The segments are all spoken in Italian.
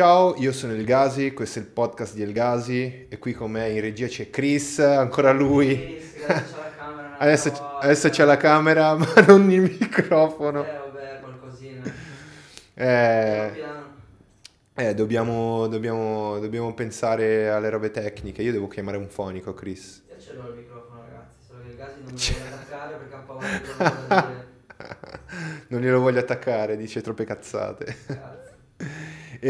Ciao, io sono El Gasi, questo è il podcast di El Gasi e qui con me in regia c'è Chris, ancora lui. Chris, adesso c'è la camera. adesso, adesso c'è la camera, ma non il microfono. Eh, vabbè, qualcosina. Eh, eh dobbiamo, dobbiamo, dobbiamo, pensare alle robe tecniche. Io devo chiamare un fonico, Chris. Io ce l'ho il microfono, ragazzi, solo che il Gasi non mi vuole attaccare perché ha paura di non glielo voglio attaccare, dice troppe cazzate. Grazie. E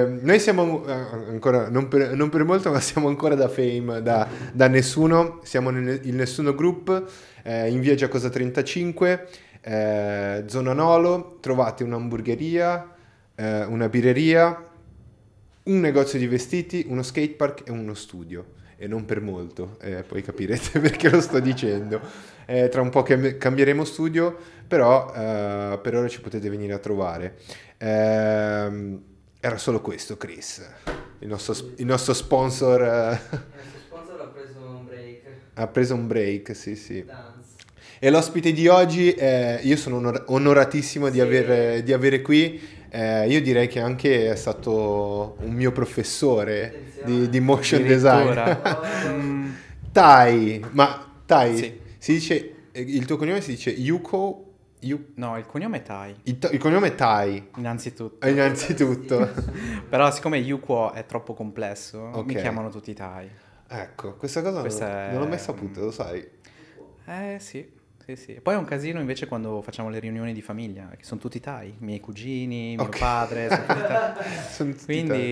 ehm, noi siamo eh, ancora, non per, non per, molto, ma siamo ancora da Fame, da, da Nessuno, siamo nel Nessuno Group, eh, in via Giacosa 35, eh, zona Nolo, trovate un'hamburgeria, eh, una birreria, un negozio di vestiti, uno skatepark e uno studio. E non per molto, eh, poi capirete perché lo sto dicendo. Eh, tra un po' cambieremo studio, però eh, per ora ci potete venire a trovare. Eh, era solo questo, Chris. Il nostro, il nostro sponsor... Eh, il nostro sponsor ha preso un break. Ha preso un break, sì, sì. Dance. E l'ospite di oggi, eh, io sono onor- onoratissimo di, sì. di avere qui. Eh, io direi che anche è stato un mio professore di, di, motion design. mm. Tai, ma Tai, sì. si dice, il tuo cognome si dice Yuko You... No, il cognome è Tai. Il, to- il cognome è Tai. Innanzitutto. Eh, innanzitutto. Però siccome Yuko è troppo complesso, okay. mi chiamano tutti Tai. Ecco, questa cosa questa non, è... non l'ho mai saputo, lo sai. Eh sì. Sì, sì. Poi è un casino invece quando facciamo le riunioni di famiglia, che sono tutti Tai, i miei cugini, okay. mio padre, sono tutti Tai. sono tutti Quindi, thai.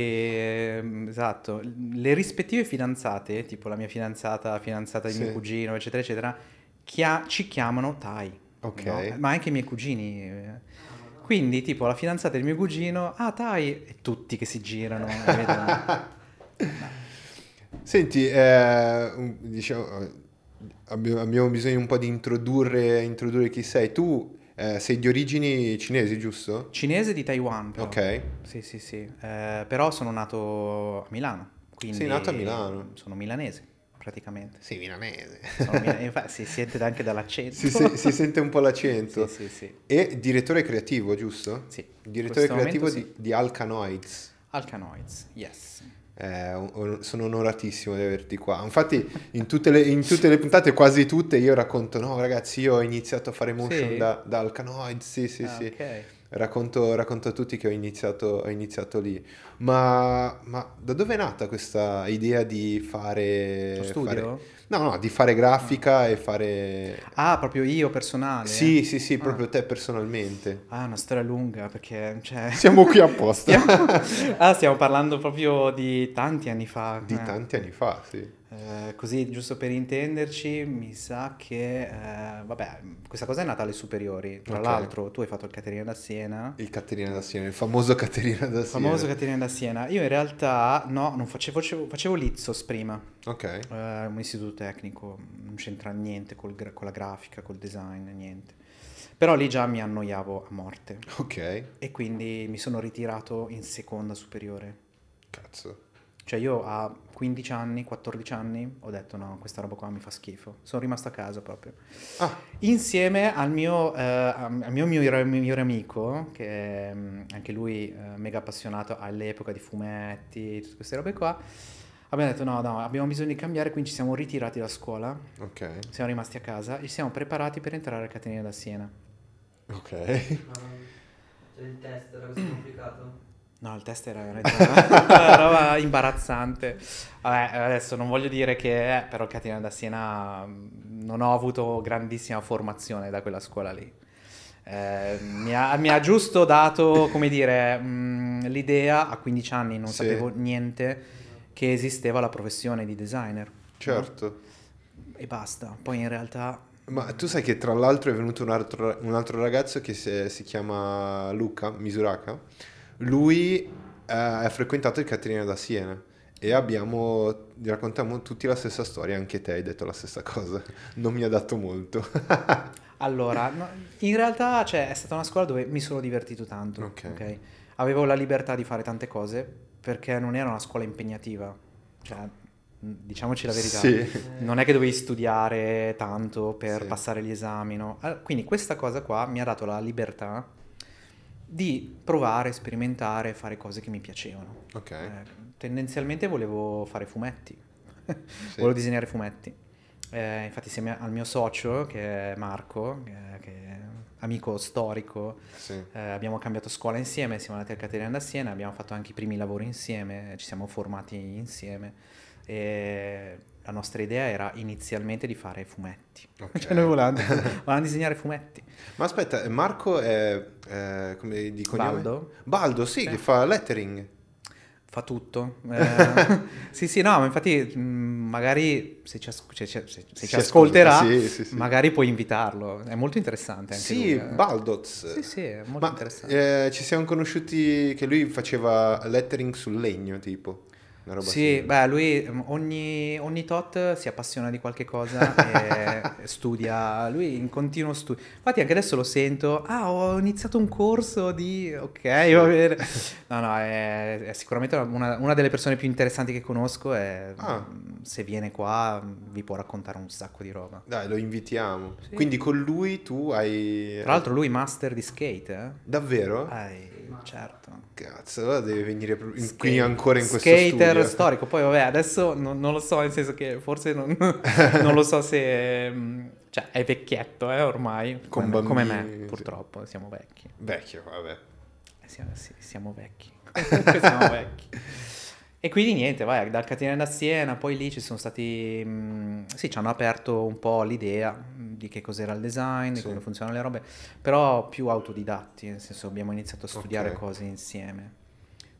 Ehm, esatto, le rispettive fidanzate, tipo la mia fidanzata, la fidanzata di sì. mio cugino, eccetera, eccetera, chia- ci chiamano Tai. Ok. No? Ma anche i miei cugini. Eh. Quindi, tipo, la fidanzata del mio cugino, ah, dai, e tutti che si girano. no. Senti, eh, diciamo, abbiamo bisogno un po' di introdurre, introdurre chi sei. Tu eh, sei di origini cinesi, giusto? Cinese di Taiwan. Però. Ok. Sì, sì, sì. Eh, però sono nato a Milano. Quindi Sei nato a Milano. Sono milanese praticamente. Sì, milanese. Sono Infatti, si sente anche dall'accento. Si, se, si sente un po' l'accento. Sì, sì, sì. E direttore creativo, giusto? Sì. Direttore creativo di, sì. di Alcanoids. Alcanoids, yes. Eh, sono onoratissimo di averti qua. Infatti, in tutte, le, in tutte, le, puntate, quasi tutte, io racconto: no, ragazzi, io ho iniziato a fare motion sì. da, da Alcanoids. Sì, sì, ah, sì. Okay racconto, racconto a tutti che ho iniziato, ho iniziato lì. Ma, ma, da dove è nata questa idea di fare... Lo studio? Fare... No, no, di fare grafica ah. e fare... Ah, proprio io personale? Sì, sì, sì, ah. proprio te personalmente. Ah, è una storia lunga perché... Cioè... Siamo qui apposta. stiamo... Ah, stiamo parlando proprio di tanti anni fa. Di eh. tanti anni fa, sì. Eh, così, giusto per intenderci, mi sa che, eh, vabbè, questa cosa è nata alle superiori. Tra okay. l'altro, tu hai fatto il Caterina da Siena. Il Caterina da Siena, il famoso Caterina da Siena. Il famoso Caterina da Siena. Io in realtà, no, non facevo, facevo, facevo l'Izzos prima. Ok. Eh, un istituto tecnico, non c'entra niente col, con la grafica, col design, niente. Però lì già mi annoiavo a morte. Ok. E quindi mi sono ritirato in seconda superiore. Cazzo. Cioè io a 15 anni, 14 anni ho detto no, questa roba qua mi fa schifo. Sono rimasto a casa proprio. Ah. Insieme al mio, eh, al mio migliore, migliore, amico, che è mm, anche lui eh, mega appassionato all'epoca di fumetti, tutte queste robe qua, abbiamo detto no, no, abbiamo bisogno di cambiare, quindi ci siamo ritirati da scuola. Ok. Siamo rimasti a casa e ci siamo preparati per entrare a Catenina da Siena. Ok. Ah, cioè il test era così complicato? No, il test era una, roba imbarazzante. Vabbè, adesso non voglio dire che, eh, però Catina da Siena mm, non ho avuto grandissima formazione da quella scuola lì. Eh, mi, ha, mi, ha, giusto dato, come dire, mh, mm, l'idea, a 15 anni non sì. sapevo niente, che esisteva la professione di designer. Certo. No? E basta. Poi in realtà... Ma tu sai che tra l'altro è venuto un altro, un altro ragazzo che si, si chiama Luca Misuraka lui eh, ha frequentato il Caterina da Siena e abbiamo, raccontiamo tutti la stessa storia, anche te hai detto la stessa cosa, non mi ha dato molto. allora, no, in realtà cioè, è stata una scuola dove mi sono divertito tanto, okay. Okay? avevo la libertà di fare tante cose perché non era una scuola impegnativa, cioè, mm, diciamoci la verità, sì. non è che dovevi studiare tanto per sì. passare gli esami, no? Ah, quindi questa cosa qua mi ha dato la libertà di provare, sperimentare, fare cose che mi piacevano. Okay. Eh, tendenzialmente volevo fare fumetti, sì. volevo disegnare fumetti. Eh, infatti insieme al mio socio, che è Marco, eh, che è amico storico, sì. Eh, abbiamo cambiato scuola insieme, siamo andati a Caterina da Siena, abbiamo fatto anche i primi lavori insieme, ci siamo formati insieme. E la nostra idea era inizialmente di fare fumetti. Okay. Cioè noi volevamo, volevamo disegnare fumetti. Ma aspetta, Marco è eh, come di cognome? Baldo. Baldo, sì, sì, eh. che fa lettering. Fa tutto. Eh, sì, sì, no, ma infatti mm, magari se ci, as- se, se, se ci, ascolterà, ascolta, sì, sì, magari puoi invitarlo. È molto interessante. Anche sì, lui. Eh. Baldoz. Sì, sì, è molto ma, interessante. Eh, ci siamo conosciuti che lui faceva lettering sul legno, tipo sì, simile. beh, lui ehm, ogni, ogni, tot si appassiona di qualche cosa e studia, lui in continuo studio. Infatti anche adesso lo sento, ah ho iniziato un corso di... ok, va bene. No, no, è, è sicuramente una, una, delle persone più interessanti che conosco e ah. Mm, se viene qua mm, vi può raccontare un sacco di roba. Dai, lo invitiamo. Sì. Quindi con lui tu hai... Tra l'altro lui è master di skate. Eh? Davvero? Hai prima. Certo. Cazzo, allora devi venire in, Skate, qui ancora in questo Skater storico, poi vabbè, adesso non, non, lo so, nel senso che forse non, non lo so se... Mm, cioè, è vecchietto, eh, ormai, come, come, me, purtroppo, siamo vecchi. Vecchio, vabbè. Eh, siamo, sì, siamo vecchi. siamo vecchi. E quindi niente, vai dal Catinella da Siena, poi lì ci sono stati, mh, mm, sì, ci hanno aperto un po' l'idea mm, di che cos'era il design, sì. come funzionano le robe, però più autodidatti, nel senso abbiamo iniziato a studiare okay. cose insieme.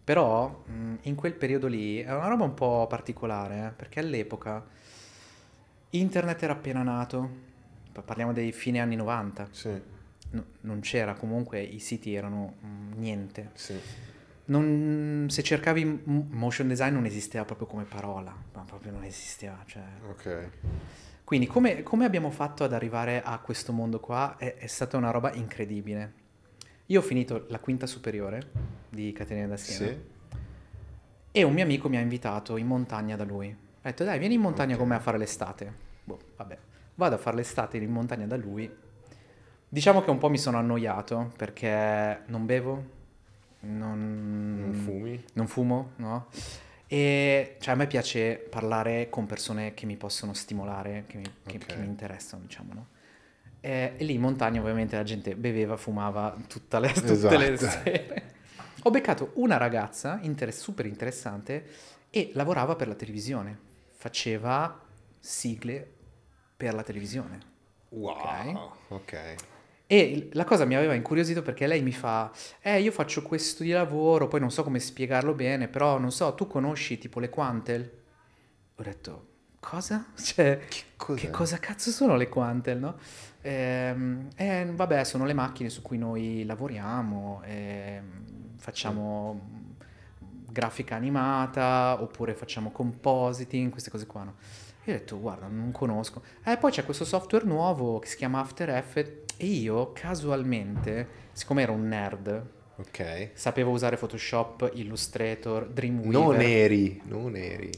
Però mh, mm, in quel periodo lì era una roba un po' particolare, eh, perché all'epoca internet era appena nato, parliamo dei fine anni 90, sì. no, non c'era comunque, i siti erano mh, niente. Sì non, se cercavi motion design non esisteva proprio come parola, ma proprio non esisteva. Cioè. Ok. Quindi come, come, abbiamo fatto ad arrivare a questo mondo qua è, è, stata una roba incredibile. Io ho finito la quinta superiore di Caterina da Siena sì. e un mio amico mi ha invitato in montagna da lui. Ha detto dai vieni in montagna okay. con me a fare l'estate. Boh, vabbè. Vado a fare l'estate in montagna da lui. Diciamo che un po' mi sono annoiato perché non bevo, non, non fumi? Non fumo, no? E cioè, a me piace parlare con persone che mi possono stimolare, che mi, che, okay. che mi interessano, diciamo, no? E, e, lì in montagna ovviamente la gente beveva, fumava tutta le, tutte esatto. le sere. Ho beccato una ragazza inter- super interessante e lavorava per la televisione, faceva sigle per la televisione. Wow, ok. okay. E la cosa mi aveva incuriosito perché lei mi fa, eh io faccio questo di lavoro, poi non so come spiegarlo bene, però non so, tu conosci tipo le Quantel? Ho detto, cosa? Cioè, che, che cosa cazzo sono le Quantel, no? E ehm, eh, vabbè, sono le macchine su cui noi lavoriamo, eh, facciamo grafica animata, oppure facciamo compositing, queste cose qua, no? Io ho detto, guarda, non conosco. Eh, poi c'è questo software nuovo che si chiama After Effects, e io casualmente, siccome ero un nerd, okay. sapevo usare Photoshop, Illustrator, Dreamweaver. Non eri, non eri.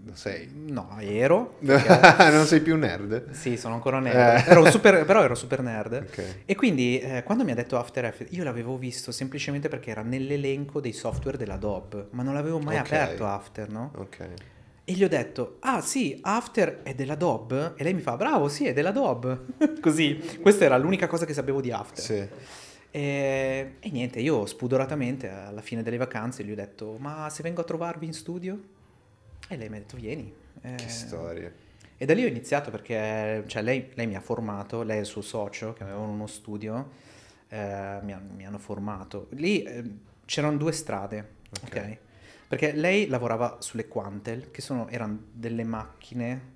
Non sei. No, ero. Perché... non sei più nerd? Sì, sono ancora nerd. Eh. Ero super, però ero super nerd. Okay. E quindi eh, quando mi ha detto After Effects, io l'avevo visto semplicemente perché era nell'elenco dei software della dell'Adobe, ma non l'avevo mai okay. aperto After, no? Ok. E gli ho detto, ah sì, After è della Dob? E lei mi fa, bravo, sì, è della Dob. Così, questa era l'unica cosa che sapevo di After. Sì. E, e, niente, io spudoratamente alla fine delle vacanze gli ho detto, ma se vengo a trovarvi in studio? E lei mi ha detto, vieni. E... Che eh, storia. E da lì ho iniziato perché cioè, lei, lei, mi ha formato, lei e il suo socio che avevano uno studio, eh, mi, mi, hanno formato. Lì eh, c'erano due strade, ok? okay? Perché lei lavorava sulle Quantel, che sono, erano delle macchine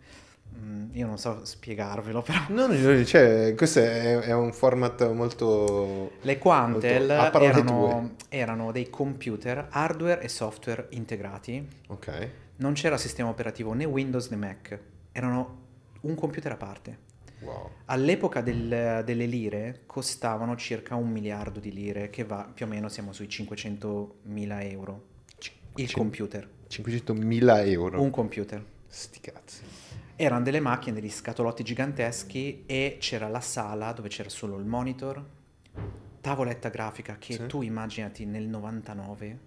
mm, io non so spiegarvelo, però. No, no, cioè, questo è, è, un format molto. Le Quantel molto... Erano, erano, dei computer hardware e software integrati. Ok. Non c'era sistema operativo né Windows né Mac, erano un computer a parte. Wow. All'epoca del, delle lire costavano circa un miliardo di lire, che va più o meno siamo sui 500 mila euro. Il Cin- computer. 500.000 euro. Un computer. Sti cazzi. Erano delle macchine, degli scatolotti giganteschi e c'era la sala dove c'era solo il monitor, tavoletta grafica che sì. tu immaginati nel 99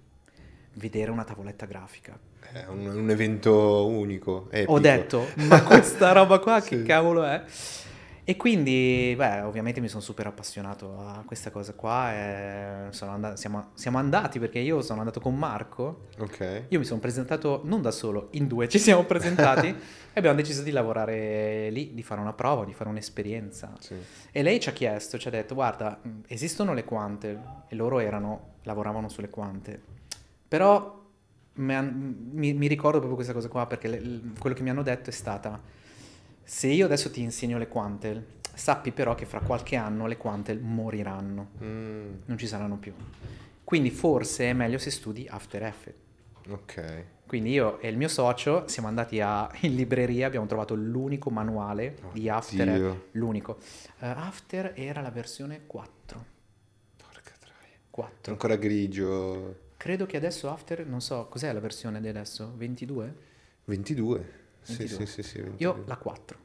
vedere una tavoletta grafica. È eh, un, un evento unico. Epico. Ho detto, ma questa roba qua che cavolo è? E quindi, beh, ovviamente mi sono super appassionato a questa cosa qua. And- siamo, siamo, andati perché io sono andato con Marco. Ok. Io mi sono presentato non da solo, in due ci siamo presentati e abbiamo deciso di lavorare lì, di fare una prova, di fare un'esperienza. Sì. E lei ci ha chiesto, ci ha detto, guarda, esistono le quante e loro erano, lavoravano sulle quante. Però mi, mi ricordo proprio questa cosa qua perché le, quello che mi hanno detto è stata se io adesso ti insegno le Quantel, sappi però che fra qualche anno le Quantel moriranno, mm. non ci saranno più. Quindi forse è meglio se studi After Effects. Ok. Quindi io e il mio socio siamo andati a, in libreria, abbiamo trovato l'unico manuale Oddio. di After, Effects. l'unico. Uh, After era la versione 4. Porca traia. 4. Ancora grigio. Credo che adesso After, non so, cos'è la versione di adesso? 22? 22. Sì, sì, sì, sì, 22. Io la 4.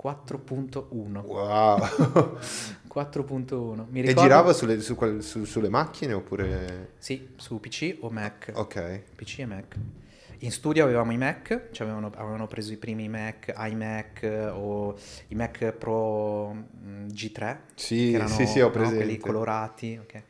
4.1. Wow. 4.1. Mi ricordo... E girava sulle, su su, sulle macchine oppure... Sì, su PC o Mac. Ok. PC e Mac. In studio avevamo i Mac, cioè avevano, avevano, preso i primi Mac, iMac eh, o i Mac Pro mm, G3. Sì, erano, sì, sì, ho preso. No, quelli colorati, ok.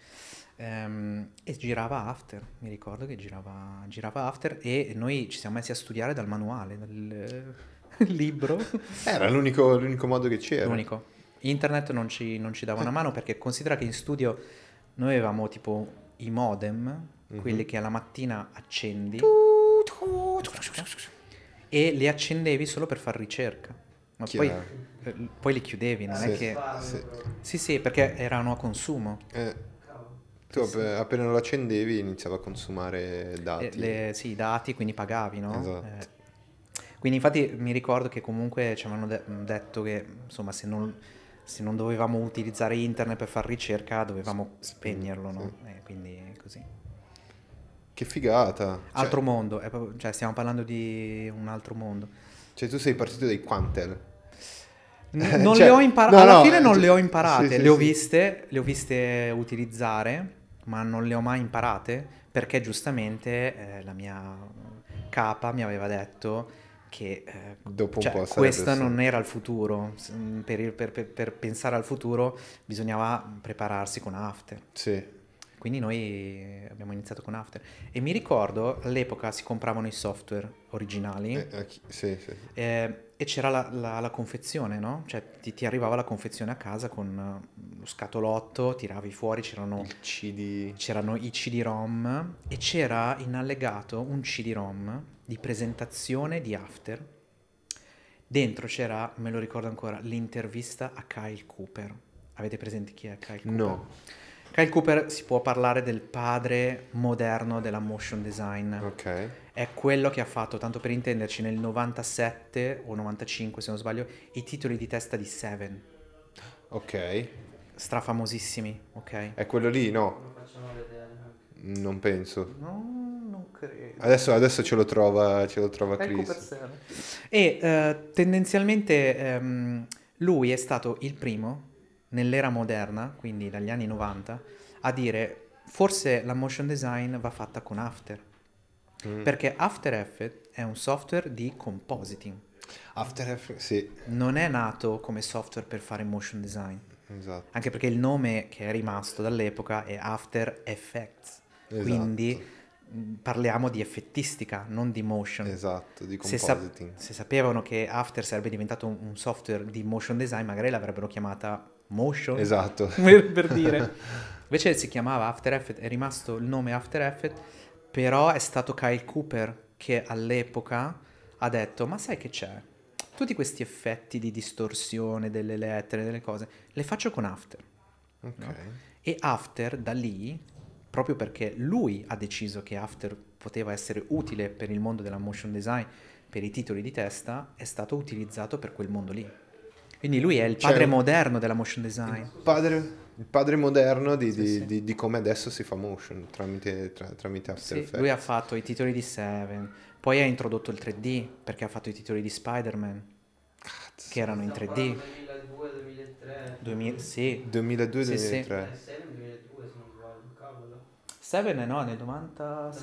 Um, e girava After, mi ricordo che girava, girava, After e noi ci siamo messi a studiare dal manuale, dal eh, libro. Era l'unico, l'unico, modo che c'era. L'unico. Internet non ci, non ci, dava una mano perché considera che in studio noi avevamo tipo i modem, mm-hmm. quelli che alla mattina accendi e li accendevi solo per fare ricerca. Ma poi, eh, poi, li chiudevi, non sì, è che... Sì. sì, sì, perché erano a consumo. Eh. Tu sì. appena lo accendevi iniziava a consumare dati. Le, eh, le, sì, dati, quindi pagavi, no? Esatto. Eh, quindi infatti mi ricordo che comunque ci avevano de- detto che insomma se non, se non, dovevamo utilizzare internet per fare ricerca dovevamo mm, spegnerlo, no? Sì. Eh, quindi così. Che figata! Cioè altro cioè... mondo, proprio, cioè stiamo parlando di un altro mondo. Cioè tu sei partito dai Quantel. non cioè, le ho imparate, no, alla no, fine non le ho imparate, sì, le, ho viste, sì. le ho viste utilizzare, ma non le ho mai imparate perché giustamente eh, la mia capa mi aveva detto che eh, Dopo cioè, questo sì. non era il futuro, mm, per, per, per, per, pensare al futuro bisognava prepararsi con After. Sì, quindi noi abbiamo iniziato con After. E mi ricordo, all'epoca si compravano i software originali. Eh, eh, sì, sì. Eh, e c'era la, la, la, confezione, no? Cioè ti, ti, arrivava la confezione a casa con eh, lo scatolotto, tiravi fuori, c'erano, CD. c'erano i CD-ROM e c'era in allegato un CD-ROM di presentazione di After. Dentro c'era, me lo ricordo ancora, l'intervista a Kyle Cooper. Avete presente chi è Kyle Cooper? No. Kyle Cooper si può parlare del padre moderno della motion design. Ok. È quello che ha fatto, tanto per intenderci, nel 97 o 95 se non sbaglio, i titoli di testa di Seven. Ok. Strafamosissimi, ok. È quello lì, no? Non penso. No. Adesso, adesso, ce lo trova, ce lo trova Chris. E uh, tendenzialmente um, lui è stato il primo nell'era moderna, quindi dagli anni 90, a dire forse la motion design va fatta con After. Mm. Perché After Effects è un software di compositing. After Effects, sì. Non è nato come software per fare motion design. Esatto. Anche perché il nome che è rimasto dall'epoca è After Effects. Esatto. Quindi mm, parliamo di effettistica, non di motion. Esatto, di compositing. Se, sa- se sapevano che After sarebbe diventato un, un software di motion design, magari l'avrebbero chiamata motion. Esatto. Per, per dire. Invece si chiamava After Effect è rimasto il nome After Effect però è stato Kyle Cooper che all'epoca ha detto, ma sai che c'è? Tutti questi effetti di distorsione delle lettere, delle cose, le faccio con After. Okay. No? E After da lì, proprio perché lui ha deciso che After poteva essere utile per il mondo della motion design, per i titoli di testa, è stato utilizzato per quel mondo lì. Quindi lui è il cioè, padre cioè, moderno della motion design. Il padre, il padre moderno di, sì, di, sì. di, di come adesso si fa motion tramite, tra, tramite After sì, Effects. Lui ha fatto i titoli di Seven, poi ha introdotto il 3D perché ha fatto i titoli di Spider-Man Cazzo. che erano in 3D. 2002-2003. 2000, sì. 2002-2003. Eh, Seven no, nel 97?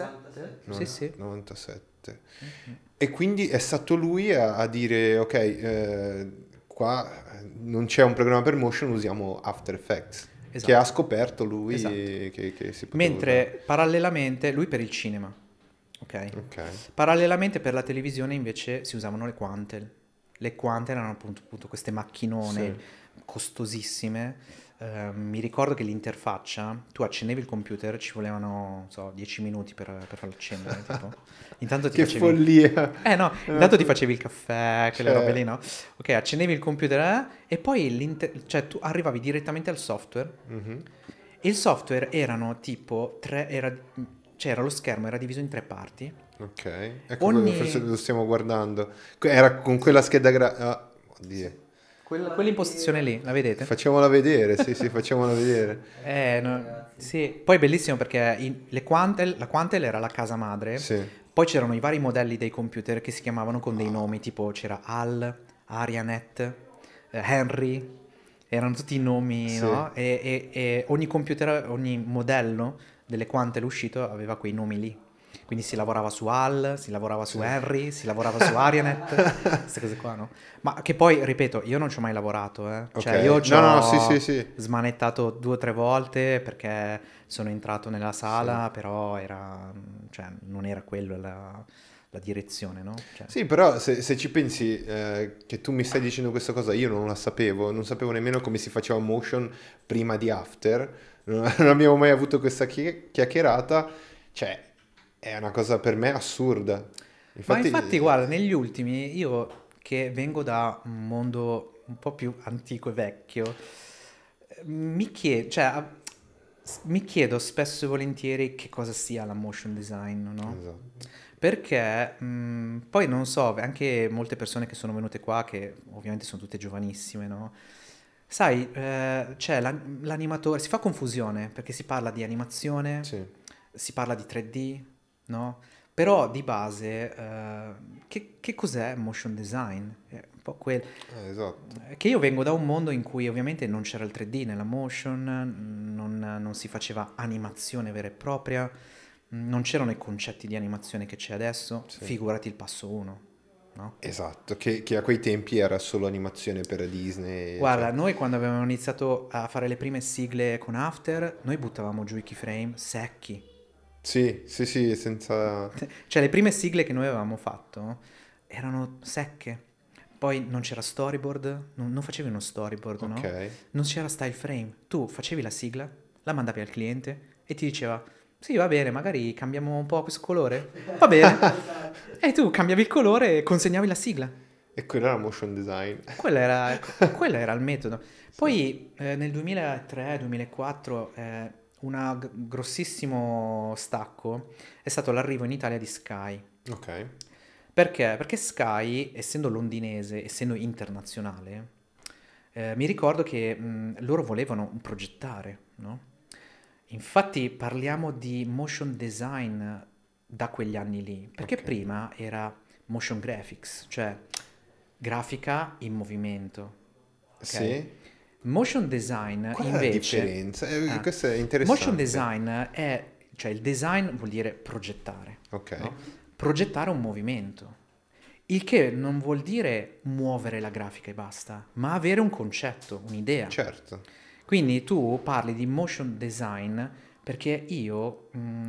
97. sì, sì. 97. Mm-hmm. E quindi è stato lui a, a dire, ok, eh, qua non c'è un programma per motion, usiamo After Effects. Esatto. Che ha scoperto lui esatto. che, che Mentre usare. parallelamente, lui per il cinema, okay? ok? Parallelamente per la televisione invece si usavano le Quantel. Le Quantel erano appunto, appunto queste macchinone sì. costosissime Ehm, mi ricordo che l'interfaccia, tu accendevi il computer, ci volevano, non so, 10 minuti per, per farlo accendere, tipo. Intanto ti che facevi... follia! Eh no, intanto ti eh. facevi il caffè, quelle cioè... robe lì, no? Certo. Ok, accendevi il computer eh, e poi cioè, tu arrivavi direttamente al software mm-hmm. e il software erano tipo tre... Era... Cioè, era lo schermo, era diviso in tre parti. Ok, ecco Ogni... forse lo stiamo guardando. Era con quella scheda... Gra- oh, oddio. Quella, quell'impostazione lì, la vedete? Facciamola vedere, sì, sì, facciamola vedere. Eh, no, sì. Poi è bellissimo perché in, Quantel, la Quantel era la casa madre, sì. poi c'erano i vari modelli dei computer che si chiamavano con dei ah. nomi, tipo c'era Al, Arianet, eh, Henry, erano tutti nomi, sì. no? E, e, e ogni computer, ogni modello delle Quantel uscito aveva quei nomi lì. Quindi si lavorava su HAL, si lavorava su Henry, si lavorava su Arianet, queste cose qua, no? Ma che poi, ripeto, io non ci ho mai lavorato, eh. Cioè, okay. Cioè, io ci no, ho no, sì, sì, sì. smanettato due o tre volte perché sono entrato nella sala, però era, cioè, non era quello la, la direzione, no? Cioè... Sì, però se, se ci pensi eh, che tu mi stai dicendo questa cosa, io non la sapevo, non sapevo nemmeno come si faceva motion prima di After, non, non abbiamo mai avuto questa chiacchierata, cioè è una cosa per me assurda. Infatti... Ma infatti, guarda, negli ultimi, io che vengo da un mondo un po' più antico e vecchio, mi chiedo, cioè, mi chiedo spesso e volentieri che cosa sia la motion design, no? Esatto. Perché mh, mm, poi non so, anche molte persone che sono venute qua, che ovviamente sono tutte giovanissime, no? Sai, eh, c'è l'animatore, si fa confusione perché si parla di animazione, sì. si parla di 3D, no? Però di base, eh, che, che, cos'è motion design? È un po' quel... Eh, esatto. Eh, che io vengo da un mondo in cui ovviamente non c'era il 3D nella motion, non, non si faceva animazione vera e propria, non c'erano i concetti di animazione che c'è adesso, sì. figurati il passo 1. No? Esatto, che, che, a quei tempi era solo animazione per Disney. Guarda, cioè... noi quando avevamo iniziato a fare le prime sigle con After, noi buttavamo giù i keyframe secchi sì, sì, sì, senza... Cioè le prime sigle che noi avevamo fatto erano secche. Poi non c'era storyboard, non, non facevi uno storyboard, okay. no? Non c'era style frame. Tu facevi la sigla, la mandavi al cliente e ti diceva sì, va bene, magari cambiamo un po' questo colore. Va bene. e tu cambiavi il colore e consegnavi la sigla. E quello era motion design. Quello era, quello era il metodo. Poi sì. eh, nel 2003-2004 eh, un g- grossissimo stacco è stato l'arrivo in Italia di Sky. Ok. Perché? Perché Sky, essendo londinese, essendo internazionale, eh, mi ricordo che mh, loro volevano progettare, no? Infatti parliamo di motion design da quegli anni lì, perché okay. prima era motion graphics, cioè grafica in movimento. Okay? Sì. Motion design Qual invece... È la differenza? Eh, ah. questo è interessante. Motion design è... cioè il design vuol dire progettare. Ok. No? Progettare un movimento. Il che non vuol dire muovere la grafica e basta, ma avere un concetto, un'idea. Certo. Quindi tu parli di motion design perché io mh, mm,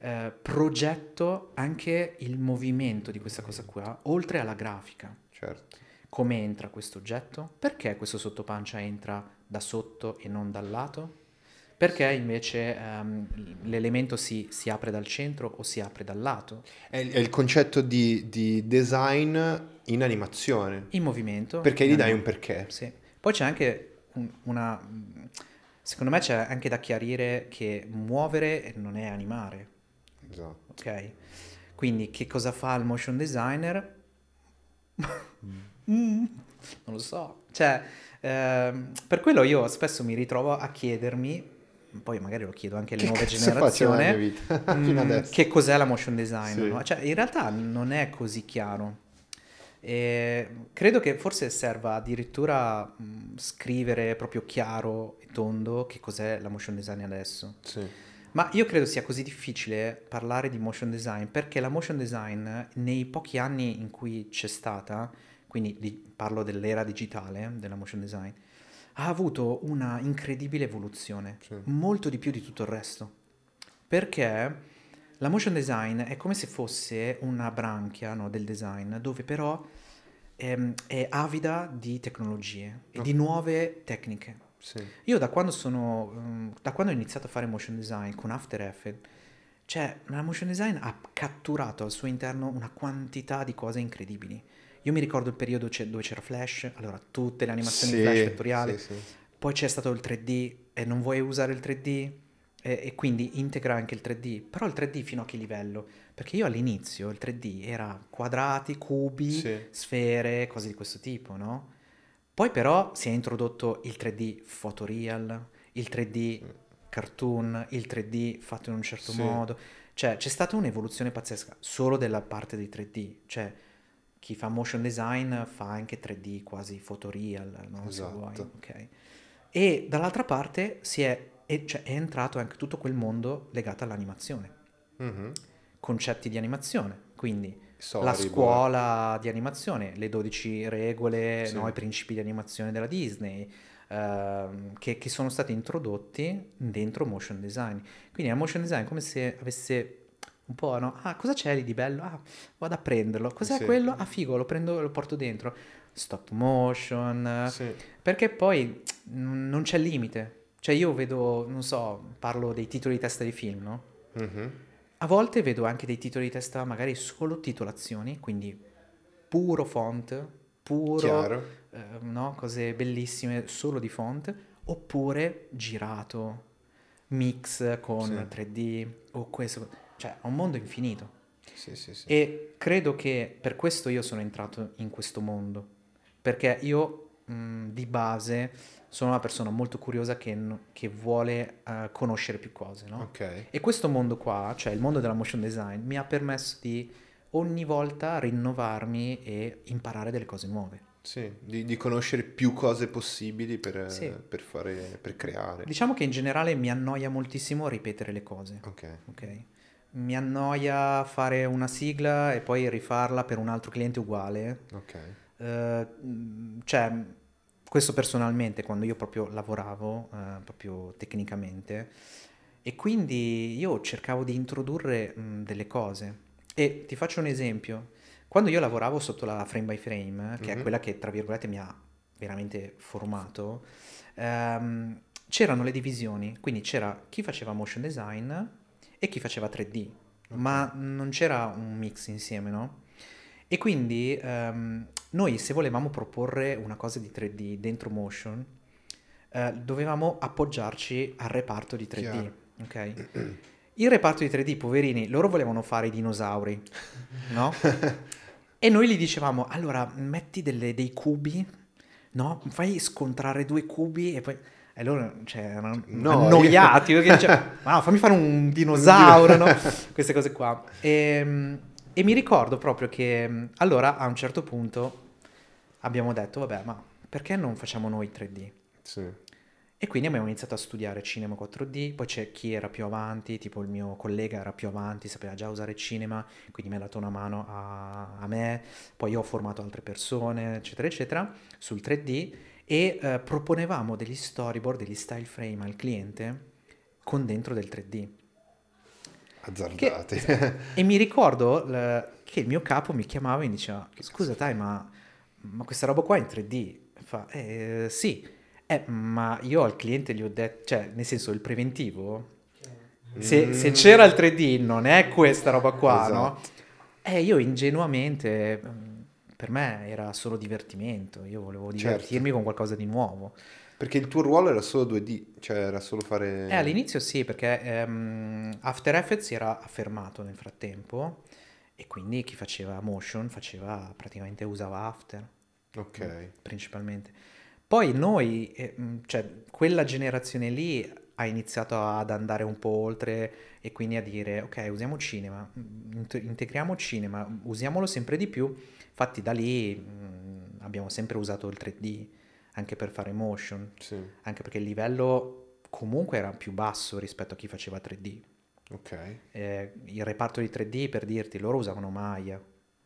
eh, progetto anche il movimento di questa cosa qua, oltre alla grafica. Certo come entra questo oggetto? Perché questo sottopancia entra da sotto e non dal lato? Perché invece um, l'elemento si, si, apre dal centro o si apre dal lato? È, è il concetto di, di, design in animazione. In movimento. Perché in gli dai un perché. Sì. Poi c'è anche un, una... Secondo me c'è anche da chiarire che muovere non è animare. Esatto. Ok? Quindi che cosa fa il motion designer? Mm. mm, non lo so. Cioè, ehm, per quello io spesso mi ritrovo a chiedermi, poi magari lo chiedo anche alle che nuove generazioni, mm, che cos'è la motion design. Sì. No? Cioè, in realtà non è così chiaro. E credo che forse serva addirittura mh, mm, scrivere proprio chiaro e tondo che cos'è la motion design adesso. Sì. Ma io credo sia così difficile parlare di motion design perché la motion design nei pochi anni in cui c'è stata quindi di, parlo dell'era digitale della motion design, ha avuto una incredibile evoluzione, sì. molto di più di tutto il resto. Perché la motion design è come se fosse una branchia no, del design, dove però ehm, è avida di tecnologie e no. di nuove tecniche. Sì. Io da quando, sono, mm, da quando ho iniziato a fare motion design con After Effects, cioè la motion design ha catturato al suo interno una quantità di cose incredibili io mi ricordo il periodo dove c'era Flash, allora tutte le animazioni sì, Flash vettoriali, sì, sì. poi c'è stato il 3D e non vuoi usare il 3D e, e, quindi integra anche il 3D, però il 3D fino a che livello? Perché io all'inizio il 3D era quadrati, cubi, sfere, cose di questo tipo, no? Poi però si è introdotto il 3D photoreal, il 3D cartoon, il 3D fatto in un certo modo, cioè c'è stata un'evoluzione pazzesca solo della parte dei 3D, cioè chi fa motion design fa anche 3D quasi fotoreal, no? esatto. Eh, okay. E dall'altra parte è, è, cioè, è, entrato anche tutto quel mondo legato all'animazione, mm-hmm. concetti di animazione, quindi Sorry, la scuola boh. di animazione, le 12 regole, sì. no? i principi di animazione della Disney, Uh, che, che, sono stati introdotti dentro motion design. Quindi la motion design è come se avesse un po', no? Ah, cosa c'eri di bello? Ah, vado a prenderlo. Cos'è sì. quello? Ah, figo, lo prendo, e lo porto dentro. Stop motion. Sì. Perché poi n- non c'è limite. Cioè io vedo, non so, parlo dei titoli di testa di film, no? Mm-hmm. A volte vedo anche dei titoli di testa, magari solo titolazioni, quindi puro font, puro, eh, no? Cose bellissime solo di font, oppure girato, mix con sì. 3D o questo cioè ha un mondo infinito. Sì, sì, sì. E credo che per questo io sono entrato in questo mondo, perché io mh, mm, di base sono una persona molto curiosa che, che vuole uh, conoscere più cose, no? okay. E questo mondo qua, cioè il mondo della motion design, mi ha permesso di ogni volta rinnovarmi e imparare delle cose nuove. Sì, di, di conoscere più cose possibili per, sì. per, fare, per creare. Diciamo che in generale mi annoia moltissimo ripetere le cose. Ok. okay? mi annoia fare una sigla e poi rifarla per un altro cliente uguale. Ok. Eh, cioè, questo personalmente, quando io proprio lavoravo, eh, proprio tecnicamente, e quindi io cercavo di introdurre mh, mm, delle cose. E ti faccio un esempio. Quando io lavoravo sotto la frame by frame, eh, che mm-hmm. è mhm. quella che tra virgolette mi ha veramente formato, ehm, c'erano le divisioni. Quindi c'era chi faceva motion design, e chi faceva 3D, okay. ma non c'era un mix insieme, no? E quindi um, noi se volevamo proporre una cosa di 3D dentro Motion, uh, dovevamo appoggiarci al reparto di 3D, Chiaro. ok? Il reparto di 3D, poverini, loro volevano fare i dinosauri, no? e noi gli dicevamo, allora metti delle, dei cubi, no? Fai scontrare due cubi e poi... E loro cioè, erano no, annoiati, io... perché cioè, ma no, fammi fare un dinosauro, no? queste cose qua. E, ehm, e mi ricordo proprio che allora a un certo punto abbiamo detto, vabbè, ma perché non facciamo noi 3D? Sì. E quindi abbiamo iniziato a studiare cinema 4D, poi c'è chi era più avanti, tipo il mio collega era più avanti, sapeva già usare cinema, quindi mi ha dato una mano a, a me, poi io ho formato altre persone, eccetera, eccetera, sul 3D e eh, proponevamo degli storyboard, degli style frame al cliente con dentro del 3D. Azzardati. Che, e mi ricordo l- che il mio capo mi chiamava e mi diceva, scusa dai, ma, ma, questa roba qua è in 3D? Fa, eh, sì, eh, ma io al cliente gli ho detto, cioè, nel senso, il preventivo, se, mm. se c'era il 3D non è questa roba qua, esatto. no? Eh, io ingenuamente per me era solo divertimento, io volevo certo. divertirmi certo. con qualcosa di nuovo. Perché il tuo ruolo era solo 2D, cioè era solo fare... Eh, all'inizio sì, perché ehm, After Effects si era affermato nel frattempo e quindi chi faceva motion faceva, praticamente usava After. Ok. principalmente. Poi noi, eh, mm, cioè quella generazione lì ha iniziato ad andare un po' oltre e quindi a dire ok usiamo cinema, mm, int- integriamo cinema, usiamolo sempre di più Infatti da lì mh, mm, abbiamo sempre usato il 3D anche per fare motion, sì. anche perché il livello comunque era più basso rispetto a chi faceva 3D. Ok. Eh, il reparto di 3D, per dirti, loro usavano Maya.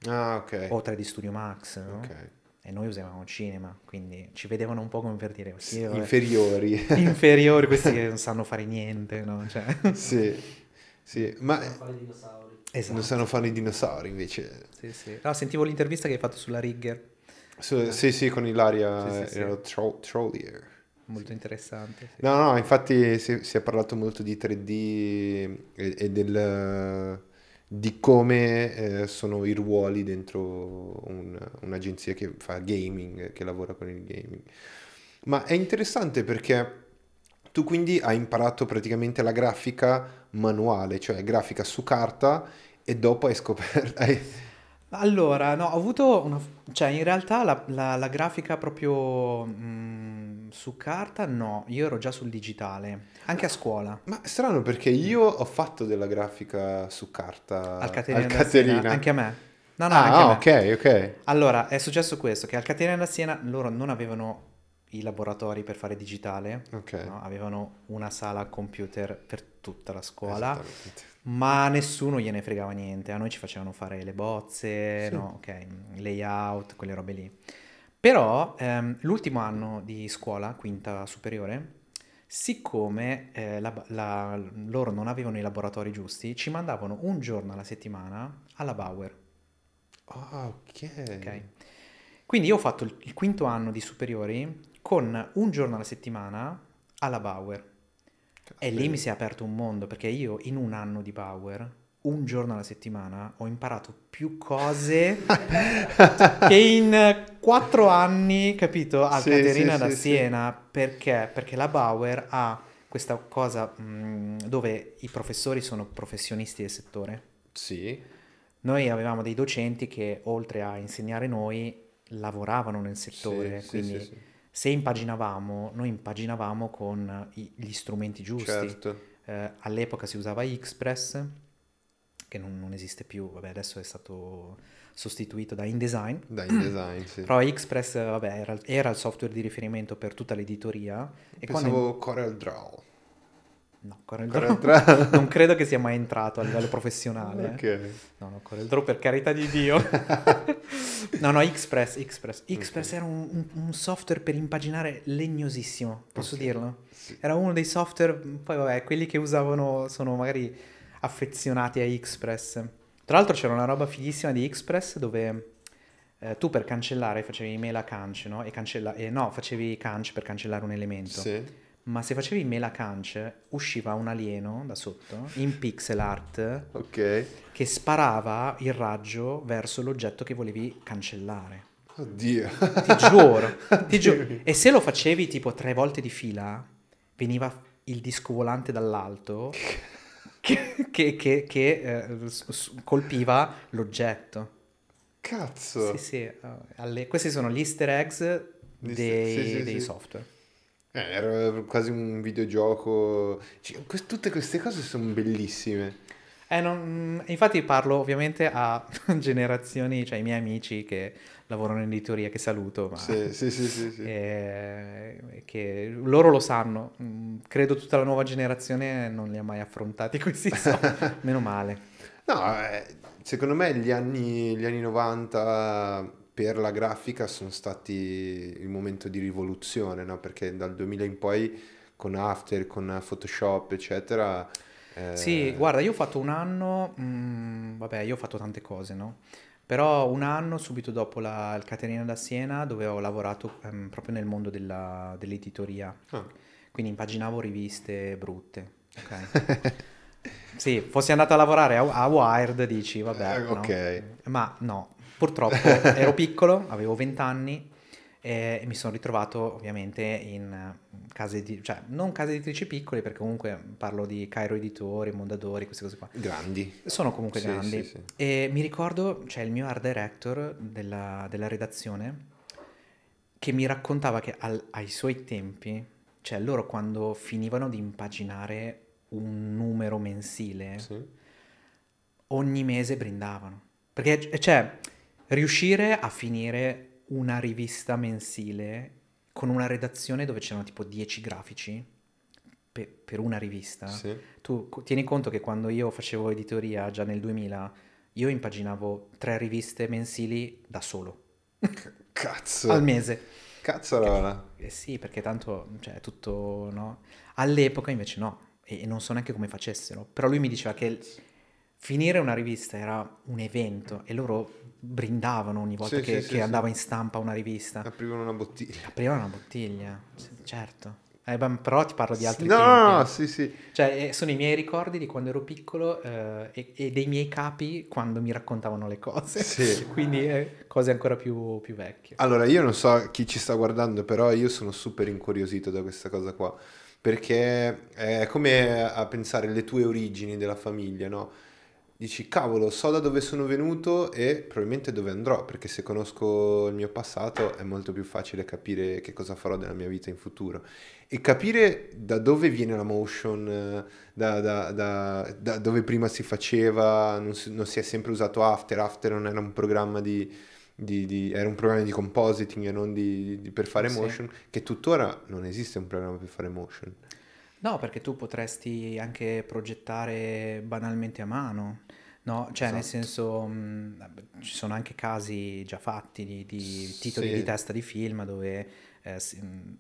Ah, ok. O 3D Studio Max, no? Ok e noi usavamo cinema, quindi ci vedevano un po' come per dire... Sì, eh, inferiori. inferiori, questi che non sanno fare niente, no? Cioè... Sì, sì, ma... Esatto. Non se lo i dinosauri invece. Sì, sì. No, sentivo l'intervista che hai fatto sulla Rigger. Su, sì, sì, con Ilaria sì, sì, tro- Trollier. Molto interessante. No, no, infatti si, si, è parlato molto di 3D e, e del, di come eh, sono i ruoli dentro un, un'agenzia che fa gaming, che lavora con il gaming. Ma è interessante perché tu quindi hai imparato praticamente la grafica manuale, cioè grafica su carta e dopo hai scoperto... Allora, no, ho avuto una... cioè in realtà la, la, la grafica proprio mh, mm, su carta no, io ero già sul digitale, anche a scuola. Ma è strano perché mm. io ho fatto della grafica su carta al Caterina, al Caterina. anche a me. No, no, ah, ah ok, ok. Allora, è successo questo, che al Caterina da Siena loro non avevano i laboratori per fare digitale, okay. no? avevano una sala computer per tutta la scuola, ma nessuno gliene fregava niente, a noi ci facevano fare le bozze, sì. no, okay, layout, quelle robe lì. Però ehm, l'ultimo anno di scuola, quinta superiore, siccome eh, la, la, loro non avevano i laboratori giusti, ci mandavano un giorno alla settimana alla Bauer. Ah, oh, okay. ok. Quindi io ho fatto il, il, quinto anno di superiori con un giorno alla settimana alla Bauer. E lì mi si è aperto un mondo, perché io in un anno di Power, un giorno alla settimana, ho imparato più cose che in quattro anni, capito, a sì, Caterina sì, da sì, Siena. Perché? Perché la Bauer ha questa cosa mh, mm, dove i professori sono professionisti del settore. Sì. Noi avevamo dei docenti che, oltre a insegnare noi, lavoravano nel settore, quindi se impaginavamo, noi impaginavamo con gli strumenti giusti. Certo. Eh, all'epoca si usava Express, che non, non esiste più, vabbè, adesso è stato sostituito da InDesign. Da mm. InDesign, sì. Però Express, vabbè, era, era, il software di riferimento per tutta l'editoria. E Pensavo quando... Draw. No, Corel Draw tra... non credo che sia mai entrato a livello professionale. ok. No, no, Corel Draw per carità di Dio. no, no, Xpress, Xpress. Xpress okay. era un, un, software per impaginare legnosissimo, posso okay. dirlo? Sì. Era uno dei software, poi vabbè, quelli che usavano sono magari affezionati a Xpress. Tra l'altro c'era una roba fighissima di Xpress dove eh, tu per cancellare facevi email a canc, no? E, cancella- eh, no, facevi canc per cancellare un elemento. Sì ma se facevi mela cance usciva un alieno da sotto in pixel art okay. che sparava il raggio verso l'oggetto che volevi cancellare. Oddio. Ti giuro, ti giuro. E se lo facevi tipo tre volte di fila, veniva il disco volante dall'alto che, che, che, che eh, colpiva l'oggetto. Cazzo. Sì, sì. Eh, alle... Questi sono gli easter eggs dei, sì, sì, dei sì. software. Eh, era quasi un videogioco. Cioè, que- tutte queste cose sono bellissime. Eh, non, infatti parlo ovviamente a generazioni, cioè ai miei amici che lavorano in editoria, che saluto, ma sì, sì, sì, sì, sì. Eh, che loro lo sanno, mm, credo tutta la nuova generazione non li ha mai affrontati questi soldi, meno male. No, eh, secondo me gli anni, gli anni 90 per la grafica sono stati il momento di rivoluzione, no? perché dal 2000 in poi con After, con Photoshop, eccetera. Eh... Sì, guarda, io ho fatto un anno, mh, mm, vabbè, io ho fatto tante cose, no? Però un anno subito dopo la, il Caterina da Siena dove ho lavorato ehm, proprio nel mondo della, dell'editoria. Ah. Quindi impaginavo riviste brutte. Okay. sì, fossi andato a lavorare a, a Wired dici, vabbè. Eh, no? Ma no, Purtroppo ero piccolo, avevo 20 anni e mi sono ritrovato ovviamente in eh, case di, cioè non case editrici piccole perché comunque parlo di Cairo Editori, Mondadori, queste cose qua. Grandi. Sono comunque sì, grandi. Sì, sì. E mi ricordo, cioè il mio art director della, della redazione che mi raccontava che al, ai suoi tempi, cioè loro quando finivano di impaginare un numero mensile, ogni mese brindavano. Perché, cioè, riuscire a finire una rivista mensile con una redazione dove c'erano tipo 10 grafici pe- per una rivista. Sì. Tu tieni conto che quando io facevo editoria già nel 2000, io impaginavo tre riviste mensili da solo. C- cazzo! Al mese. Cazzo, allora. Eh, eh sì, perché tanto, cioè, è tutto, no? All'epoca invece no, e, e non so neanche come facessero. Però lui mi diceva che finire una rivista era un evento e loro brindavano ogni volta sì, che, sì, che sì, andava in stampa una rivista. Aprivano una bottiglia. Aprivano una bottiglia, certo. Eh, beh, però ti parlo di altri no, tempi. No, sì, sì. Cioè, eh, sono i miei ricordi di quando ero piccolo eh, e, e, dei miei capi quando mi raccontavano le cose. Sì. Quindi eh, cose ancora più, più vecchie. Allora, io non so chi ci sta guardando, però io sono super incuriosito da questa cosa qua. Perché è come a pensare le tue origini della famiglia, no? dici cavolo, so da dove sono venuto e probabilmente dove andrò, perché se conosco il mio passato è molto più facile capire che cosa farò della mia vita in futuro. E capire da dove viene la motion, da, da, da, da dove prima si faceva, non si, non si, è sempre usato After, After non era un programma di... di, di era un programma di compositing e non di, per fare sì. motion, che tuttora non esiste un programma per fare motion. No, perché tu potresti anche progettare banalmente a mano, No, cioè esatto. nel senso mh, ci sono anche casi già fatti di, di titoli sì. di testa di film dove eh,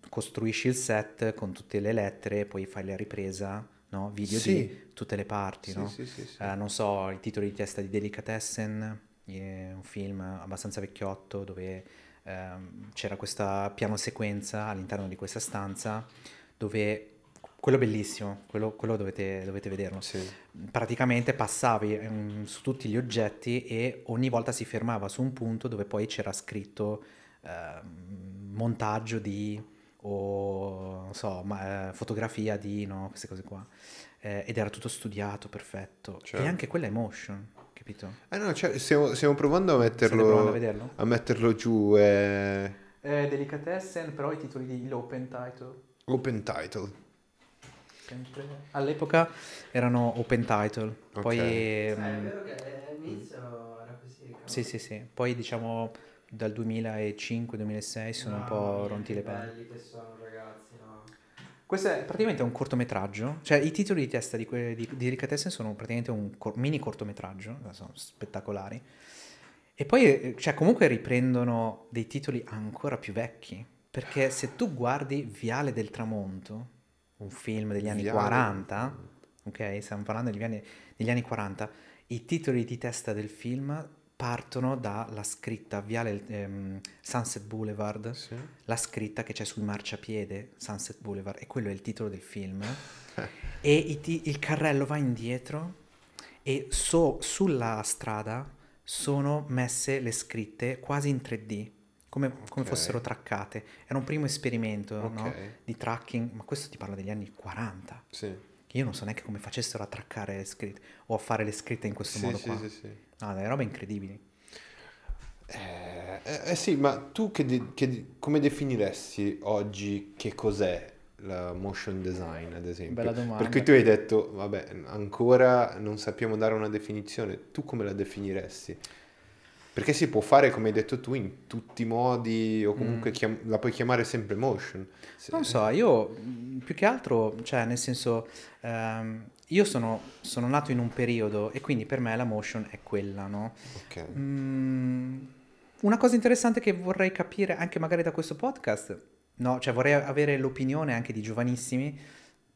costruisci il set con tutte le lettere e poi fai la ripresa, no? video sì. di tutte le parti. Sì, no? eh, non so, i titoli di testa di Delicatessen, un film abbastanza vecchiotto dove eh, c'era questa piano sequenza all'interno di questa stanza dove quello bellissimo, quello, quello dovete, dovete, vederlo. Sì. Praticamente passavi um, su tutti gli oggetti e ogni volta si fermava su un punto dove poi c'era scritto uh, montaggio di o non so, ma, uh, fotografia di no, queste cose qua. Eh, ed era tutto studiato, perfetto. Cioè. E certo. anche quella è motion. Capito? Eh no, cioè, stiamo, stiamo provando a metterlo, provando a, a metterlo giù. E... Eh... eh Delicatessen, però i titoli di l'open title. Open title sempre... All'epoca erano open title, okay. poi... Eh, è ehm, vero che all'inizio era così. Sì, sì, sì. Poi diciamo dal 2005-2006 sono no, un po' ronti le palle. belli che sono ragazzi, no? Questo è praticamente un cortometraggio, cioè i titoli di testa di, que- di, di Rick sono praticamente un cor- mini cortometraggio, sono spettacolari. E poi, eh, cioè, comunque riprendono dei titoli ancora più vecchi, perché se tu guardi Viale del Tramonto, un film degli anni Viale. 40, ok? Stiamo parlando degli anni, degli anni 40, i titoli di testa del film partono dalla scritta Viale ehm, Sunset Boulevard, sì. la scritta che c'è sul marciapiede Sunset Boulevard, e quello è il titolo del film. e i, il carrello va indietro e so, sulla strada sono messe le scritte quasi in 3D come, come okay. fossero traccate. Era un primo esperimento okay. no? di tracking, ma questo ti parla degli anni 40. Sì. Che io non so neanche come facessero a traccare le scritte o a fare le scritte in questo sì, modo sì, qua. Sì, sì. Ah, delle robe incredibili. Eh, eh, eh, sì, ma tu che de- che de- come definiresti oggi che cos'è la motion design, ad esempio? Bella domanda. Per tu hai detto, vabbè, ancora non sappiamo dare una definizione, tu come la definiresti? Perché si può fare, come hai detto tu, in tutti i modi, o comunque mm. chiam- la puoi chiamare sempre motion. Se... Non so, io mm, più che altro, cioè nel senso, ehm, io sono, sono, nato in un periodo e quindi per me la motion è quella, no? Ok. Mm, una cosa interessante che vorrei capire anche magari da questo podcast, no, cioè vorrei avere l'opinione anche di giovanissimi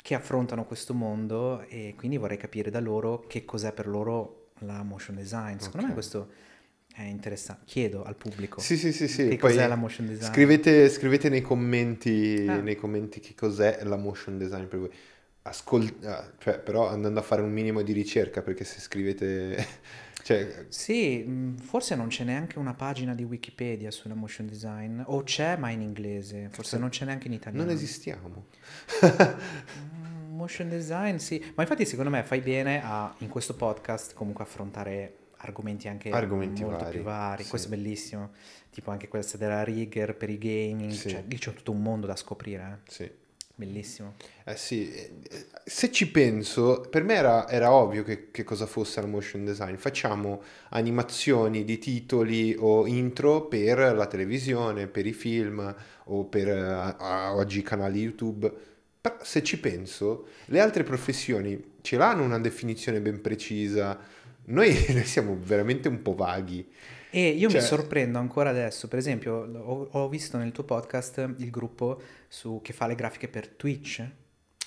che affrontano questo mondo e quindi vorrei capire da loro che cos'è per loro la motion design. Secondo okay. me questo è interessante. Chiedo al pubblico. Sì, sì, sì, sì. Che Poi cos'è la motion design? Scrivete, scrivete nei, commenti, ah. nei commenti che cos'è la motion design per voi. Ascol- ah, cioè, però andando a fare un minimo di ricerca, perché se scrivete... cioè... Sì, mm, forse non c'è neanche una pagina di Wikipedia sulla motion design, o c'è ma in inglese, forse sì. Cioè, non c'è neanche in italiano. Non esistiamo. Mm, motion design, sì. Ma infatti secondo me fai bene a, in questo podcast comunque affrontare argomenti anche argomenti molto vari, più vari. Sì. Questo è bellissimo, tipo anche questa della rigger per i gaming, sì. cioè lì c'è tutto un mondo da scoprire. Eh? Sì. Bellissimo. Eh sì, eh, eh, se ci penso, per me era, era ovvio che, che, cosa fosse il motion design. Facciamo animazioni di titoli o intro per la televisione, per i film o per uh, oggi i canali YouTube. Però se ci penso, le altre professioni ce l'hanno una definizione ben precisa noi, noi siamo veramente un po' vaghi. E io cioè... mi sorprendo ancora adesso, per esempio, ho, ho visto nel tuo podcast il gruppo su, che fa le grafiche per Twitch.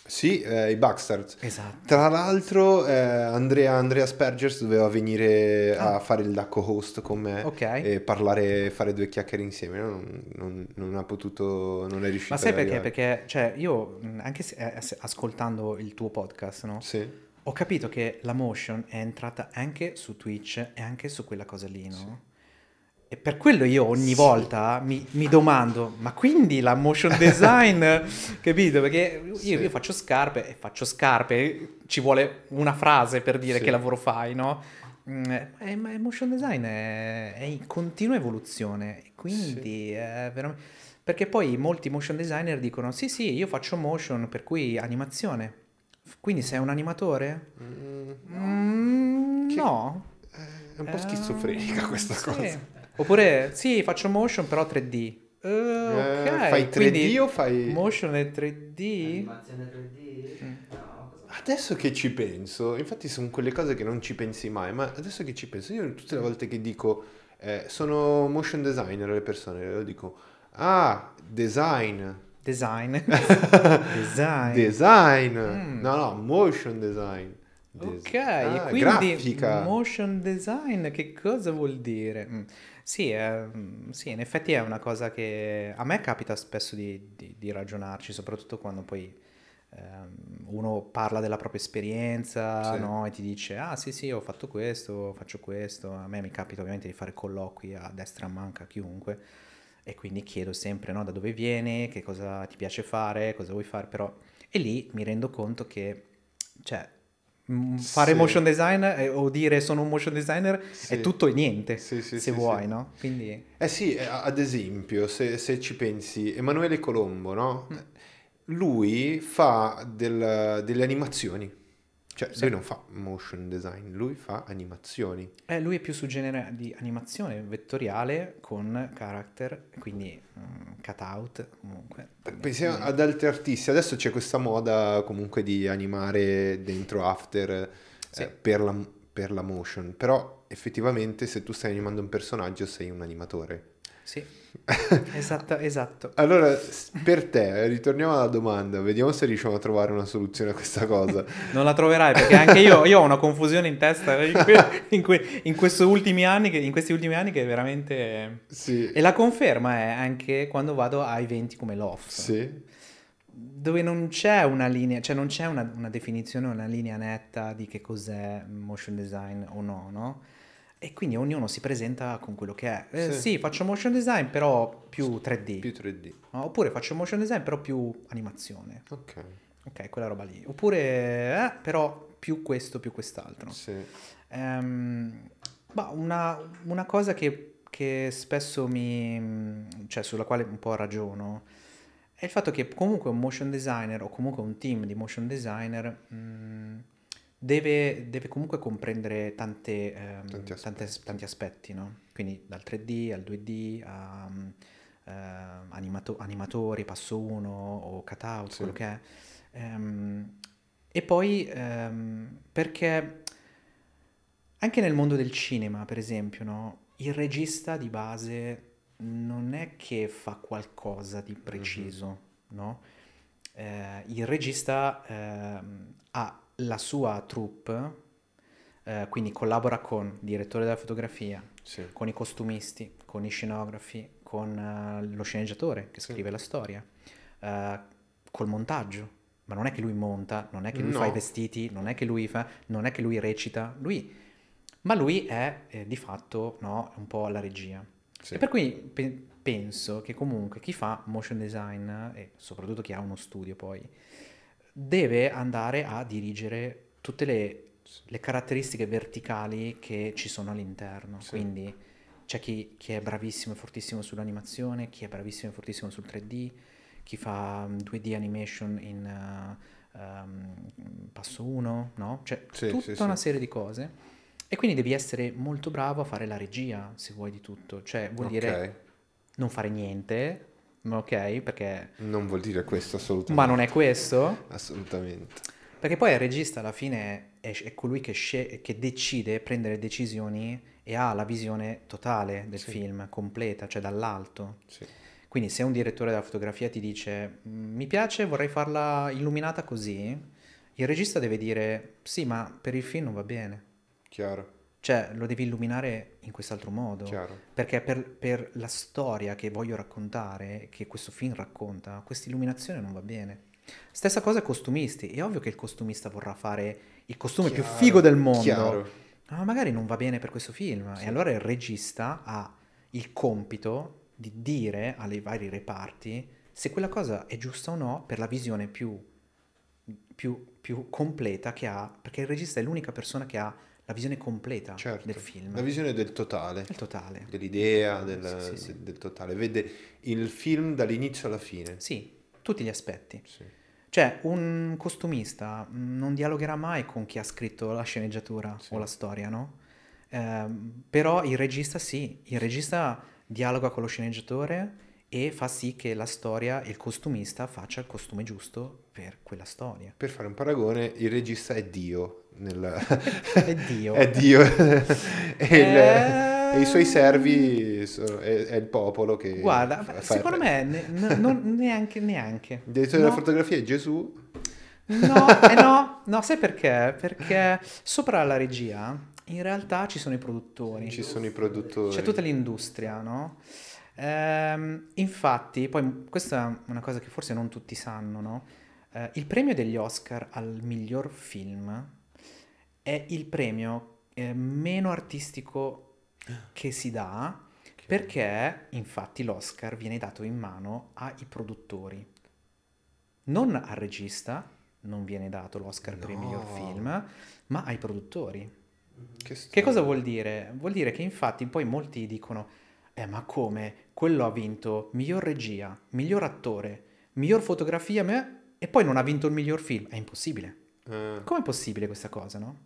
Sì, eh, i Backstars. Esatto. Tra l'altro eh, Andrea, Andrea Spergers doveva venire ah. a fare il da host con me okay. e parlare, fare due chiacchiere insieme, non, non, non ha potuto, non è riuscito. Ma sai perché? Arrivare. Perché cioè, io, anche se, eh, ascoltando il tuo podcast, no? Sì ho capito che la motion è entrata anche su Twitch e anche su quella cosa lì, no? Sì. E per quello io ogni sì. volta mi, mi, domando, ma quindi la motion design, capito? Perché io, sì. io, faccio scarpe e faccio scarpe, ci vuole una frase per dire sì. che lavoro fai, no? Mm, eh, ma il motion design è, è in continua evoluzione, quindi è veramente... Perché poi molti motion designer dicono, sì sì, io faccio motion, per cui animazione. Quindi sei un animatore? Mm, no. Mm, che... no. Eh, È un po' schizofrenica eh, questa sì. cosa. Oppure, sì, faccio motion però 3D. Uh, eh, eh, okay. fai 3D Quindi o fai... Motion e 3D? Animazione 3D? Mm. No, adesso che ci penso, infatti sono quelle cose che non ci pensi mai, ma adesso che ci penso, io tutte le volte che dico eh, sono motion designer le persone, lo dico, ah, design, Design. design. design. Mm. No, no, motion design. Des- ok, ah, quindi grafica. motion design che cosa vuol dire? Mm. Sì, eh, sì, in effetti è una cosa che a me capita spesso di, di, di ragionarci, soprattutto quando poi ehm, uno parla della propria esperienza sì. no? e ti dice ah sì sì ho fatto questo, faccio questo, a me mi capita ovviamente di fare colloqui a destra a manca, a chiunque e quindi chiedo sempre no, da dove vieni, che cosa ti piace fare, cosa vuoi fare, però... E lì mi rendo conto che, cioè, fare sì. motion design eh, o dire sono un motion designer sì. è tutto e niente sì, se vuoi no quindi eh sì eh, ad esempio se, se ci pensi Emanuele Colombo no mm. lui fa del, delle animazioni cioè, sì. lui non fa motion design, lui fa animazioni. Eh, lui è più su genere di animazione vettoriale con character, quindi um, cutout. Comunque. Pensiamo ad altri artisti. Adesso c'è questa moda comunque di animare dentro After eh, sì. eh, per, la, per la motion. Però effettivamente se tu stai animando un personaggio sei un animatore. Sì. esatto, esatto. Allora, per te, ritorniamo alla domanda, vediamo se riusciamo a trovare una soluzione a questa cosa. non la troverai perché anche io, io ho una confusione in testa in, que, in, que, in, questi ultimi anni che, questi ultimi anni che veramente... Sì. E la conferma è anche quando vado a eventi come l'off. Sì. Dove non c'è una linea, cioè non c'è una, una definizione, una linea netta di che cos'è motion design o no, no? E quindi ognuno si presenta con quello che è. Eh, sì. sì. faccio motion design però più 3D. Più 3D. Ah, oppure faccio motion design però più animazione. Ok. Ok, quella roba lì. Oppure eh, però più questo, più quest'altro. Sì. Um, ma una, una cosa che, che, spesso mi... cioè sulla quale un po' ragiono è il fatto che comunque un motion designer o comunque un team di motion designer... Mh, mm, deve, deve comunque comprendere tante, ehm, tanti, aspetti. Tante, tanti, aspetti. no? Quindi dal 3D al 2D a eh, animato- animatori, passo 1 o cutout, sì. quello che è. Ehm, e poi ehm, perché anche nel mondo del cinema, per esempio, no? il regista di base non è che fa qualcosa di mm-hmm. preciso, mm-hmm. no? eh, il regista eh, ha la sua troupe, eh, quindi collabora con il direttore della fotografia, sì. con i costumisti, con i scenografi, con uh, lo sceneggiatore che scrive sì. la storia, uh, col montaggio. Ma non è che lui monta, non è che lui no. fa i vestiti, non è che lui fa, non è che lui recita, lui. Ma lui è eh, di fatto no, un po' alla regia. Sì. E per cui pe- penso che comunque chi fa motion design, eh, e soprattutto chi ha uno studio poi, deve andare a dirigere tutte le, le caratteristiche verticali che ci sono all'interno. Sì. Quindi c'è chi, chi, è bravissimo e fortissimo sull'animazione, chi è bravissimo e fortissimo sul 3D, chi fa 2D mm, animation in uh, um, passo 1, no? Cioè sì, tutta sì, una serie di cose. E quindi devi essere molto bravo a fare la regia, se vuoi, di tutto. Cioè, vuol okay. dire non fare niente, ok? Perché... Non vuol dire questo assolutamente. Ma non è questo? Assolutamente. Perché poi il regista alla fine è, è colui che, sce- che decide prendere decisioni e ha la visione totale del sì. film, completa, cioè dall'alto. Sì. Quindi se un direttore della fotografia ti dice mm, mi piace, vorrei farla illuminata così, il regista deve dire sì, ma per il film non va bene. Chiaro. Cioè, lo devi illuminare in quest'altro modo. Chiaro. Perché per, per, la storia che voglio raccontare, che questo film racconta, questa illuminazione non va bene. Stessa cosa ai costumisti. È ovvio che il costumista vorrà fare il costume chiaro, più figo del mondo. Chiaro. Ma magari non va bene per questo film. Sì. E allora il regista ha il compito di dire ai vari reparti se quella cosa è giusta o no per la visione più, più, più completa che ha, perché il regista è l'unica persona che ha la visione completa certo, del film. La visione del totale. totale. Dell'idea, del, sì, sì, sì. del, totale. Vede il film dall'inizio alla fine. Sì, tutti gli aspetti. Sì. Cioè, un costumista mm, non dialogherà mai con chi ha scritto la sceneggiatura o la storia, no? Eh, però il regista sì, il regista dialoga con lo sceneggiatore e fa sì che la storia e il costumista faccia il costume giusto per quella storia. Per fare un paragone, il regista è Dio. Nel... è Dio. è Dio. e, eh... il, e, i suoi ehm. servi sono, è, è, il popolo che... Guarda, fa, secondo fa... me ne, no, non, neanche, neanche. Il direttore no. della fotografia è Gesù. No, eh no, no, sai perché? Perché sopra la regia in realtà ci sono i produttori. Ci sono i produttori. C'è tutta l'industria, no? Ehm, infatti, poi questa è una cosa che forse non tutti sanno, no? Uh, il premio degli Oscar al miglior film è il premio eh, meno artistico che si dà okay. perché infatti l'Oscar viene dato in mano ai produttori, non al regista, non viene dato l'Oscar no. per il miglior film, ma ai produttori. Mm-hmm. Che, che, cosa vuol dire? Vuol dire che infatti poi molti dicono, eh ma come? Quello ha vinto miglior regia, miglior attore, miglior fotografia, ma e poi non ha vinto il miglior film. È impossibile. Eh. Com'è possibile questa cosa, no?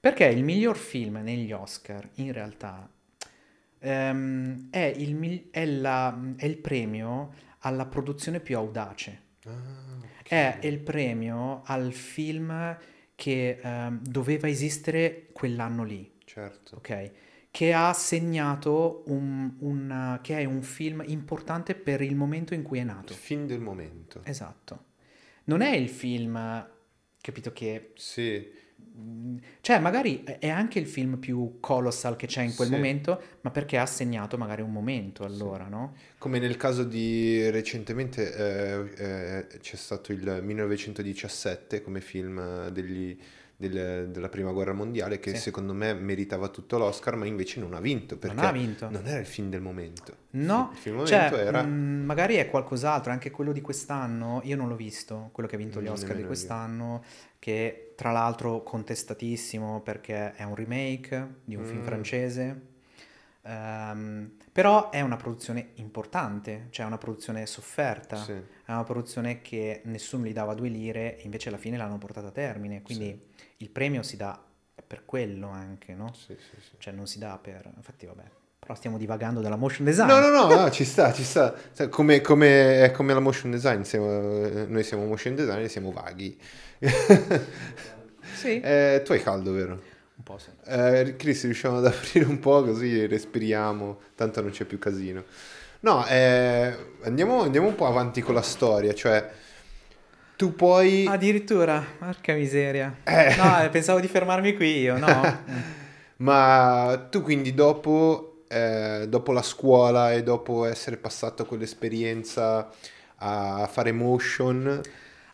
Perché il miglior film negli Oscar, in realtà, ehm, è, il, è, la, è, il, premio alla produzione più audace. Ah, okay. È il premio al film che ehm, doveva esistere quell'anno lì. Certo. Ok? Che ha segnato un, un, che è un film importante per il momento in cui è nato. Il film del momento. Esatto non è il film, capito che... Sì. Mm, cioè, magari è anche il film più colossal che c'è in quel sì. momento, ma perché ha segnato magari un momento allora, sì. no? Come nel caso di recentemente eh, eh, c'è stato il 1917 come film eh, degli del, della prima guerra mondiale che sì. secondo me meritava tutto l'Oscar ma invece non ha vinto perché non, vinto. non era il film del momento. No, il film del cioè, momento era... Mh, mm, magari è qualcos'altro, anche quello di quest'anno, io non l'ho visto, quello che ha vinto gli Oscar di quest'anno, io. che tra l'altro contestatissimo perché è un remake di un mm. film francese. Um, però è una produzione importante, cioè una produzione sofferta, sì. è una produzione che nessuno gli dava due lire e invece alla fine l'hanno portata a termine, quindi sì il premio si dà per quello anche, no? Sì, sì, sì. Cioè non si dà per... Infatti vabbè, però stiamo divagando dalla motion design. No, no, no, no ah, ci sta, ci sta. Cioè, come, come, è come la motion design, siamo, eh, noi siamo motion design e siamo vaghi. sì. Eh, tu hai caldo, vero? Un po', sì. Eh, Chris, riusciamo ad aprire un po' così respiriamo, tanto non c'è più casino. No, eh, andiamo, andiamo un po' avanti con la storia, cioè tu puoi... Addirittura, marca miseria. Eh. No, eh, pensavo di fermarmi qui io, no? Ma tu quindi dopo, eh, dopo la scuola e dopo essere passato quell'esperienza a fare motion...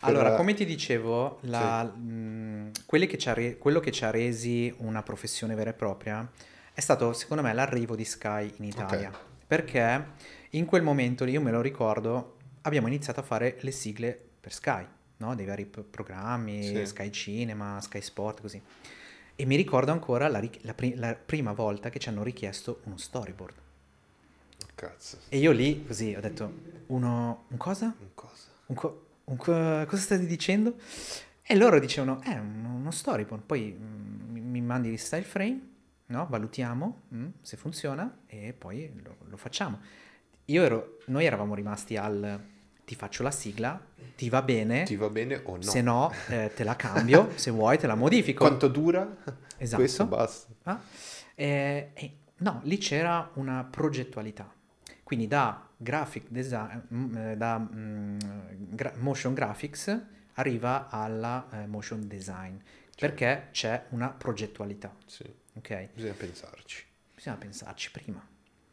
Allora, come ti dicevo, la, sì. mh, che re, quello che ci ha resi una professione vera e propria è stato, secondo me, l'arrivo di Sky in Italia. Okay. Perché in quel momento lì, io me lo ricordo, abbiamo iniziato a fare le sigle per Sky no? dei vari programmi, sì. Sky Cinema, Sky Sport, così. E mi ricordo ancora la, ri- la, pri- la prima volta che ci hanno richiesto uno storyboard. Oh, cazzo. E io lì, così, ho detto, uno... un cosa? Un cosa? Un co- un co- cosa state dicendo? E loro dicevano, eh, uno storyboard, poi mh, mm, mi mandi il style frame, no? Valutiamo mh, mm, se funziona e poi lo, lo facciamo. Ero, noi eravamo rimasti al ti faccio la sigla, ti va bene? Ti va bene o no? Se no, eh, te la cambio, se vuoi te la modifico. Quanto dura? Esatto. Questo basta. Ah? Eh, eh, no, lì c'era una progettualità. Quindi da graphic design, mm, eh, da mm, gra- motion graphics arriva alla eh, motion design, cioè. perché c'è una progettualità. Sì. Ok. Bisogna pensarci. Bisogna pensarci prima.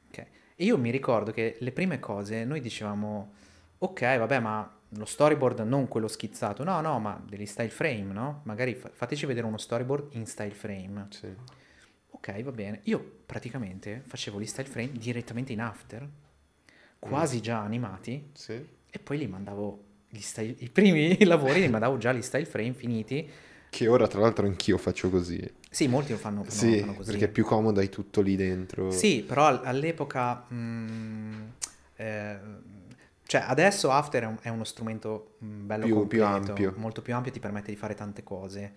Okay. E io mi ricordo che le prime cose noi dicevamo ok, vabbè, ma lo storyboard non quello schizzato, no, no, ma degli style frame, no? Magari fateci vedere uno storyboard in style frame. Sì. Ok, va bene. Io praticamente facevo gli style frame direttamente in After, quasi mm. già animati, sì. e poi li mandavo style, i primi lavori li mandavo già gli style frame finiti. Che ora tra l'altro anch'io faccio così. Sì, molti lo fanno, sì, lo fanno così. Perché è più comodo, hai tutto lì dentro. Sì, però all'epoca... Mh, mm, eh, cioè, adesso After è, un, è uno strumento bello più, completo, più ampio. molto più ampio, ti permette di fare tante cose.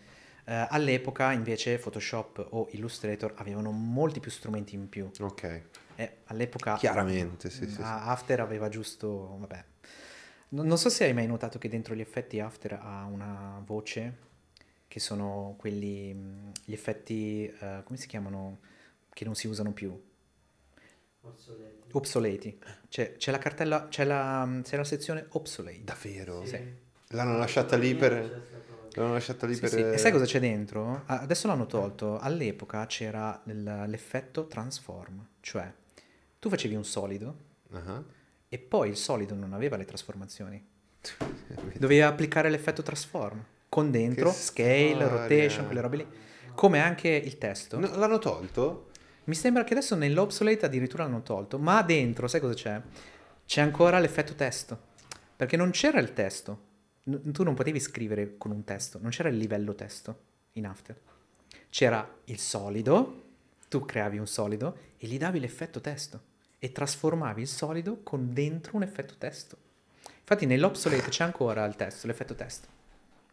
Uh, all'epoca invece Photoshop o Illustrator avevano molti più strumenti in più. Ok. E eh, all'epoca... Chiaramente, sì, sì. After aveva giusto... Vabbè. Non, non so se hai mai notato che dentro gli effetti After ha una voce, che sono quelli... gli effetti... Uh, come si chiamano? Che non si usano più Obsoleti. Obsoleti. C'è, c'è la cartella, c'è la, c'è la sezione obsolete. Davvero? Sì. L'hanno lasciata lì per... L'hanno lasciata lì sì, per... Sì. E eh, sai cosa c'è dentro? Ah, adesso l'hanno tolto. All'epoca c'era l'effetto transform, cioè tu facevi un solido uh-huh. e poi il solido non aveva le trasformazioni. Dovevi applicare l'effetto transform con dentro scale, rotation, quelle robe lì. Come anche il testo. No, l'hanno tolto? Mi sembra che adesso nell'obsolete addirittura l'hanno tolto, ma dentro, sai cosa c'è? C'è ancora l'effetto testo, perché non c'era il testo. N- tu non potevi scrivere con un testo, non c'era il livello testo in After. C'era il solido, tu creavi un solido e gli davi l'effetto testo e trasformavi il solido con dentro un effetto testo. Infatti nell'obsolete c'è ancora il testo, l'effetto testo.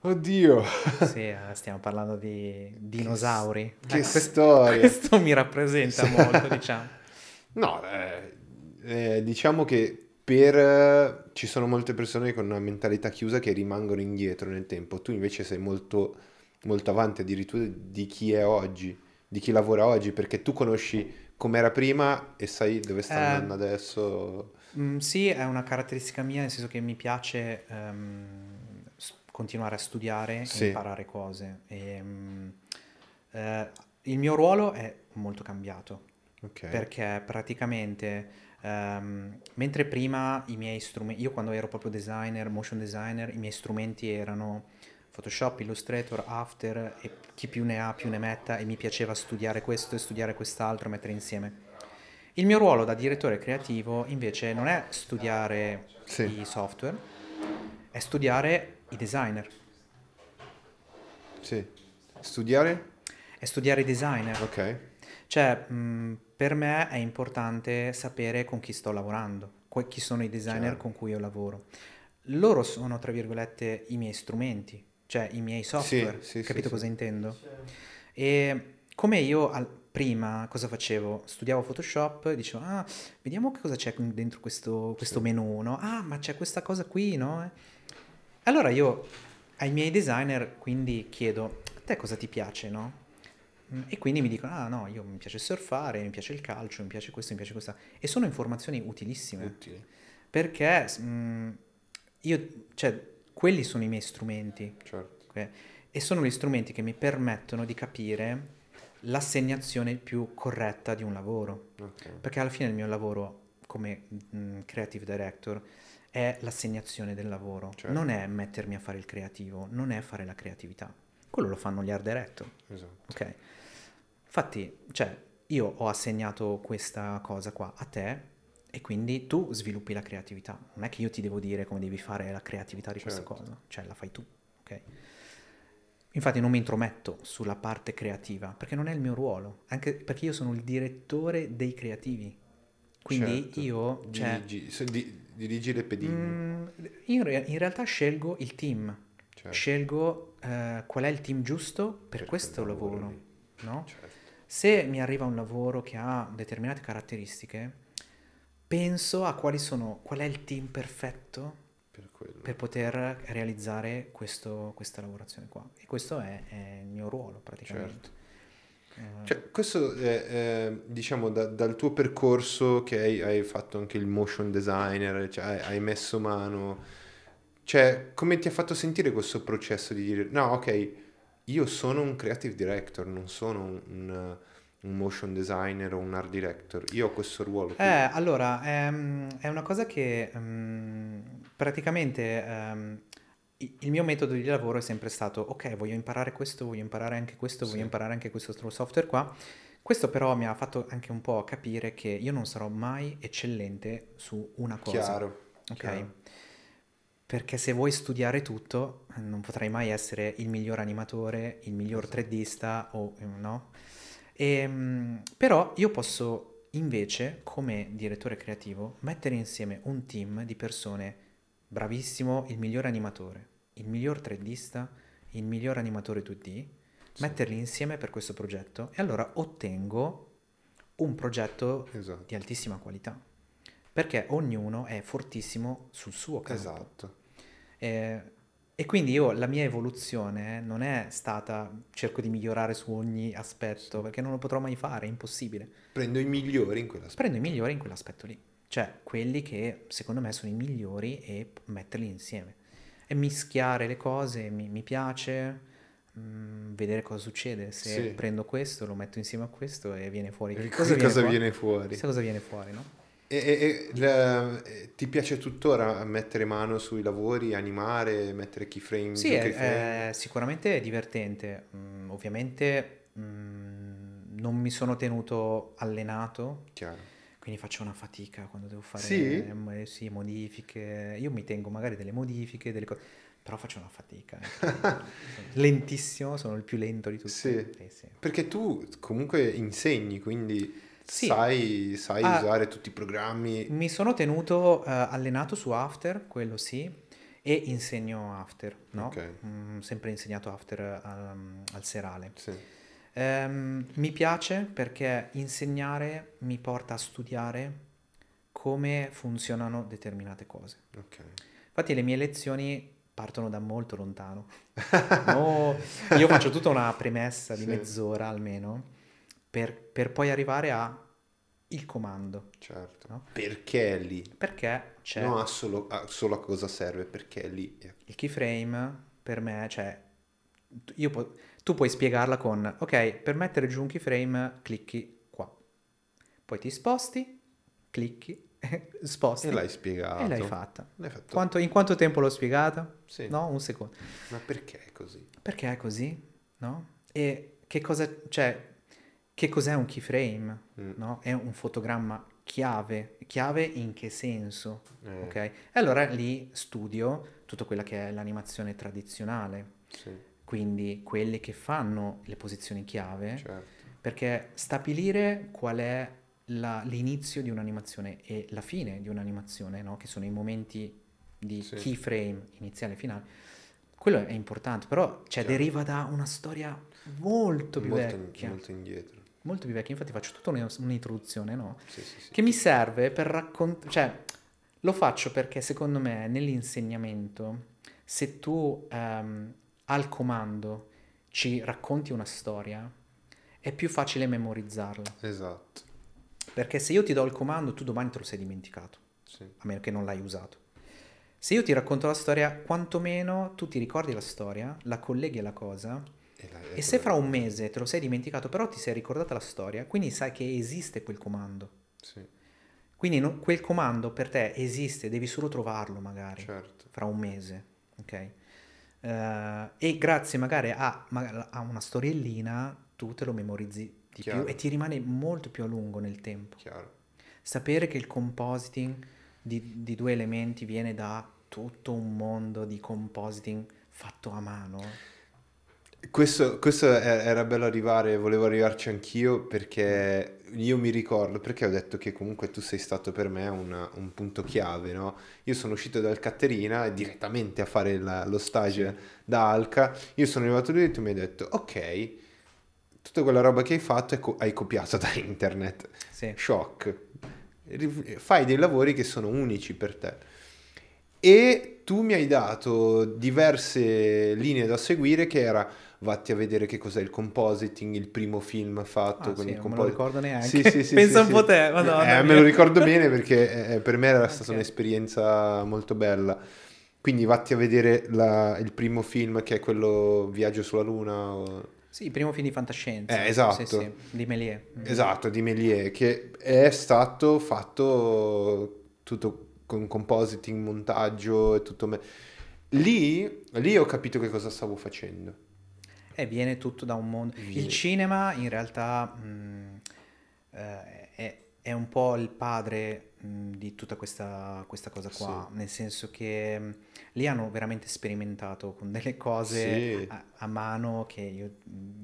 Oddio! Sì, eh, stiamo parlando di dinosauri. Che, ecco, storia! Questo mi rappresenta molto, diciamo. No, eh, eh, diciamo che per... Eh, ci sono molte persone con una mentalità chiusa che rimangono indietro nel tempo. Tu invece sei molto, molto avanti addirittura di chi è oggi, di chi lavora oggi, perché tu conosci com'era prima e sai dove sta andando ehm, adesso. Mh, mm, sì, è una caratteristica mia, nel senso che mi piace... Um continuare a studiare sì. e imparare cose. E, ehm, eh, il mio ruolo è molto cambiato okay. perché praticamente ehm, mentre prima i miei strumenti, io quando ero proprio designer, motion designer, i miei strumenti erano Photoshop, Illustrator, After e chi più ne ha più ne metta e mi piaceva studiare questo e studiare quest'altro, e mettere insieme. Il mio ruolo da direttore creativo invece non è studiare sì. i software, è studiare i designer. Sì. Studiare? E studiare i designer. Ok. Cioè, mh, mm, per me è importante sapere con chi sto lavorando, chi sono i designer Chiaro. con cui io lavoro. Loro sono, tra virgolette, i miei strumenti, cioè i miei software. Sì, sì, Capito sì, cosa intendo? E come io al, prima cosa facevo? Studiavo Photoshop, dicevo, ah, vediamo che cosa c'è dentro questo, questo menu, no? Ah, ma c'è questa cosa qui, no? Eh? Allora io ai miei designer quindi chiedo, a te cosa ti piace, no? Mm, e quindi mi dicono, ah no, io mi piace surfare, mi piace il calcio, mi piace questo, mi piace questo. E sono informazioni utilissime. Utili. Perché mh, mm, io, cioè, quelli sono i miei strumenti. Certo. Okay? E sono gli strumenti che mi permettono di capire l'assegnazione più corretta di un lavoro. Okay. Perché alla fine il mio lavoro come mh, mm, creative director è l'assegnazione del lavoro, certo. non è mettermi a fare il creativo, non è fare la creatività. Quello lo fanno gli art director. Esatto. Okay? Infatti, cioè, io ho assegnato questa cosa qua a te e quindi tu sviluppi la creatività. Non è che io ti devo dire come devi fare la creatività di certo. questa cosa, cioè la fai tu, ok? Infatti non mi intrometto sulla parte creativa, perché non è il mio ruolo, anche perché io sono il direttore dei creativi, quindi certo. io... Cioè, dirigi, di, dirigi le pedine. Mm, io in realtà scelgo il team, certo. scelgo eh, qual è il team giusto per, per questo lavoro. lavoro no? certo. Se mi arriva un lavoro che ha determinate caratteristiche, penso a quali sono, qual è il team perfetto per, per poter realizzare questo, questa lavorazione qua. E questo è, è il mio ruolo praticamente. Certo. Eh. Cioè, questo è, è diciamo, da, dal tuo percorso che hai, hai, fatto anche il motion designer, cioè hai, hai, messo mano, cioè, come ti ha fatto sentire questo processo di dire, no, ok, io sono un creative director, non sono un, un, un motion designer o un art director, io ho questo ruolo. Qui. Eh, allora, è, ehm, è una cosa che um, praticamente... Um, il mio metodo di lavoro è sempre stato, ok, voglio imparare questo, voglio imparare anche questo, sì. voglio imparare anche questo software qua. Questo però mi ha fatto anche un po' capire che io non sarò mai eccellente su una cosa. Chiaro. Ok. Chiaro. Perché se vuoi studiare tutto, non potrai mai essere il miglior animatore, il miglior 3Dista esatto. o eh, no. E, ehm, però io posso invece, come direttore creativo, mettere insieme un team di persone bravissimo, il migliore animatore, il miglior 3Dista, il miglior animatore 2D, sì. metterli insieme per questo progetto e allora ottengo un progetto esatto. di altissima qualità. Perché ognuno è fortissimo sul suo campo. Esatto. E, e quindi io la mia evoluzione non è stata cerco di migliorare su ogni aspetto, perché non lo potrò mai fare, è impossibile. Prendo i migliori in quell'aspetto. Prendo i migliori in quell'aspetto lì. Cioè, quelli che secondo me sono i migliori e metterli insieme e mischiare le cose, mi, mi piace mh, mm, vedere cosa succede, se sì. prendo questo, lo metto insieme a questo e viene fuori. Cosa, cosa, viene, cosa fuori? viene fuori? Chissà cosa viene fuori, no? E, e, e la, eh, ti piace tuttora mettere mano sui lavori, animare, mettere keyframe? Sì, è, È sicuramente è divertente. Mm, ovviamente mm, non mi sono tenuto allenato. Chiaro quindi faccio una fatica quando devo fare sì? Eh, sì, modifiche. Io mi tengo magari delle modifiche, delle cose, però faccio una fatica. Eh. lentissimo, sono il più lento di tutti. Sì. Eh, sì. Perché tu comunque insegni, quindi sai, sai ah, usare tutti i programmi. Mi sono tenuto uh, allenato su After, quello sì. E insegno After, no? Okay. Mm, sempre insegnato After um, al serale. Sì Um, mi piace perché insegnare mi porta a studiare come funzionano determinate cose. Okay. Infatti le mie lezioni partono da molto lontano. no, io faccio tutta una premessa di sì. mezz'ora almeno per, per, poi arrivare a il comando. Certo. No? Perché è lì? Perché c'è... Non solo, solo, a cosa serve, perché è lì. Il keyframe per me, cioè... Io po- tu puoi spiegarla con, ok, per mettere giù un keyframe clicchi qua, poi ti sposti, clicchi, sposti. E l'hai spiegato. E l'hai fatta. L'hai quanto, in quanto tempo l'ho spiegata? Sì. No, un secondo. Ma perché è così? Perché è così, no? E che cosa, cioè, che cos'è un keyframe, mm. no? È un fotogramma chiave, chiave in che senso, eh. ok? E allora lì studio tutto quella che è l'animazione tradizionale. Sì quindi quelli che fanno le posizioni chiave, certo. perché stabilire qual è la, l'inizio di un'animazione e la fine di un'animazione, no? che sono i momenti di sì. keyframe iniziale e finale, quello è importante, però cioè, deriva da una storia molto più molto, vecchia. Molto indietro. Molto più vecchia, infatti faccio tutta una, un'introduzione, no? sì, sì, che mi serve per raccontare, cioè lo faccio perché secondo me nell'insegnamento se tu um, al comando ci racconti una storia, è più facile memorizzarla. Esatto. Perché se io ti do il comando, tu domani te lo sei dimenticato, sì. a meno che non l'hai usato. Se io ti racconto la storia, quantomeno tu ti ricordi la storia, la colleghi alla cosa, e, se fra un mese te lo sei dimenticato, però ti sei ricordata la storia, quindi sai che esiste quel comando. Sì. Quindi no, quel comando per te esiste, devi solo trovarlo magari certo. fra un mese, ok? eh, e grazie magari a, a, una storiellina tu te lo memorizzi di Chiaro. più e ti rimane molto più a lungo nel tempo. Chiaro. Sapere che il compositing di, di due elementi viene da tutto un mondo di compositing fatto a mano questo, questo, era bello arrivare, volevo arrivarci anch'io perché io mi ricordo, perché ho detto che comunque tu sei stato per me una, un punto chiave, no? Io sono uscito dal Caterina direttamente a fare la, lo stage da Alca, io sono arrivato lì e tu mi hai detto ok, tutta quella roba che hai fatto co- hai copiato da internet, sì. shock, fai dei lavori che sono unici per te. E tu mi hai dato diverse linee da seguire che era vatti a vedere che cos'è il compositing, il primo film fatto ah, con sì, il compositing. Non me lo ricordo neanche. Sì, sì, sì, Pensa sì, un po' te, madonna. Eh, me lo ricordo bene perché eh, eh per me era stata un'esperienza molto bella. Quindi vatti a vedere la, il primo film che è quello Viaggio sulla Luna. O... Sì, il primo film di fantascienza. Eh, esatto. Sì, sì, di Méliès. Mm. Esatto, di Méliès, che è stato fatto tutto con compositing, montaggio e tutto. Me- lì, lì ho capito che cosa stavo facendo e viene tutto da un mondo. Viene. Il cinema in realtà mh, mm, eh, è, è, un po' il padre di tutta questa, questa cosa qua, sì. nel senso che lì hanno veramente sperimentato con delle cose sì. a, a, mano che io,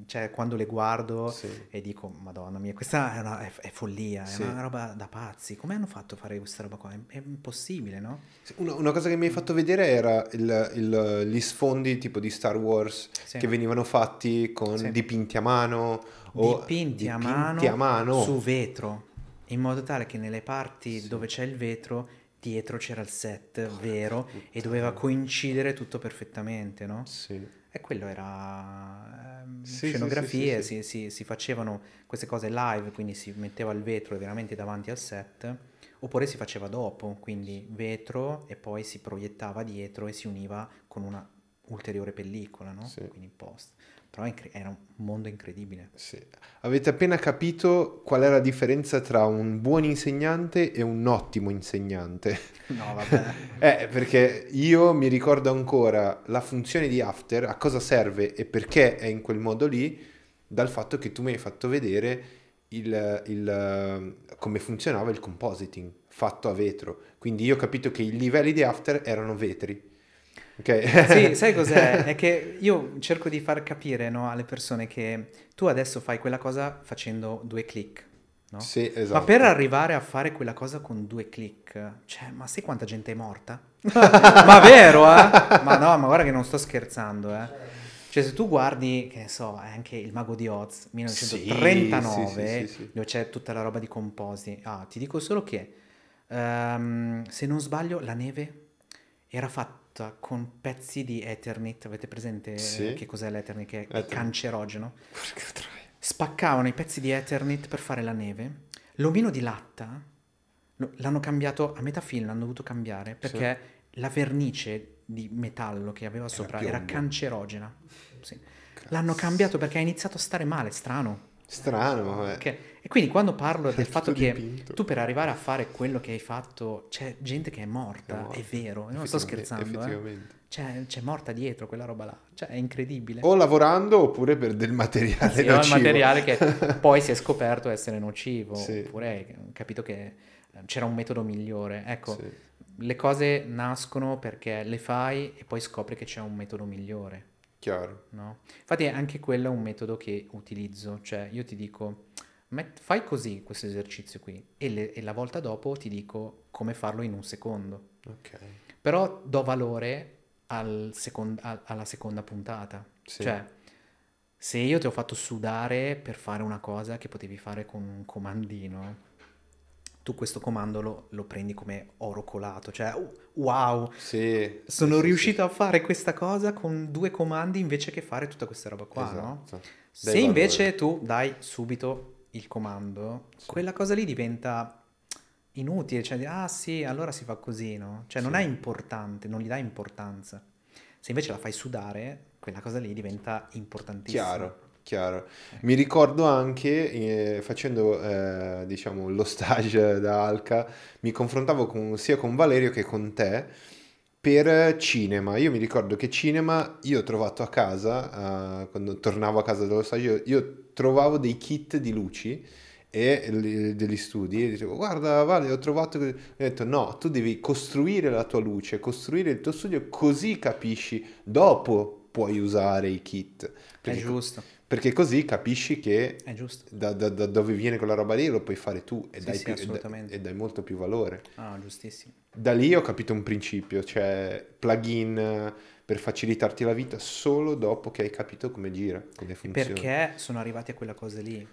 cioè quando le guardo sì. e dico, madonna mia, questa è, una, è, è follia, è una roba da pazzi, come hanno fatto a fare questa roba qua? È, è impossibile, no? Una, una, cosa che mi hai fatto vedere era il, il, gli sfondi tipo di Star Wars che venivano fatti con dipinti a mano. O dipinti, dipinti mano, a mano. su vetro in modo tale che nelle parti sì. dove c'è il vetro dietro c'era il set oh, vero puttana. e doveva coincidere tutto perfettamente, no? Sì. E quello era ehm, sì, scenografie, sì, si, si, facevano queste cose live, quindi si metteva il vetro veramente davanti al set, oppure si faceva dopo, quindi vetro e poi si proiettava dietro e si univa con una ulteriore pellicola, no? sì. Quindi post però era un mondo incredibile. Sì. Avete appena capito qual è la differenza tra un buon insegnante e un ottimo insegnante. No, vabbè. eh, perché io mi ricordo ancora la funzione di After, a cosa serve e perché è in quel modo lì, dal fatto che tu mi hai fatto vedere il, il, come funzionava il compositing fatto a vetro. Quindi io ho capito che i livelli di After erano vetri Okay. sì, sai cos'è? È che io cerco di far capire no, alle persone che tu adesso fai quella cosa facendo due click. No? Sì, esatto. Ma per arrivare a fare quella cosa con due click, cioè, ma sai quanta gente è morta? ma vero, eh? Ma no, ma guarda che non sto scherzando, eh. Cioè, se tu guardi, che ne so, anche il Mago di Oz 1939, sì, sì, dove c'è tutta la roba di composi, ah, ti dico solo che, um, se non sbaglio, la neve era fatta tutta con pezzi di Ethernet. Avete presente eh, sì. che cos'è l'Ethernet? Che è Eternit. cancerogeno. Spaccavano i pezzi di Ethernet per fare la neve. L'omino di latta l'hanno cambiato a metà film, l'hanno dovuto cambiare perché sì. la vernice di metallo che aveva sopra piombo. era cancerogena. Sì. L'hanno cambiato perché ha iniziato a stare male, strano. Strano, eh. che... E quindi quando parlo del fatto che tu per arrivare a fare quello che hai fatto c'è gente che è morta, è, morta. è vero, non sto scherzando. Eh. Effettivamente. Eh. C'è, c'è, morta dietro quella roba là, cioè è incredibile. O lavorando oppure per del materiale sì, nocivo. il materiale che poi si è scoperto essere nocivo, sì. oppure hai capito che eh, c'era un metodo migliore. Ecco, sì. le cose nascono perché le fai e poi scopri che c'è un metodo migliore. Chiaro. No? Infatti anche quello è un metodo che utilizzo, cioè io ti dico fai così questo esercizio qui e, le, e, la volta dopo ti dico come farlo in un secondo. Ok. Però do valore al second, a, alla seconda puntata. Sì. Cioè, se io ti ho fatto sudare per fare una cosa che potevi fare con un comandino, tu questo comando lo, lo prendi come oro colato, cioè uh, wow, sì, sono sì, riuscito sì. a fare questa cosa con due comandi invece che fare tutta questa roba qua, esatto. no? Dai Se valore. invece tu dai subito il comando, quella cosa lì diventa inutile, cioè ah sì, allora si fa così, no? Cioè non è importante, non gli dà importanza. Se invece la fai sudare, quella cosa lì diventa importantissima. Chiaro. Chiaro. Mi ricordo anche, eh, facendo eh, diciamo, lo stage da Alca, mi confrontavo con, sia con Valerio che con te per cinema. Io mi ricordo che cinema io ho trovato a casa, eh, quando tornavo a casa dallo stage, io trovavo dei kit di luci e degli studi e dicevo guarda Vale ho trovato ho detto no tu devi costruire la tua luce costruire il tuo studio così capisci dopo puoi usare i kit perché è giusto perché così capisci che da, da, da, dove viene quella roba lì lo puoi fare tu e, sì, dai, sì, più, e, e dai, molto più valore. Ah, giustissimo. Da lì ho capito un principio, cioè plugin per facilitarti la vita solo dopo che hai capito come gira, come funziona. Perché sono arrivati a quella cosa lì.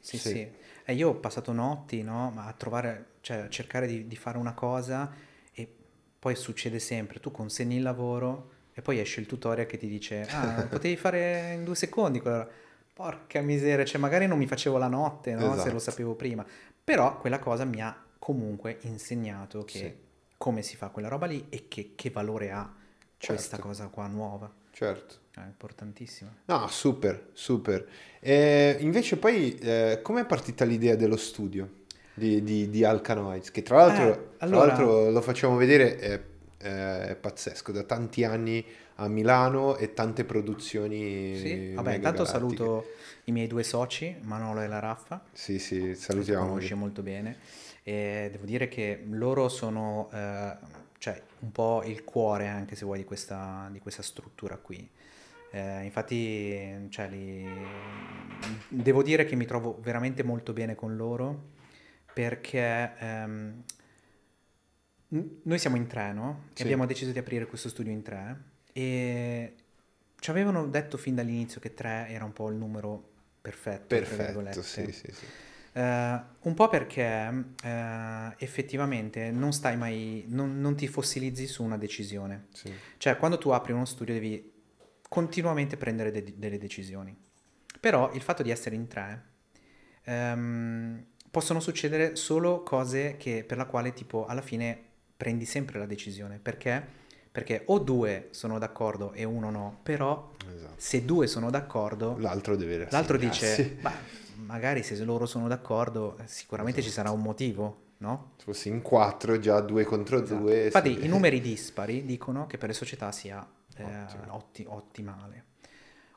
Sì, sì. sì. E io ho passato notti, no? a trovare, cioè a cercare di, di fare una cosa e poi succede sempre. Tu consegni il lavoro e poi esce il tutorial che ti dice ah potevi fare in due secondi quella... porca miseria cioè magari non mi facevo la notte no? esatto. se lo esatto. sapevo prima però quella cosa mi ha comunque insegnato che sì. come si fa quella roba lì e che, che valore ha certo. questa cosa qua nuova certo eh, è importantissima no super super e invece poi eh, com'è partita l'idea dello studio di, di, di Alcanoids che tra l'altro, eh, allora... tra l'altro lo facciamo vedere eh, eh, è pazzesco, da tanti anni a Milano e tante produzioni. Sì, vabbè, intanto saluto i miei due soci, Manolo e la Raffa. Sì, sì, salutiamo. Li conosci molto bene. E devo dire che loro sono eh, cioè, un po' il cuore, anche se vuoi, di questa, di questa struttura qui. Eh, infatti, cioè, li... devo dire che mi trovo veramente molto bene con loro perché ehm, noi siamo in treno sì. e abbiamo deciso di aprire questo studio in tre e ci avevano detto fin dall'inizio che tre era un po' il numero perfetto. Perfetto, sì, sì, sì. Uh, un po' perché uh, effettivamente non stai mai, non, non, ti fossilizzi su una decisione. Sì. Cioè, quando tu apri uno studio devi continuamente prendere de- delle decisioni. Però il fatto di essere in tre um, possono succedere solo cose che, per la quale tipo alla fine prendi sempre la decisione perché perché o due sono d'accordo e uno no, però esatto. se due sono d'accordo, l'altro, l'altro dice, ma magari se loro sono d'accordo sicuramente esatto. ci sarà un motivo, no? Se fossi in quattro già due contro esatto. due. Infatti sì. i numeri dispari dicono che per le società sia eh, otti- ottimale.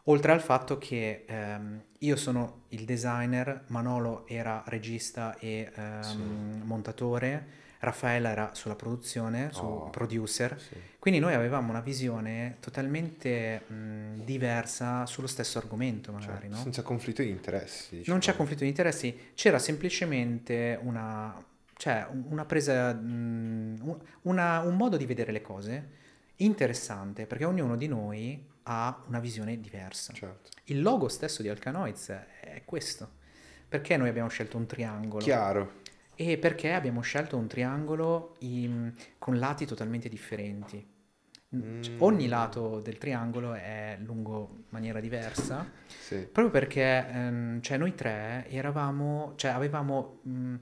Oltre al fatto che ehm, io sono il designer, Manolo era regista e ehm, sì. montatore, Raffaella era sulla produzione, su oh, producer, sì. quindi noi avevamo una visione totalmente mh, diversa sullo stesso argomento magari. Cioè, no? Senza conflitto di interessi. Diciamo. Non c'è conflitto di interessi, c'era semplicemente una, cioè, una presa, mh, una, un modo di vedere le cose interessante perché ognuno di noi ha una visione diversa. Certo. Il logo stesso di Alcanoids è questo, perché noi abbiamo scelto un triangolo. Chiaro e perché abbiamo scelto un triangolo in, con lati totalmente differenti. Cioè, mm. ogni lato del triangolo è lungo in maniera diversa, sì. proprio perché ehm, cioè noi tre eravamo, cioè avevamo mh, mm,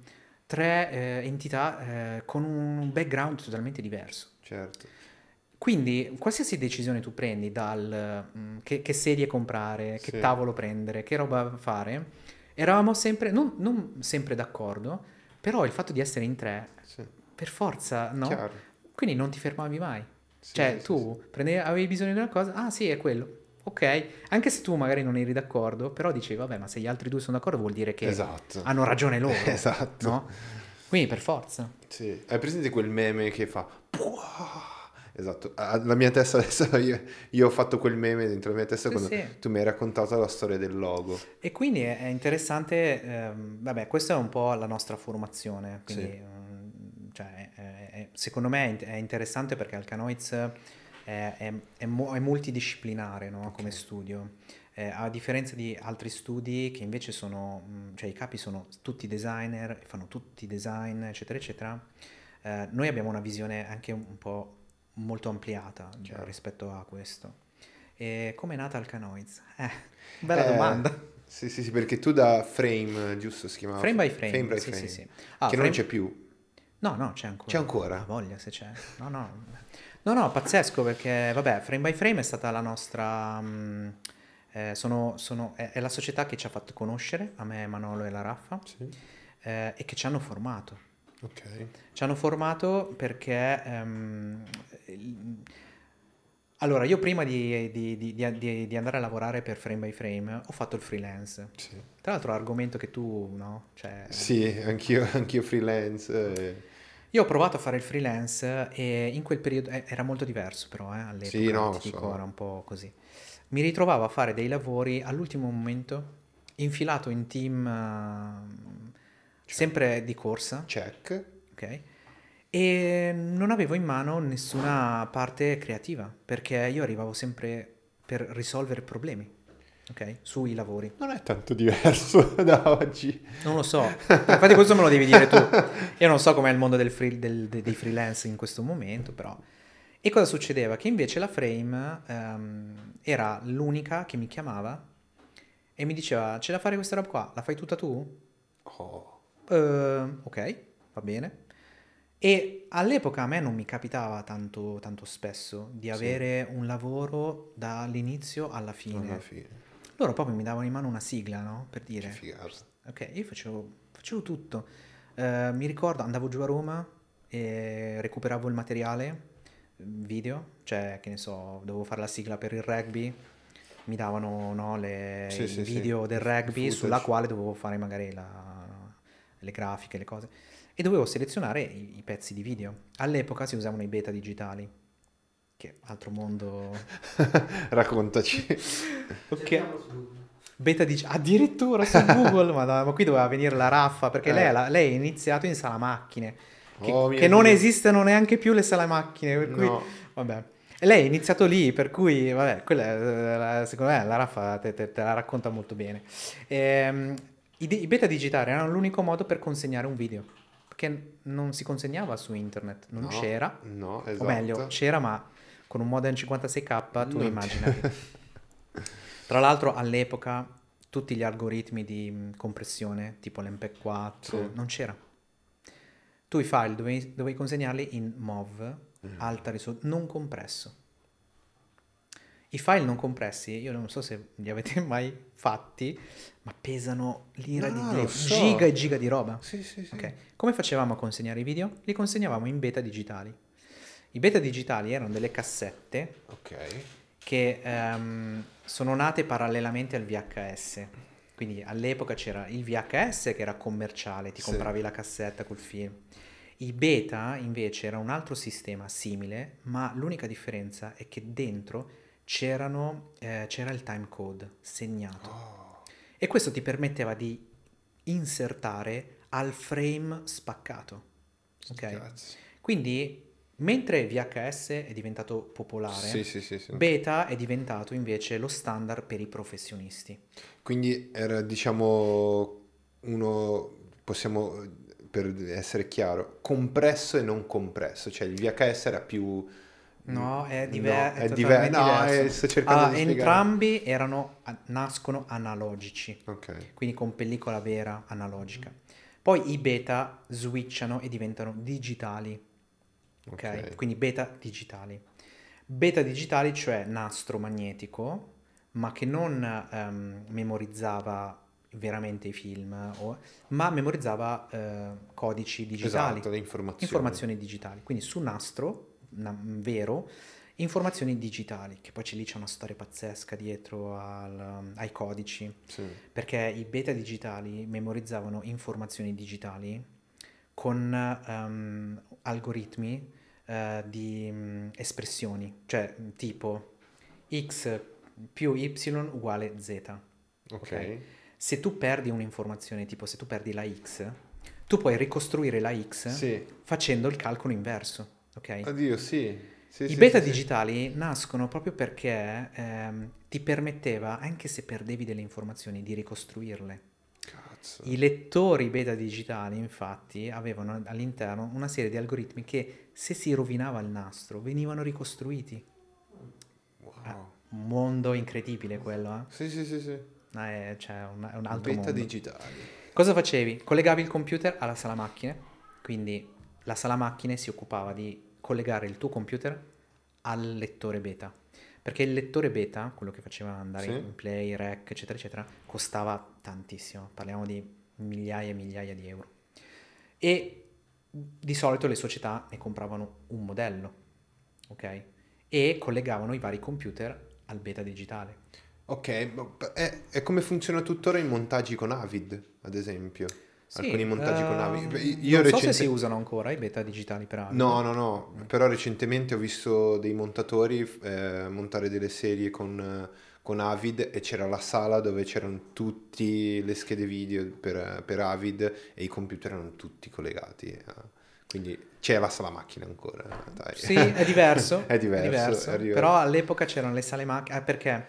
tre eh, entità eh, con un background totalmente diverso. Certo. Quindi qualsiasi decisione tu prendi dal mh, mm, che, che, sedie comprare, che sì. tavolo prendere, che roba fare, eravamo sempre, non, non sempre d'accordo, però il fatto di essere in tre, sì. per forza, no? Chiaro. Quindi non ti fermavi mai. Sì, cioè, sì, tu prendevi, avevi bisogno di una cosa, ah sì, è quello. Ok, anche se tu magari non eri d'accordo, però dicevi, vabbè, ma se gli altri due sono d'accordo vuol dire che esatto. hanno ragione loro. Esatto. No? Quindi per forza. Sì. Hai presente quel meme che fa... Puah! Esatto, la mia testa adesso, io, io, ho fatto quel meme dentro la mia testa sì, quando sì. tu mi hai raccontato la storia del logo. E quindi è interessante, ehm, vabbè, questa è un po' la nostra formazione, quindi, sì. Mm, cioè, è, è, secondo me è interessante perché Alcanoids è, è multidisciplinare no? okay. come studio, eh, a differenza di altri studi che invece sono, mm, cioè i capi sono tutti designer, fanno tutti design, eccetera, eccetera, eh, noi abbiamo una visione anche un po' molto ampliata Chiaro. Cioè, certo. rispetto a questo. E come è nata Alcanoids? Eh, bella eh, domanda. Sì, sì, sì, perché tu da frame, eh, giusto, si chiamava? Frame by frame. frame, by frame. Sì, sì. Ah, che frame... non c'è più. No, no, c'è ancora. C'è ancora? La voglia se c'è. No, no. No, no, pazzesco perché, vabbè, frame by frame è stata la nostra... Mh, mm, eh, sono, sono, è, è, la società che ci ha fatto conoscere, a me, Manolo e la Raffa, sì. eh, e che ci hanno formato. Okay. Ci hanno formato perché ehm, Mm. Allora, io prima di, di, di, di, andare a lavorare per Frame by Frame ho fatto il freelance. Sì. Tra l'altro argomento che tu, no? Cioè... Sì, anch'io, anch'io freelance. Eh. Io ho provato a fare il freelance e in quel periodo eh, era molto diverso però, eh, all'epoca. Sì, no, ti dico, so. era un po' così. Mi ritrovavo a fare dei lavori all'ultimo momento, infilato in team uh, sempre di corsa. Check. Ok e non avevo in mano nessuna parte creativa perché io arrivavo sempre per risolvere problemi. Ok? Sui lavori. Non è tanto diverso da oggi. Non lo so. Infatti questo me lo devi dire tu. Io non so com'è il mondo free, del, dei freelance in questo momento, però... E cosa succedeva? Che invece la Frame um, era l'unica che mi chiamava e mi diceva, c'è da fare questa roba qua, la fai tutta tu? Oh. Uh, ok, va bene. E all'epoca a me non mi capitava tanto, tanto spesso di avere sì. un lavoro dall'inizio alla fine. alla fine. Loro proprio mi davano in mano una sigla, no? Per dire. Che Ok, io facevo, facevo tutto. Uh, mi ricordo, andavo giù a Roma e recuperavo il materiale mm, video, cioè che ne so, dovevo fare la sigla per il rugby, mi davano no, le, sì, sì, video del rugby sulla quale dovevo fare magari la, le grafiche, le cose e dovevo selezionare i, i pezzi di video. All'epoca si usavano i beta digitali, che altro mondo... Raccontaci. ok. Beta dice addirittura su Google, Madonna, ma qui doveva venire la raffa perché eh. lei, la, è iniziato in sala macchine, che, oh, che non esistono neanche più le sale macchine, per cui no. vabbè. lei è iniziato lì, per cui, vabbè, quella, secondo me la Raffa te, te, te la racconta molto bene. E, ehm, I beta digitali erano l'unico modo per consegnare un video che non si consegnava su internet, non no, c'era. No, esatto. O meglio, c'era ma con un modem 56k tu non immaginavi. Tra l'altro all'epoca tutti gli algoritmi di mm, compressione, tipo l'MP4, sì. non c'era. Tu i file dovevi, dovevi consegnarli in MOV, mm. alta risoluzione, non compresso. I file non compressi, io non so se li avete mai fatti, ma pesano l'ira no, di ah, Dio, so. giga e giga di roba. Sì, sì, sì. Okay. Come facevamo a consegnare i video? Li consegnavamo in beta digitali. I beta digitali erano delle cassette okay. che um, sono nate parallelamente al VHS. Quindi all'epoca c'era il VHS che era commerciale, ti compravi sì. la cassetta col film. I beta invece era un altro sistema simile, ma l'unica differenza è che dentro eh, c'era il time code segnato. Oh e questo ti permetteva di insertare al frame spaccato. Ok? Cazzo. Quindi Mentre VHS è diventato popolare, sì, sì, sì, beta è diventato invece lo standard per i professionisti. Quindi era, diciamo, uno, possiamo, per essere chiaro, compresso e non compresso, cioè il VHS era più No, è, diverso. no, è, è diver- no, diverso. È, allora, entrambi erano, nascono analogici, okay. quindi con pellicola vera analogica. Poi i beta switchano e diventano digitali. Okay? quindi beta digitali. Beta digitali, cioè nastro magnetico, ma che non um, memorizzava veramente i film, o, ma memorizzava uh, codici digitali, esatto, informazioni. informazioni digitali. Quindi su nastro vero, informazioni digitali, che poi c'è lì c'è una storia pazzesca dietro al, ai codici, sì. perché i beta digitali memorizzavano informazioni digitali con um, algoritmi uh, di um, espressioni, cioè tipo x più y uguale z. Ok. Se tu perdi un'informazione, tipo se tu perdi la x, tu puoi ricostruire la x sì. facendo il calcolo inverso ok? Oddio, sì. Sì, I sì, beta sì, digitali nascono proprio perché ehm, ti permetteva, anche se perdevi delle informazioni, di ricostruirle. Cazzo. I lettori beta digitali, infatti, avevano all'interno una serie di algoritmi che, se si rovinava il nastro, venivano ricostruiti. Wow. Ah, mondo incredibile quello, eh? Sì, sì, sì, sì. Ah, cioè, un, è un altro beta mondo. digitali. Cosa facevi? Collegavi il computer alla sala macchine, quindi la sala macchine si occupava di collegare il tuo computer al lettore beta. Perché il lettore beta, quello che faceva andare sì. in play, rec, eccetera, eccetera, costava tantissimo. Parliamo di migliaia e migliaia di euro. E di solito le società ne compravano un modello, ok? E collegavano i vari computer al beta digitale. Ok, è come funziona tuttora i montaggi con Avid, ad esempio? sì, alcuni montaggi uh, con navi. Ehm, io non recente... so se si usano ancora i beta digitali per avi. No, no, no, però recentemente ho visto dei montatori eh, montare delle serie con, con, Avid e c'era la sala dove c'erano tutte le schede video per, per, Avid e i computer erano tutti collegati. Eh. Quindi c'è la sala macchina ancora. Dai. Sì, è diverso. è diverso. È diverso. È Però all'epoca c'erano le sale macchina. Eh, perché?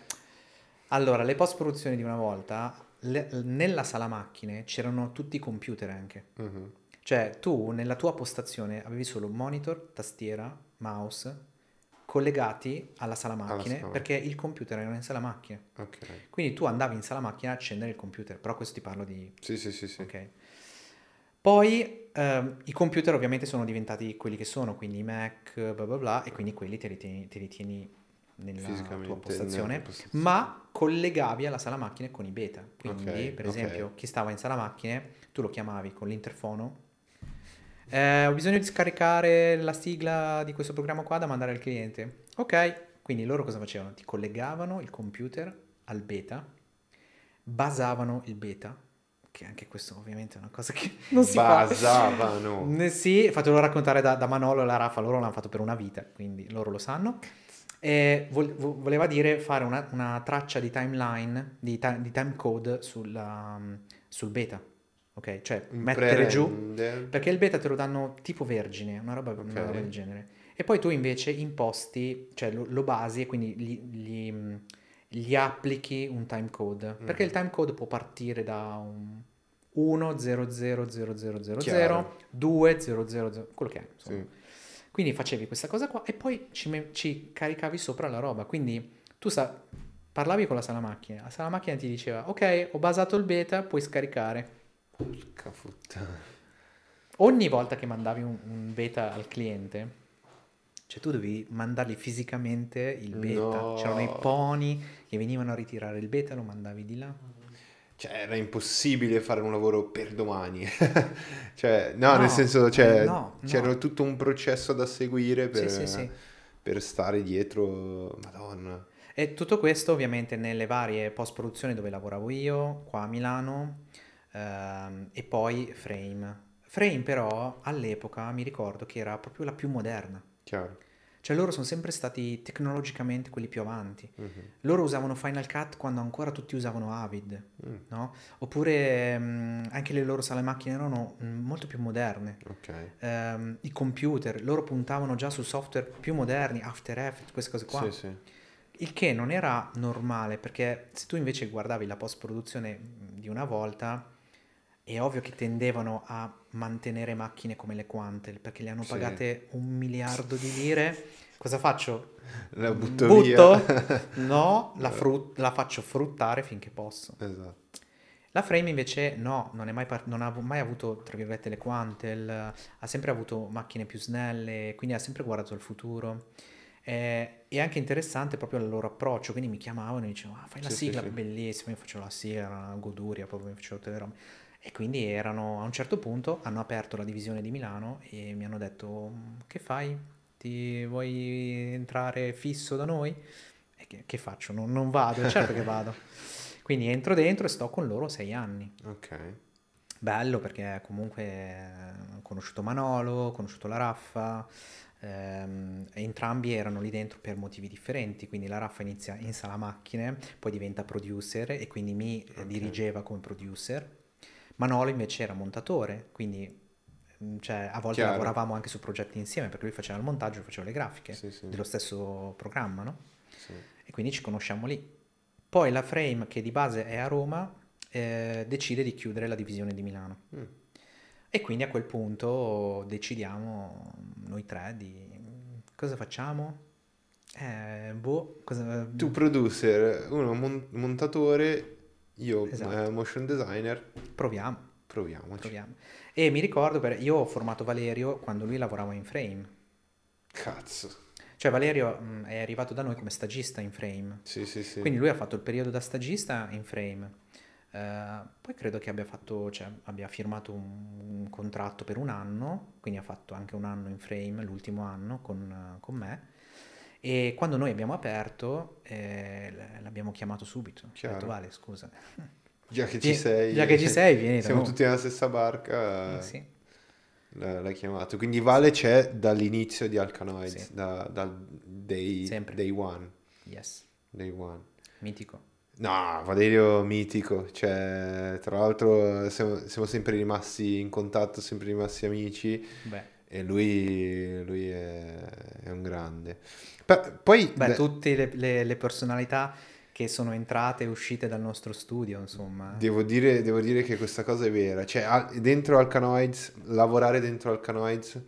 Allora, le post-produzioni di una volta le, nella sala macchine c'erano tutti i computer anche. Mm-hmm. Cioè tu nella tua postazione avevi solo monitor, tastiera, mouse collegati alla sala macchine alla perché il computer era in sala macchine. Okay. Quindi tu andavi in sala macchina a accendere il computer, però questo ti parlo di... Sì, sì, sì, sì. Okay. Poi ehm, i computer ovviamente sono diventati quelli che sono, quindi i Mac, bla bla bla, e quindi quelli te li tieni, te li tieni nella tua postazione, ma collegavi alla sala macchine con i beta. Quindi, okay, per esempio, okay. chi stava in sala macchine, tu lo chiamavi con l'interfono. Eh, ho bisogno di scaricare la sigla di questo programma qua da mandare al cliente. Ok, quindi loro cosa facevano? Ti collegavano il computer al beta, basavano il beta che anche questo ovviamente è una cosa che non si Basavano. fa. Basavano. sì, fatelo raccontare da, da Manolo e la Rafa, loro l'hanno fatto per una vita, quindi loro lo sanno. E voleva dire fare una, una traccia di timeline, di, ta- di time code sulla, um, sul beta. Ok, cioè mettere giù perché il beta te lo danno tipo vergine, una roba, okay. una roba del genere. E poi tu invece imposti, cioè lo, lo basi e quindi gli, gli, gli, applichi un time code. mm Perché il time code può partire da un 1, 0, 0, 0, 0, 0, 0, 2, 0, 0, 0, quello che è. Insomma. Sì. Quindi facevi questa cosa qua e poi ci, ci caricavi sopra la roba. Quindi tu sa- parlavi con la sala macchina, la sala macchina ti diceva ok, ho basato il beta, puoi scaricare. Porca puttana. Ogni volta che mandavi un, un beta al cliente, cioè tu dovevi mandargli fisicamente il beta. No. C'erano i pony che venivano a ritirare il beta, lo mandavi di là cioè, era impossibile fare un lavoro per domani. cioè, no, no, nel senso, cioè, eh, no, c'era no. tutto un processo da seguire per, sì, sì, sì. per, stare dietro. Madonna. E tutto questo ovviamente nelle varie post-produzioni dove lavoravo io, qua a Milano, ehm, e poi Frame. Frame però all'epoca mi ricordo che era proprio la più moderna. Chiaro cioè loro sono sempre stati tecnologicamente quelli più avanti. Mm-hmm. Loro usavano Final Cut quando ancora tutti usavano Avid, mm. no? Oppure mh, mm, anche le loro sale macchine erano mh, mm, molto più moderne. Okay. Ehm, I computer, loro puntavano già su software più moderni, After Effects, queste cose qua. Sì, sì. Il che non era normale perché se tu invece guardavi la post-produzione mm, di una volta è ovvio che tendevano a mantenere macchine come le Quantel perché le hanno pagate sì. un miliardo di lire. Cosa faccio? La butto, butto? No, la, eh. frut- la, faccio fruttare finché posso. Esatto. La Frame invece no, non, par- non, ha mai avuto, tra virgolette, le Quantel, ha sempre avuto macchine più snelle, quindi ha sempre guardato il futuro. Eh, è anche interessante proprio il loro approccio, quindi mi chiamavano e dicevano ah, fai la sì, sigla, sì, bellissima, io facevo la sigla, una goduria, proprio mi facevo tutte le robe e quindi erano, a un certo punto hanno aperto la divisione di Milano e mi hanno detto che fai? Ti vuoi entrare fisso da noi? E che, che faccio? Non, non, vado, certo che vado. Quindi entro dentro e sto con loro sei anni. Ok. Bello perché comunque eh, ho conosciuto Manolo, ho conosciuto la Raffa, ehm, entrambi erano lì dentro per motivi differenti, quindi la Raffa inizia in sala macchine, poi diventa producer e quindi mi okay. dirigeva come producer Manolo invece era montatore, quindi mm, cioè, a volte Chiaro. lavoravamo anche su progetti insieme perché lui faceva il montaggio e faceva le grafiche sì, sì. dello stesso programma, no? Sì. E quindi ci conosciamo lì. Poi la Frame, che di base è a Roma, eh, decide di chiudere la divisione di Milano. Mm. E quindi a quel punto decidiamo mm, noi tre di mm, cosa facciamo. Eh, boh, cosa... Tu producer, uno montatore io eh, esatto. eh, motion designer. Proviamo. Proviamoci. Proviamo. E mi ricordo, per... io ho formato Valerio quando lui lavorava in frame. Cazzo. Cioè Valerio mh, mm, è arrivato da noi come stagista in frame. Sì, sì, sì. Quindi lui ha fatto il periodo da stagista in frame. Uh, poi credo che abbia, fatto, cioè, abbia firmato un, un, contratto per un anno, quindi ha fatto anche un anno in frame, l'ultimo anno con, con me e quando noi abbiamo aperto, eh, l'abbiamo chiamato subito. Chiaro. Ho detto, vale, scusa. Già che ci sei. Già che ci sei, vieni. Siamo no. tutti nella stessa barca. Eh, sì. L'hai chiamato. Quindi Vale c'è dall'inizio di Alcanoids, sì. da, dal day, day, one. Yes. Day one. Mitico. No, Valerio mitico, cioè, tra l'altro siamo, siamo sempre rimasti in contatto, sempre rimasti amici. Beh lui, lui è, è, un grande. poi, beh, beh, tutte le, le, le, personalità che sono entrate e uscite dal nostro studio, insomma. Devo dire, devo dire che questa cosa è vera. Cioè, a, dentro Alcanoids, lavorare dentro Alcanoids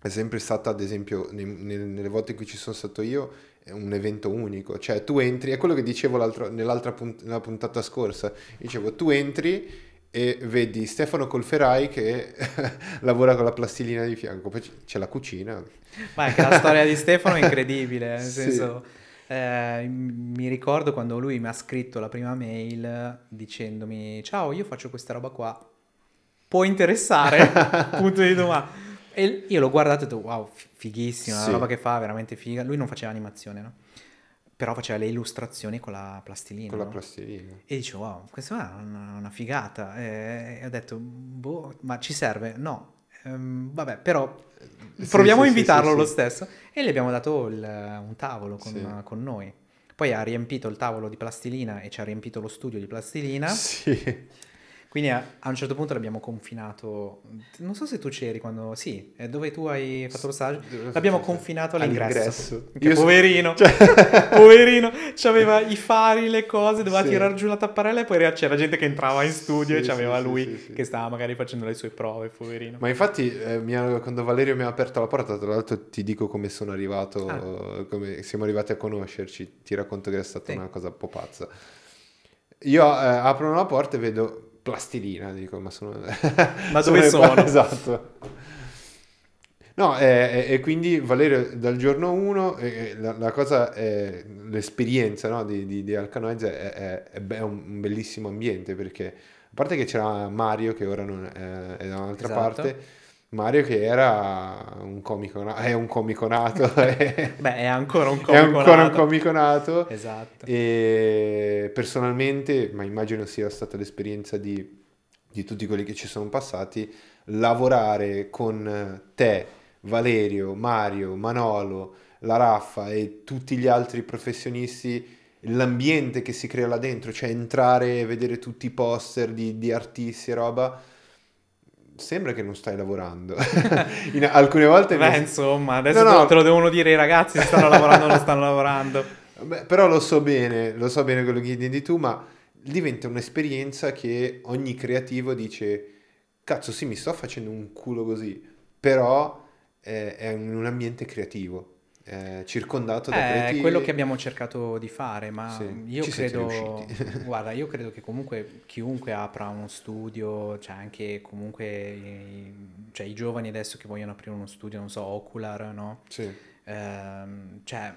è sempre stata, ad esempio, ne, ne, nelle volte in cui ci sono stato io, un evento unico. Cioè, tu entri, è quello che dicevo nell'altra punt- nella puntata scorsa. Dicevo, tu entri e vedi Stefano Colferai che lavora con la plastilina di fianco, poi c'è la cucina. Ma anche la storia di Stefano è incredibile, nel sì. senso, eh, mi ricordo quando lui mi ha scritto la prima mail dicendomi ciao io faccio questa roba qua, può interessare? Punto di domanda. E io l'ho guardato e ho detto wow, fighissima, sì. la roba che fa veramente figa. Lui non faceva animazione, no? però faceva le illustrazioni con la plastilina. Con la plastilina. No? E dicevo, wow, questa è una, una figata. E, ho detto, boh, ma ci serve? No. Ehm, vabbè, però proviamo sì, a invitarlo sì, sì, lo stesso. E gli abbiamo dato il, un tavolo con, con, noi. Poi ha riempito il tavolo di plastilina e ci ha riempito lo studio di plastilina. Sì. Quindi a, a, un certo punto l'abbiamo confinato, non so se tu c'eri quando, sì, eh, dove tu hai fatto lo stage, l'abbiamo confinato all'ingresso. all'ingresso. poverino, cioè... poverino, c'aveva i fari, le cose, doveva sì. tirar giù la tapparella e poi c'era gente che entrava in studio sì, e c'aveva sì, lui che stava magari facendo le sue prove, poverino. Ma infatti eh, mia, quando Valerio mi ha aperto la porta, tra l'altro ti dico come sono arrivato, ah. come siamo arrivati a conoscerci, ti racconto che è stata una cosa un po' pazza. Io eh, apro una porta e vedo plastilina, dico, ma sono... ma dove sono? sono? Esatto. No, e, eh, eh, e, quindi Valerio dal giorno 1 eh, la, la, cosa, è, l'esperienza no, di, di, di Alcanoise è, è, è, è un bellissimo ambiente perché, a parte che c'era Mario che ora non, è da un'altra esatto. parte, Mario che era un comico, è un comico nato. Eh. Beh, è ancora un comico nato. È ancora un comico nato. Esatto. E personalmente, ma immagino sia stata l'esperienza di, di tutti quelli che ci sono passati, lavorare con te, Valerio, Mario, Manolo, la Raffa e tutti gli altri professionisti l'ambiente che si crea là dentro, cioè entrare e vedere tutti i poster di, di artisti e roba, sembra che non stai lavorando. In, alcune volte... Beh, mi... insomma, adesso no, no. te lo devono dire i ragazzi se stanno lavorando o non stanno lavorando. Beh, però lo so bene, lo so bene quello che intendi tu, ma diventa un'esperienza che ogni creativo dice, cazzo sì, mi sto facendo un culo così, però eh, è un ambiente creativo. Eh, circondato da eh, preti... È quello che abbiamo cercato di fare, ma sì, io credo... guarda, io credo che comunque chiunque apra uno studio, cioè anche comunque i, cioè i giovani adesso che vogliono aprire uno studio, non so, Ocular, no? Sì. Eh, cioè...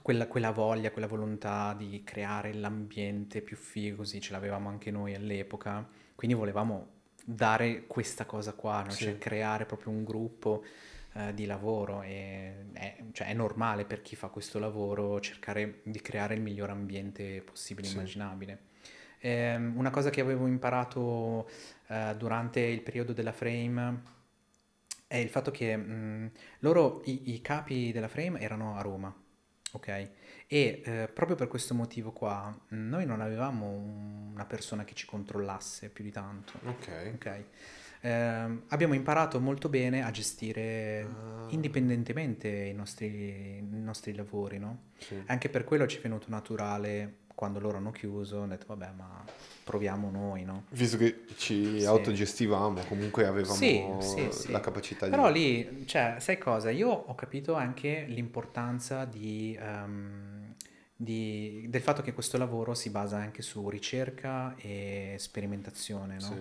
Quella, quella, voglia, quella volontà di creare l'ambiente più figo, così ce l'avevamo anche noi all'epoca. Quindi volevamo dare questa cosa qua, no? sì. cioè creare proprio un gruppo eh, di lavoro e è, cioè è, normale per chi fa questo lavoro cercare di creare il miglior ambiente possibile e sì. immaginabile. Eh, una cosa che avevo imparato eh, durante il periodo della frame è il fatto che mh, mm, loro, i, i, capi della frame erano a Roma, ok? E eh, proprio per questo motivo qua noi non avevamo una persona che ci controllasse più di tanto. Ok. okay? eh, abbiamo imparato molto bene a gestire ah. indipendentemente i nostri, i nostri lavori, no? sì. Anche per quello ci è venuto naturale quando loro hanno chiuso, hanno detto vabbè ma proviamo noi, no? Visto che ci sì. autogestivamo, comunque avevamo sì, la capacità Però di... Però lì, cioè, sai cosa? Io ho capito anche l'importanza di... Um, di, del fatto che questo lavoro si basa anche su ricerca e sperimentazione, no? Sì.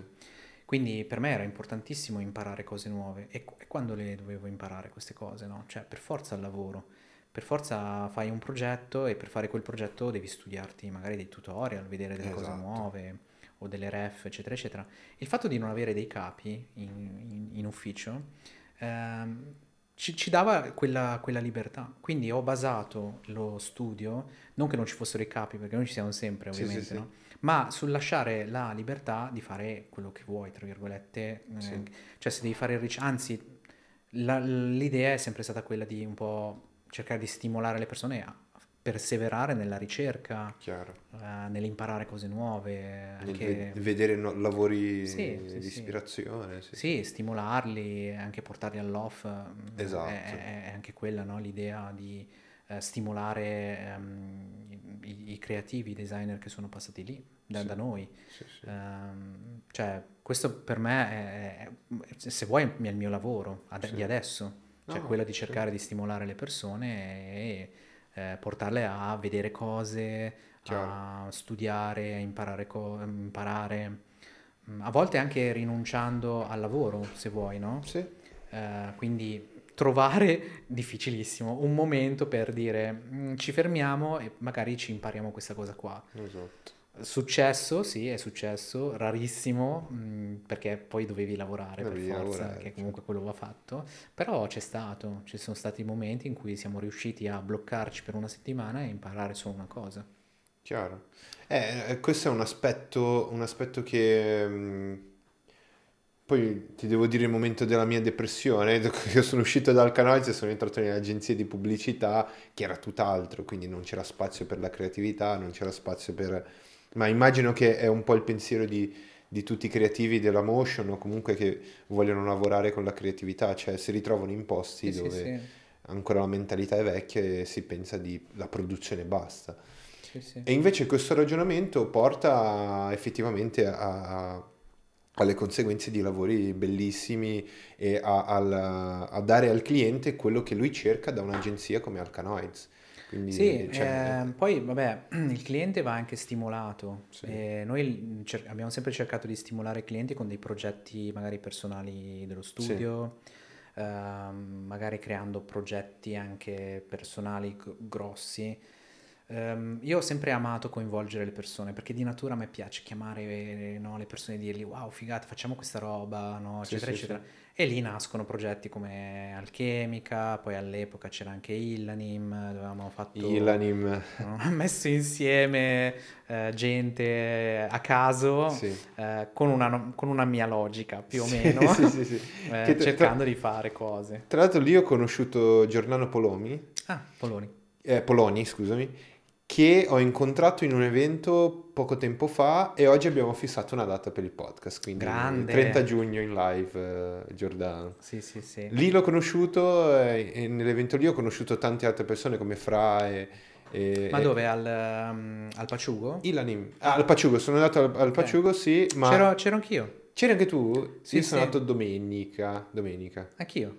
Quindi per me era importantissimo imparare cose nuove e, e quando le dovevo imparare queste cose, no? Cioè per forza al lavoro, per forza fai un progetto e per fare quel progetto devi studiarti magari dei tutorial, vedere delle esatto. cose nuove o delle ref, eccetera, eccetera. Il fatto di non avere dei capi in, in, in ufficio ehm, ci, ci, dava quella, quella, libertà. Quindi ho basato lo studio, non che non ci fossero i capi, perché noi ci siamo sempre ovviamente, sì, sì, no? ma sul lasciare la libertà di fare quello che vuoi, tra virgolette, eh, sì. eh, cioè se devi fare il reach, anzi la, l'idea è sempre stata quella di un po' cercare di stimolare le persone a perseverare nella ricerca, uh, nell'imparare cose nuove, Nel anche... v- vedere no- lavori sì, sì, di ispirazione. Sì. sì. stimolarli, anche portarli all'off. Mm, esatto. È, è anche quella no? l'idea di eh, stimolare um, i, i, creativi, i designer che sono passati lì, da, sì. da noi. Sì, sì. Um, cioè, questo per me, è, è, se vuoi, è il mio lavoro ad, di adesso, cioè no, quello di cercare di stimolare le persone e, eh, portarle a vedere cose, Chiaro. a studiare, a imparare, co- imparare, mm, a volte anche rinunciando al lavoro, se vuoi, no? Sì. Eh, quindi trovare difficilissimo un momento per dire mm, ci fermiamo e magari ci impariamo questa cosa qua. Esatto. Successo, sì, è successo, rarissimo, mh, mm, perché poi dovevi lavorare dovevi per forza, lavorare, che certo. comunque quello va fatto, però c'è stato, ci sono stati momenti in cui siamo riusciti a bloccarci per una settimana e imparare solo una cosa. Chiaro. Eh, eh questo è un aspetto, un aspetto che... Mh mm, poi ti devo dire il momento della mia depressione, io sono uscito dal canale e sono entrato nelle agenzie di pubblicità che era tutt'altro, quindi non c'era spazio per la creatività, non c'era spazio per... Ma immagino che è un po' il pensiero di, di tutti i creativi della motion o comunque che vogliono lavorare con la creatività, cioè si ritrovano in posti sì, dove sì, sì. ancora la mentalità è vecchia e si pensa di la produzione basta. E invece questo ragionamento porta effettivamente a alle conseguenze di lavori bellissimi e a, a, a, dare al cliente quello che lui cerca da un'agenzia come Alcanoids. Quindi, sì, cioè... eh, eh. poi vabbè, il cliente va anche stimolato. Sì. Eh, noi mm, cer- abbiamo sempre cercato di stimolare i clienti con dei progetti magari personali dello studio, sì. eh, magari creando progetti anche personali grossi. Um, io ho sempre amato coinvolgere le persone perché di natura a me piace chiamare no, le persone e dirgli wow figate facciamo questa roba no, eccetera sì, eccetera sì. e lì nascono progetti come Alchemica poi all'epoca c'era anche Illanim dove avevamo fatto Illanim no, messo insieme eh, gente a caso eh, con, una, con, una, mia logica più o meno eh, cercando tra... di fare cose tra l'altro lì ho conosciuto Giordano Polomi ah Poloni eh, Poloni scusami che ho incontrato in un evento poco tempo fa e oggi abbiamo fissato una data per il podcast, quindi Grande. 30 giugno in live eh, Giordano. Sì, sì, sì. Lì l'ho conosciuto eh, e, nell'evento lì ho conosciuto tante altre persone come Fra e... e ma dove? E... Al, um, al, Paciugo? Il ah, al Paciugo, sono andato al, al Paciugo, eh. sì, ma... C'ero, c'ero anch'io. C'eri anche tu? Sì, Io sì. sono andato domenica, domenica. Anch'io.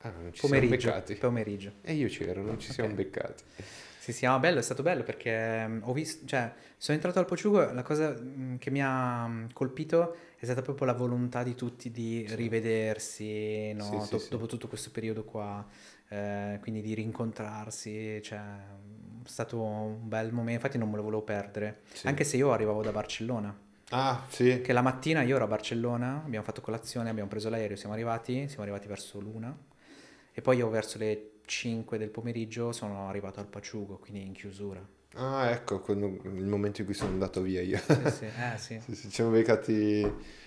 Ah, non ci pomeriggio, siamo beccati. Pomeriggio. E io c'ero, non ci okay. siamo beccati. Sì, sì, no, bello, è stato bello perché mm, ho visto, cioè, sono entrato al Pociugo, la cosa mm, che mi ha mm, colpito è stata proprio la volontà di tutti di sì. rivedersi, no? sì, Do- sì, dopo tutto questo periodo qua, eh, quindi di rincontrarsi, cioè, è stato un bel momento, infatti non me lo volevo perdere, anche se io arrivavo da Barcellona. Ah, sì. Che la mattina io ero a Barcellona, abbiamo fatto colazione, abbiamo preso l'aereo, siamo arrivati, siamo arrivati verso l'una e poi io verso le 5 del pomeriggio sono arrivato al Paciugo, quindi in chiusura. Ah, ecco, quando, il momento in cui sono andato via io. Sì, sì, eh, sì. sì, sì ci siamo beccati...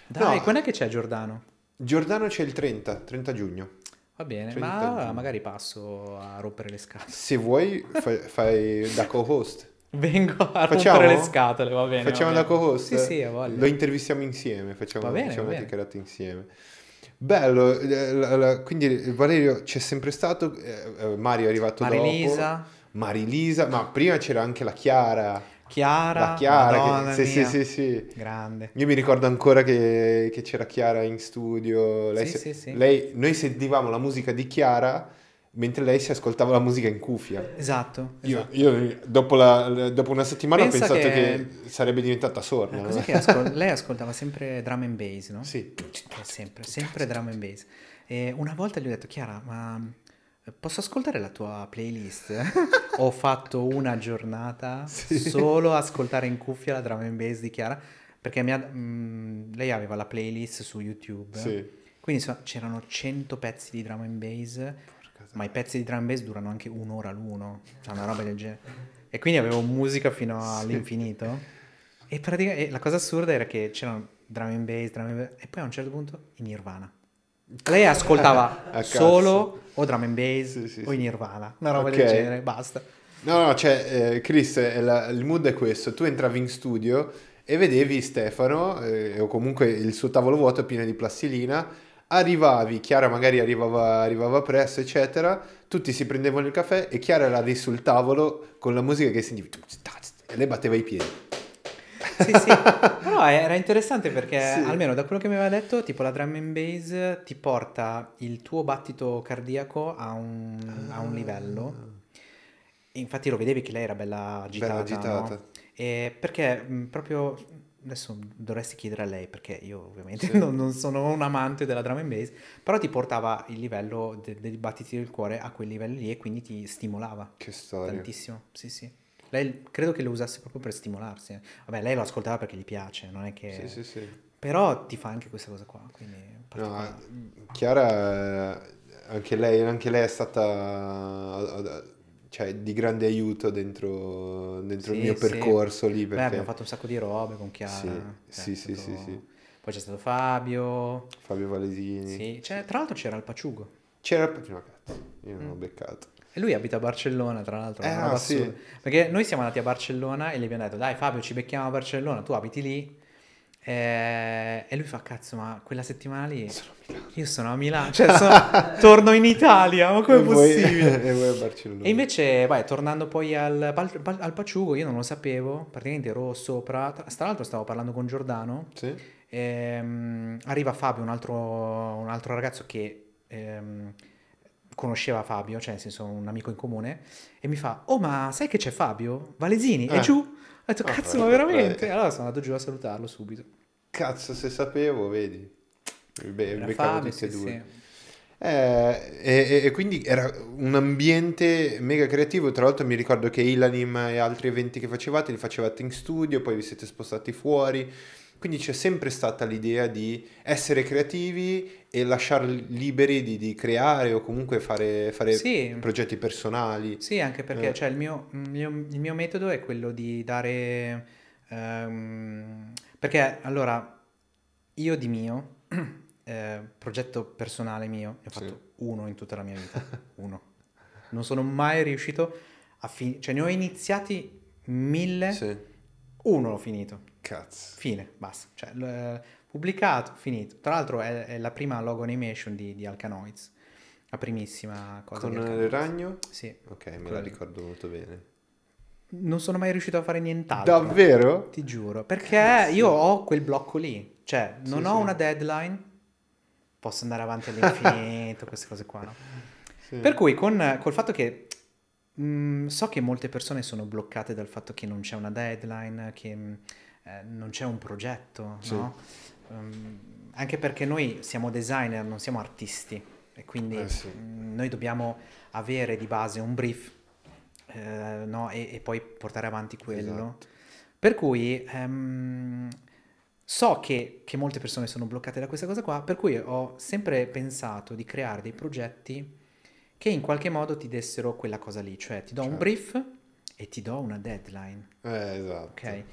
Dai, no. quando è che c'è Giordano? Giordano c'è il 30, 30 giugno. Va bene, ma giugno. magari passo a rompere le scatole. Se vuoi fai, fai da co-host. Vengo a facciamo? rompere le scatole, va bene. Facciamo va bene. da co-host? Sì, sì, Lo intervistiamo insieme, facciamo, va bene, facciamo va bene. insieme. Bello, eh, quindi Valerio c'è sempre stato, eh, eh, Mario è arrivato Marilisa. dopo. Marilisa, ma prima c'era anche la Chiara. Chiara, la Chiara che, sì, mia. sì, sì, sì. Grande. Io mi ricordo ancora che, che c'era Chiara in studio. Lei, sì, se, sì, sì. lei, noi sentivamo la musica di Chiara mentre lei si ascoltava la musica in cuffia. Esatto. esatto. Io, io dopo, la, dopo, una settimana Pensa ho pensato che... che sarebbe diventata sorda. No? Ascol- lei ascoltava sempre drum and bass, no? Sì. Eh, sempre, sempre drum and bass. E una volta gli ho detto, Chiara, ma eh, posso ascoltare la tua playlist? ho fatto una giornata sì. solo a ascoltare in cuffia la drum and bass di Chiara, perché mia, mh, mm, lei aveva la playlist su YouTube. Sì. Quindi so, c'erano 100 pezzi di drum and bass esatto. ma i pezzi di drum bass durano anche un'ora l'uno, cioè una roba del genere. E quindi avevo musica fino all'infinito. E, pratica- e la cosa assurda era che c'erano drum and bass, drum and bass, e poi a un certo punto in Nirvana. Lei ascoltava solo o drum and bass sì, sì, o in Nirvana, una roba okay. del genere, basta. No, no, cioè, eh, Chris, la, il mood è questo. Tu entravi in studio e vedevi Stefano, eh, o comunque il suo tavolo vuoto è pieno di plastilina, arrivavi, Chiara magari arrivava, arrivava presto, eccetera, tutti si prendevano il caffè e Chiara era lì sul tavolo con la musica che sentivi e le batteva i piedi. sì, sì, però era interessante perché sì. almeno da quello che mi aveva detto, tipo la drum and bass ti porta il tuo battito cardiaco a un, ah. a un livello. infatti lo vedevi che lei era bella agitata. Bella agitata. No? perché mh, proprio adesso dovresti chiedere a lei perché io ovviamente sì. non, non, sono un amante della drama and bass, però ti portava il livello de- dei battiti del cuore a quel livello lì e quindi ti stimolava. Che storia. Tantissimo, sì sì. Lei credo che lo usasse proprio per stimolarsi. Eh. Vabbè, lei lo ascoltava perché gli piace, non è che... Sì, sì, sì. Però ti fa anche questa cosa qua, No, eh, Chiara, eh, anche lei, anche lei è stata cioè, di grande aiuto dentro, dentro sì, il mio sì. percorso lì. Perché... Beh, abbiamo fatto un sacco di robe con Chiara. Sì, cioè, sì, sì, sì, sì, Poi c'è stato Fabio. Fabio Valesini. Sì. Cioè, tra l'altro c'era il Paciugo. C'era il Paciugo, cazzo, io non mm. l'ho beccato. E lui abita a Barcellona, tra l'altro. Eh, ah, sì. Perché noi siamo andati a Barcellona e gli abbiamo detto, dai Fabio, ci becchiamo a Barcellona, tu abiti lì eh, e, lui fa cazzo, ma quella settimana lì sono io sono a Milano, cioè, cioè sono... torno in Italia, ma come è possibile? e voi a Barcellona. E invece, vai, tornando poi al, al, al, Paciugo, io non lo sapevo, praticamente ero sopra, tra, l'altro stavo parlando con Giordano, sì. ehm, arriva Fabio, un altro, un altro ragazzo che ehm, conosceva Fabio, cioè nel senso un amico in comune, e mi fa, oh ma sai che c'è Fabio? Valesini, eh. è giù? Ho detto, ah, cazzo, ah, ma eh, veramente? Vai. Eh. Allora sono andato giù a salutarlo subito. Cazzo, se sapevo, vedi. Be- Era beccavo fame, tutti e due. Sì. Eh, e, e, quindi era un ambiente mega creativo. Tra l'altro, mi ricordo che Ilanim e altri eventi che facevate li facevate in studio, poi vi siete spostati fuori. Quindi c'è sempre stata l'idea di essere creativi e lasciar liberi di, di creare o comunque fare, fare sì. progetti personali. Sì, anche perché eh. cioè, il, mio, mio, il, mio, metodo è quello di dare... Ehm, perché allora, io di mio, eh, progetto personale mio, ne ho fatto sì. uno in tutta la mia vita, uno. Non sono mai riuscito a finire... Cioè ne ho iniziati mille... Sì uno l'ho finito. Cazzo. Fine, basta. Cioè, pubblicato, finito. Tra l'altro è, è, la prima logo animation di, di Alcanoids. La primissima cosa. Con il ragno? Sì. Ok, me Quello. la ricordo molto bene. Non sono mai riuscito a fare nient'altro. Davvero? Ti giuro. Perché sì. io ho quel blocco lì. Cioè, non sì, ho sì. una deadline. Posso andare avanti all'infinito, queste cose qua, no? Per cui con, col fatto che Mm, so che molte persone sono bloccate dal fatto che non c'è una deadline, che mm, eh, non c'è un progetto, sì. no? um, anche perché noi siamo designer, non siamo artisti e quindi eh sì. Mm, noi dobbiamo avere di base un brief eh, no? e, e, poi portare avanti quello. Esatto. Per cui um, so che, che molte persone sono bloccate da questa cosa qua, per cui ho sempre pensato di creare dei progetti che in qualche modo ti dessero quella cosa lì, cioè ti do certo. un brief e ti do una deadline. Eh, esatto. Ok.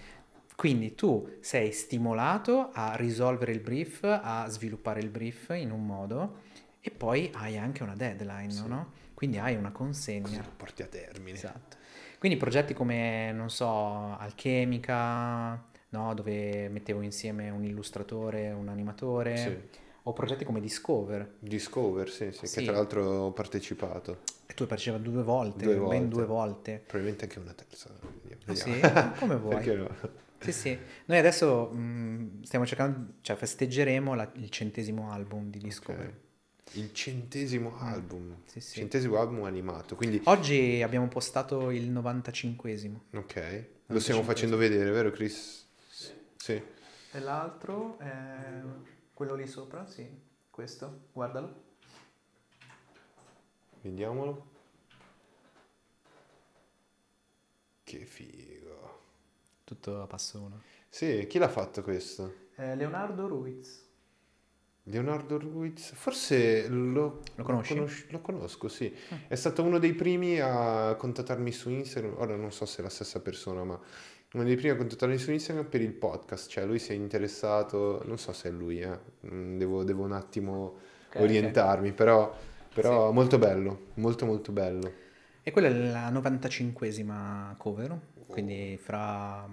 Quindi tu sei stimolato a risolvere il brief, a sviluppare il brief in un modo e poi hai anche una deadline, sì. no? Quindi hai una consegna. Così lo porti a termine. Esatto. Quindi progetti come, non so, Alchemica, no? dove mettevo insieme un illustratore, un animatore. Sì o progetti come Discover. Discover, sì, sì, sì. che tra l'altro ho partecipato. E tu hai partecipato due volte, due volte. ben due volte. Probabilmente anche una terza. Vediamo. Ah, sì? Come vuoi. Perché no? Sì, sì. Noi adesso mh, mm, stiamo cercando, cioè festeggeremo la, il centesimo album di Discover. Okay. Il centesimo mm. album. Sì, sì. Centesimo album animato. Quindi... Oggi abbiamo postato il 95esimo. Ok. Lo stiamo facendo vedere, vero Chris? Sì. sì. E l'altro è... Quello lì sopra, sì. Questo, guardalo. Vediamolo. Che figo. Tutto a passo uno. Sì, chi l'ha fatto questo? Eh, Leonardo Ruiz. Leonardo Ruiz, forse lo, lo, conosci? Conos- lo conosco, sì. Mm. È stato uno dei primi a contattarmi su Instagram. Ora non so se è la stessa persona, ma uno dei primi a contattarmi su Instagram per il podcast, cioè lui si è interessato, non so se è lui, eh. Mm, devo, devo, un attimo okay, orientarmi, okay. però, però sì. molto bello, molto molto bello. E quella è la 95esima cover, oh. Mm, quindi fra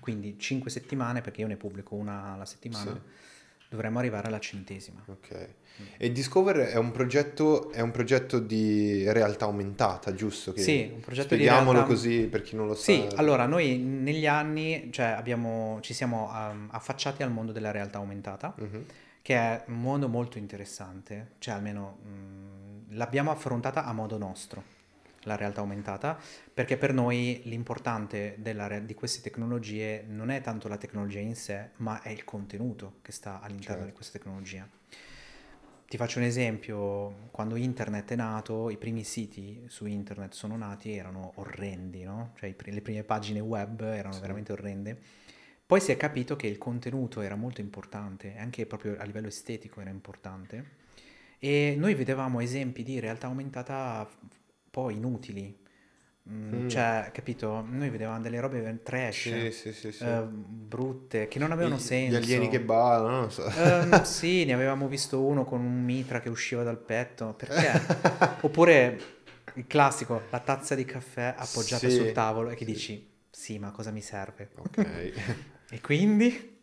quindi 5 settimane, perché io ne pubblico una alla settimana. Sì Dovremmo arrivare alla centesima. Ok. E Discover è un progetto, è un progetto di realtà aumentata, giusto? Che sì, un progetto di realtà... Spieghiamolo così per chi non lo sa. Sì, allora noi negli anni cioè, abbiamo, ci siamo um, affacciati al mondo della realtà aumentata, uh-huh. che è un mondo molto interessante, cioè almeno mh, mm, l'abbiamo affrontata a modo nostro la realtà aumentata, perché per noi l'importante re- di queste tecnologie non è tanto la tecnologia in sé, ma è il contenuto che sta all'interno certo. di questa tecnologia. Ti faccio un esempio, quando internet è nato, i primi siti su internet sono nati erano orrendi, no? Cioè pr- le prime pagine web erano sì. veramente orrende. Poi si è capito che il contenuto era molto importante, anche proprio a livello estetico era importante. E noi vedevamo esempi di realtà aumentata po' inutili. Mm, mm. Cioè, capito? Noi vedevamo delle robe trash, sì, sì, sì, eh, brutte, che non avevano I, senso. Gli alieni che ballano, non so. Eh, sì, ne avevamo visto uno con un mitra che usciva dal petto, perché? Oppure il classico, la tazza di caffè appoggiata sul tavolo e che dici, sì, ma cosa mi serve? Ok. e quindi?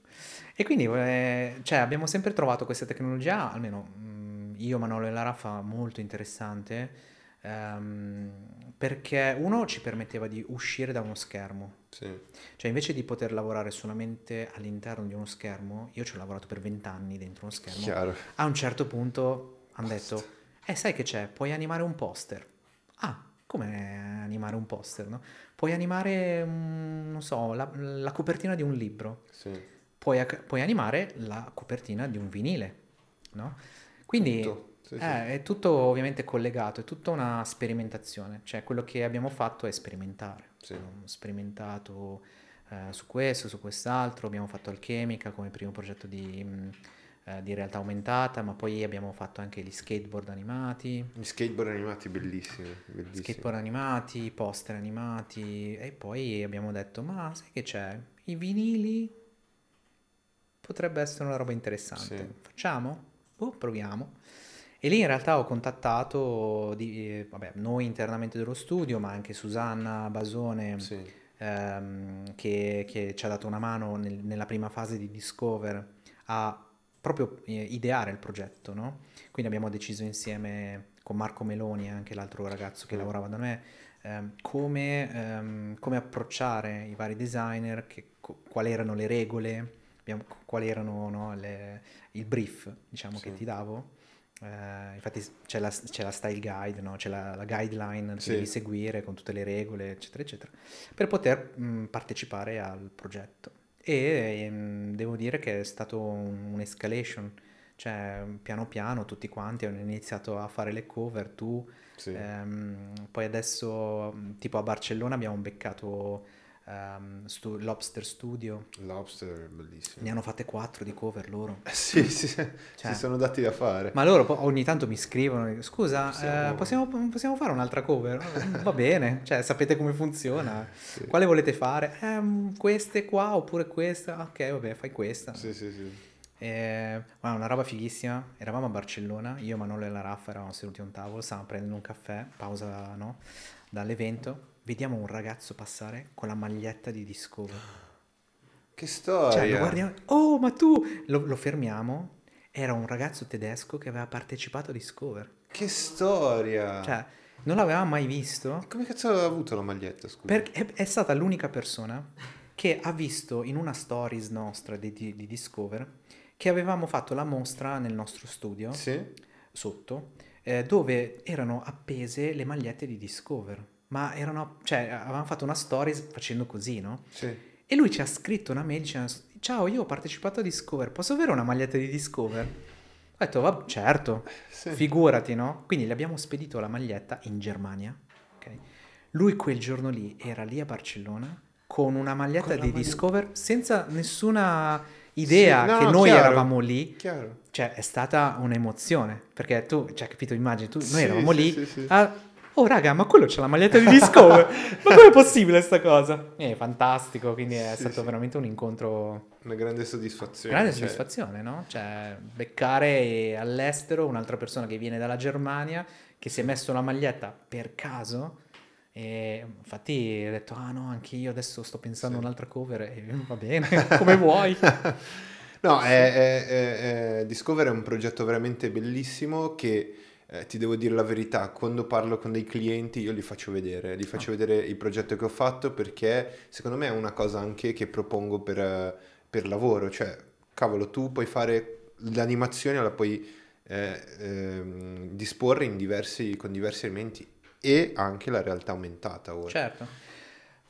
E quindi eh, cioè, abbiamo sempre trovato questa tecnologia, almeno mm, io, Manolo e Lara, fa molto interessante Um, perché uno ci permetteva di uscire da uno schermo. Sì. Cioè invece di poter lavorare solamente all'interno di uno schermo, io ci ho lavorato per vent'anni dentro uno schermo. Chiaro. A un certo punto hanno detto, eh sai che c'è, puoi animare un poster. Ah, come animare un poster, no? Puoi animare, mm, non so, la, la, copertina di un libro. Sì. Puoi, puoi, animare la copertina di un vinile, no? Quindi... Tutto sì, eh, sì. È tutto ovviamente collegato, è tutta una sperimentazione, cioè quello che abbiamo fatto è sperimentare. Sì. Abbiamo sperimentato eh, su questo, su quest'altro, abbiamo fatto Alchemica come primo progetto di, mh, mm, eh, di, realtà aumentata, ma poi abbiamo fatto anche gli skateboard animati. Gli skateboard animati bellissimi. bellissimi. Skateboard animati, poster animati e poi abbiamo detto ma sai che c'è? I vinili potrebbe essere una roba interessante. Sì. Facciamo? Boh, proviamo. E lì in realtà ho contattato, di, vabbè, noi internamente dello studio, ma anche Susanna Basone, sì. ehm, che, che, ci ha dato una mano nel, nella prima fase di Discover a proprio eh, ideare il progetto, no? Quindi abbiamo deciso insieme con Marco Meloni, anche l'altro ragazzo che mm. lavorava da me, ehm, come, ehm, come, approcciare i vari designer, che, co- quali erano le regole, abbiamo, quali erano no, le, il brief diciamo, sì. che ti davo Uh, infatti c'è la, c'è la, style guide, no? c'è la, la guideline che sì. devi seguire con tutte le regole, eccetera, eccetera, per poter mh, mm, partecipare al progetto. E mh, mm, devo dire che è stato un'escalation, cioè piano piano tutti quanti hanno iniziato a fare le cover, tu, sì. ehm, poi adesso mm, tipo a Barcellona abbiamo beccato um, stu- Lobster Studio. Lobster, bellissimo. Ne hanno fatte quattro di cover loro. Eh, sì, sì, cioè, si sono dati da fare. Ma loro po- ogni tanto mi scrivono, scusa, possiamo, eh, possiamo, possiamo fare un'altra cover? Va bene, cioè sapete come funziona. Sì. Quale volete fare? Eh, queste qua oppure questa? Ok, vabbè, fai questa. Sì, sì, sì. Eh, una roba fighissima. Eravamo a Barcellona, io, Manolo e la Raffa eravamo seduti a un tavolo, stavamo prendendo un caffè, pausa no, dall'evento vediamo un ragazzo passare con la maglietta di Discovery. Che storia! Cioè, lo guardiamo, oh, ma tu! Lo, lo, fermiamo. Era un ragazzo tedesco che aveva partecipato a Discover. Che storia! Cioè, non l'aveva mai visto. come cazzo aveva avuto la maglietta, scusa? Perché è, è stata l'unica persona che ha visto in una stories nostra di, di, di, Discover che avevamo fatto la mostra nel nostro studio. Sì. Sotto. Eh, dove erano appese le magliette di Discover ma erano, cioè, avevamo fatto una story facendo così, no? Sì. E lui ci ha scritto una mail dicendo, ciao, io ho partecipato a Discover, posso avere una maglietta di Discover? Ho detto, va, certo, sì. figurati, no? Quindi gli abbiamo spedito la maglietta in Germania, okay? Lui quel giorno lì era lì a Barcellona con una maglietta con di maglietta. Discover senza nessuna idea sì, no, che noi chiaro, eravamo lì. Chiaro. Cioè, è stata un'emozione, perché tu, cioè, capito, immagini, tu, noi sì, eravamo lì a oh raga, ma quello c'ha la maglietta di Discover, ma come è possibile questa cosa? E eh, è fantastico, quindi è sì, stato sì. veramente un incontro... Una grande soddisfazione. Grande cioè... soddisfazione, no? Cioè, beccare all'estero un'altra persona che viene dalla Germania, che si è messo la maglietta per caso... E infatti ho detto, ah no, anche io adesso sto pensando a sì. un'altra cover e va bene, come vuoi. no, è, è, è, Discover è un progetto veramente bellissimo che eh, ti devo dire la verità, quando parlo con dei clienti io li faccio vedere, li faccio ah. vedere il progetto che ho fatto perché secondo me è una cosa anche che propongo per, per lavoro, cioè cavolo tu puoi fare l'animazione, la puoi eh, ehm, disporre diversi, con diversi elementi e anche la realtà aumentata ora. Certo.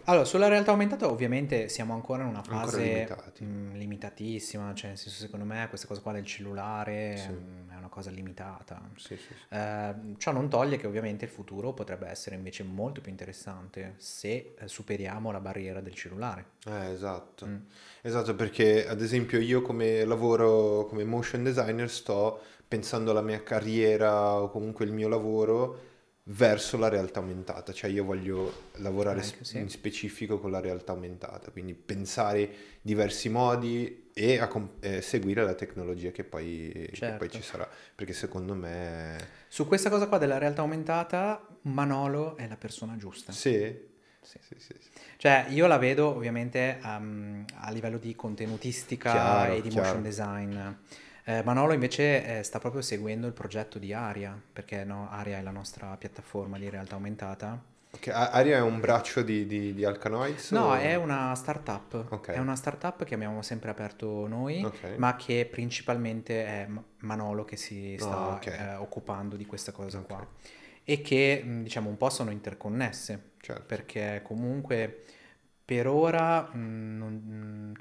Allora, sulla realtà aumentata ovviamente siamo ancora in una fase mh, mm, limitatissima, cioè nel senso secondo me questa cosa qua del cellulare sì. mh, mm, è una cosa limitata. Sì, sì, eh, ciò non toglie che ovviamente il futuro potrebbe essere invece molto più interessante se eh, superiamo la barriera del cellulare. Eh, esatto. Mm. Esatto, perché ad esempio io come lavoro come motion designer sto pensando alla mia carriera o comunque il mio lavoro verso la realtà aumentata, cioè io voglio lavorare sì. in specifico con la realtà aumentata, quindi pensare diversi modi e com- eh, seguire la tecnologia che poi, certo. che poi, certo. ci sarà, perché secondo me... Su questa cosa qua della realtà aumentata, Manolo è la persona giusta. Sì. Sì. Sì, sì, sì. Cioè io la vedo ovviamente um, a livello di contenutistica chiaro, e di chiaro. motion design eh, Manolo invece eh, sta proprio seguendo il progetto di Aria, perché no, Aria è la nostra piattaforma di realtà aumentata. Okay. Aria è un braccio di, di, di Alcanoids? No, o... è una startup. Okay. È una startup che abbiamo sempre aperto noi, okay. ma che principalmente è Manolo che si ah, sta oh, eh, occupando di questa cosa qua. E che mm, diciamo un po' sono interconnesse, certo. perché comunque per ora... Mh, mm, non, mh, mm,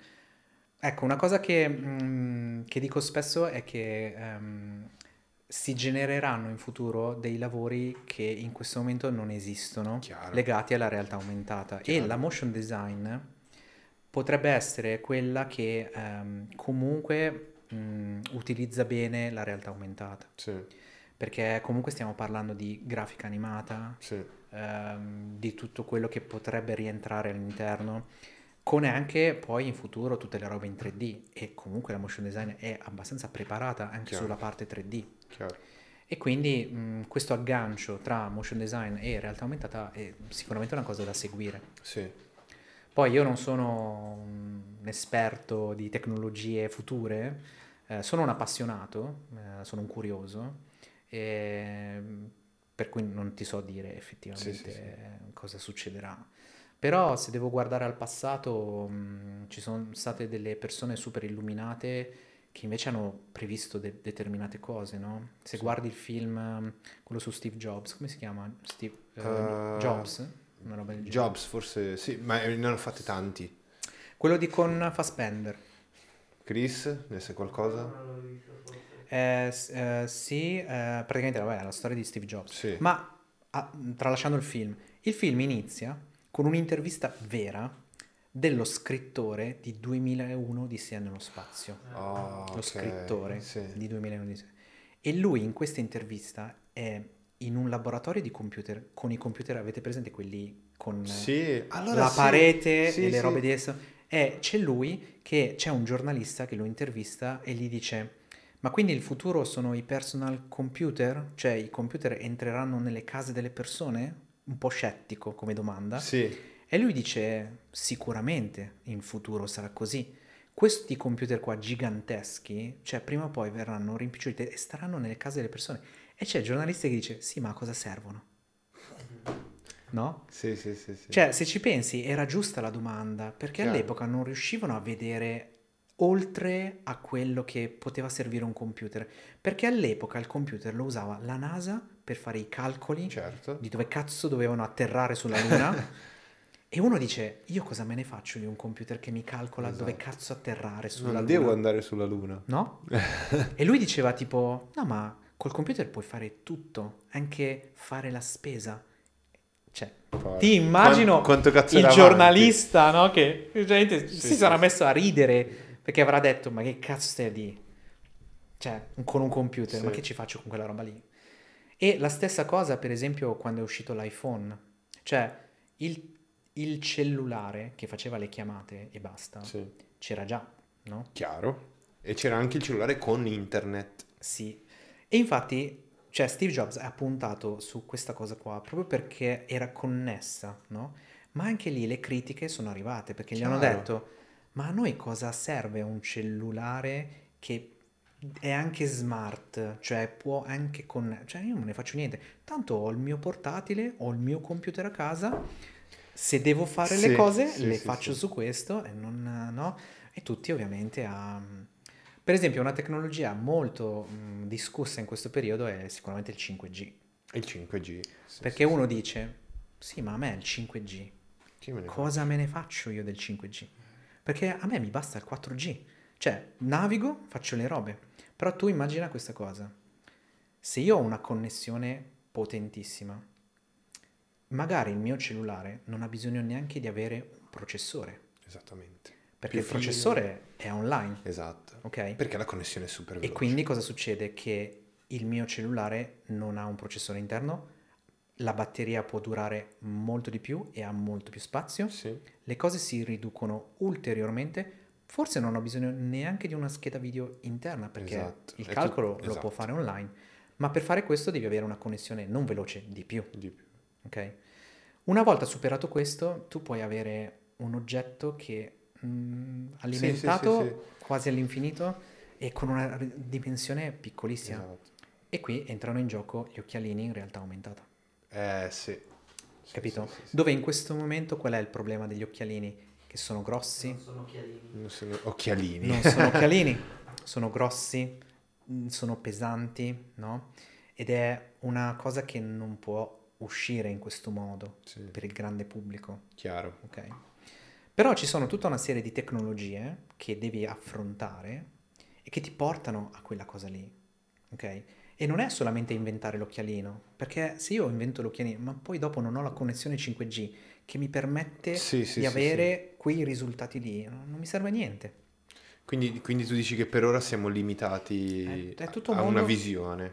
Ecco, una cosa che, mh, mm, che, dico spesso è che um, si genereranno in futuro dei lavori che in questo momento non esistono, Chiaro. legati alla realtà aumentata. Chiaro. E la motion design potrebbe essere quella che um, comunque mh, mm, utilizza bene la realtà aumentata. Sì. Perché comunque stiamo parlando di grafica animata, sì. um, di tutto quello che potrebbe rientrare all'interno Sì. Con anche poi in futuro tutte le robe in 3D e comunque la motion design è abbastanza preparata anche Chiaro. sulla parte 3D. Chiaro. E quindi mh, mm, questo aggancio tra motion design e realtà aumentata è sicuramente una cosa da seguire. Sì. Poi io non sono un esperto di tecnologie future, eh, sono un appassionato, eh, sono un curioso, eh, per cui non ti so dire effettivamente sì, sì, sì. cosa succederà. Però se devo guardare al passato mh, mm, ci sono state delle persone super illuminate che invece hanno previsto de- determinate cose, no? Se sì. guardi il film, mm, quello su Steve Jobs, come si chiama? Steve, uh, uh, Jobs? Una roba del genere. Jobs forse, sì, ma eh, ne hanno fatti tanti. Quello di con Fassbender. Chris, ne sai qualcosa? Ah, eh, eh, sì, eh, praticamente vabbè, la storia di Steve Jobs. Sì. Ma ah, tralasciando il film, il film inizia con un'intervista vera dello scrittore di 2001 di Sia nello spazio. Oh, Lo okay, scrittore sì. di 2001 di Sia. E lui in questa intervista è in un laboratorio di computer, con i computer, avete presente quelli con eh, sì, allora la sì, parete sì, e le robe di esso? E c'è lui che c'è un giornalista che lo intervista e gli dice: Ma quindi il futuro sono i personal computer? Cioè i computer entreranno nelle case delle persone? un po' scettico come domanda. Sì. E lui dice sicuramente in futuro sarà così. Questi computer qua giganteschi, cioè prima o poi verranno rimpiccioliti e staranno nelle case delle persone. E c'è il giornalista che dice sì ma a cosa servono? No? Sì, sì, sì, sì. Cioè se ci pensi era giusta la domanda perché Chiaro. all'epoca non riuscivano a vedere oltre a quello che poteva servire un computer. Perché all'epoca il computer lo usava la NASA per fare i calcoli certo. di dove cazzo dovevano atterrare sulla Luna. e uno dice, io cosa me ne faccio di un computer che mi calcola esatto. dove cazzo atterrare sulla non Luna? Non devo andare sulla Luna. No? e lui diceva tipo, no ma col computer puoi fare tutto, anche fare la spesa. Cioè, Porca. ti immagino Quanto, quanto il giornalista, no? Che gente, sì, si sì. sarà messo a ridere perché avrà detto, ma che cazzo stai lì? Cioè, con un computer, sì. ma che ci faccio con quella roba lì? E la stessa cosa, per esempio, quando è uscito l'iPhone, cioè il, il cellulare che faceva le chiamate e basta, sì. c'era già, no? Chiaro. E c'era anche il cellulare con internet. Sì. E infatti, cioè, Steve Jobs ha puntato su questa cosa qua proprio perché era connessa, no? Ma anche lì le critiche sono arrivate perché Chiaro. gli hanno detto: Ma a noi cosa serve un cellulare che è anche smart, cioè può anche con... cioè io non ne faccio niente, tanto ho il mio portatile, ho il mio computer a casa, se devo fare sì, le cose sì, le sì, faccio su questo e non... no? E tutti ovviamente a... Per esempio una tecnologia molto mh, discussa in questo periodo è sicuramente il 5G. Il 5G. Perché uno dice, sì ma a me il 5G, me cosa faccio? me ne faccio io del 5G? Perché a me mi basta il 4G. Cioè, navigo, faccio le robe però tu immagina questa cosa. Se io ho una connessione potentissima, magari il mio cellulare non ha bisogno neanche di avere un processore. Esattamente. Perché Più il processore fine. è online. Esatto. Okay? Perché la connessione è super veloce. E quindi cosa succede? Che il mio cellulare non ha un processore interno, la batteria può durare molto di più e ha molto più spazio, sì. le cose si riducono ulteriormente Forse non ho bisogno neanche di una scheda video interna perché esatto. il calcolo tu... esatto. lo può esatto. fare online, ma per fare questo devi avere una connessione non veloce, di più. Di più. Okay? Una volta superato questo, tu puoi avere un oggetto che mh, mm, alimentato sì, sì, sì, quasi all'infinito e con una dimensione piccolissima. Esatto. E qui entrano in gioco gli occhialini in realtà aumentata. Eh sì. Capito? Dove in questo momento qual è il problema degli occhialini? che sono grossi. Non sono occhialini. Non sono occhialini. Non sono, occhialini sono grossi, mm, sono pesanti, no? Ed è una cosa che non può uscire in questo modo sì. per il grande pubblico. Chiaro. Ok. Però ci sono tutta una serie di tecnologie che devi affrontare e che ti portano a quella cosa lì. Ok? E non è solamente inventare l'occhialino, perché se io invento l'occhialino, ma poi dopo non ho la connessione 5G che mi permette sì, sì, di avere quei risultati lì non mi serve a niente. Quindi, quindi, tu dici che per ora siamo limitati eh, è, è un a mondo... una visione.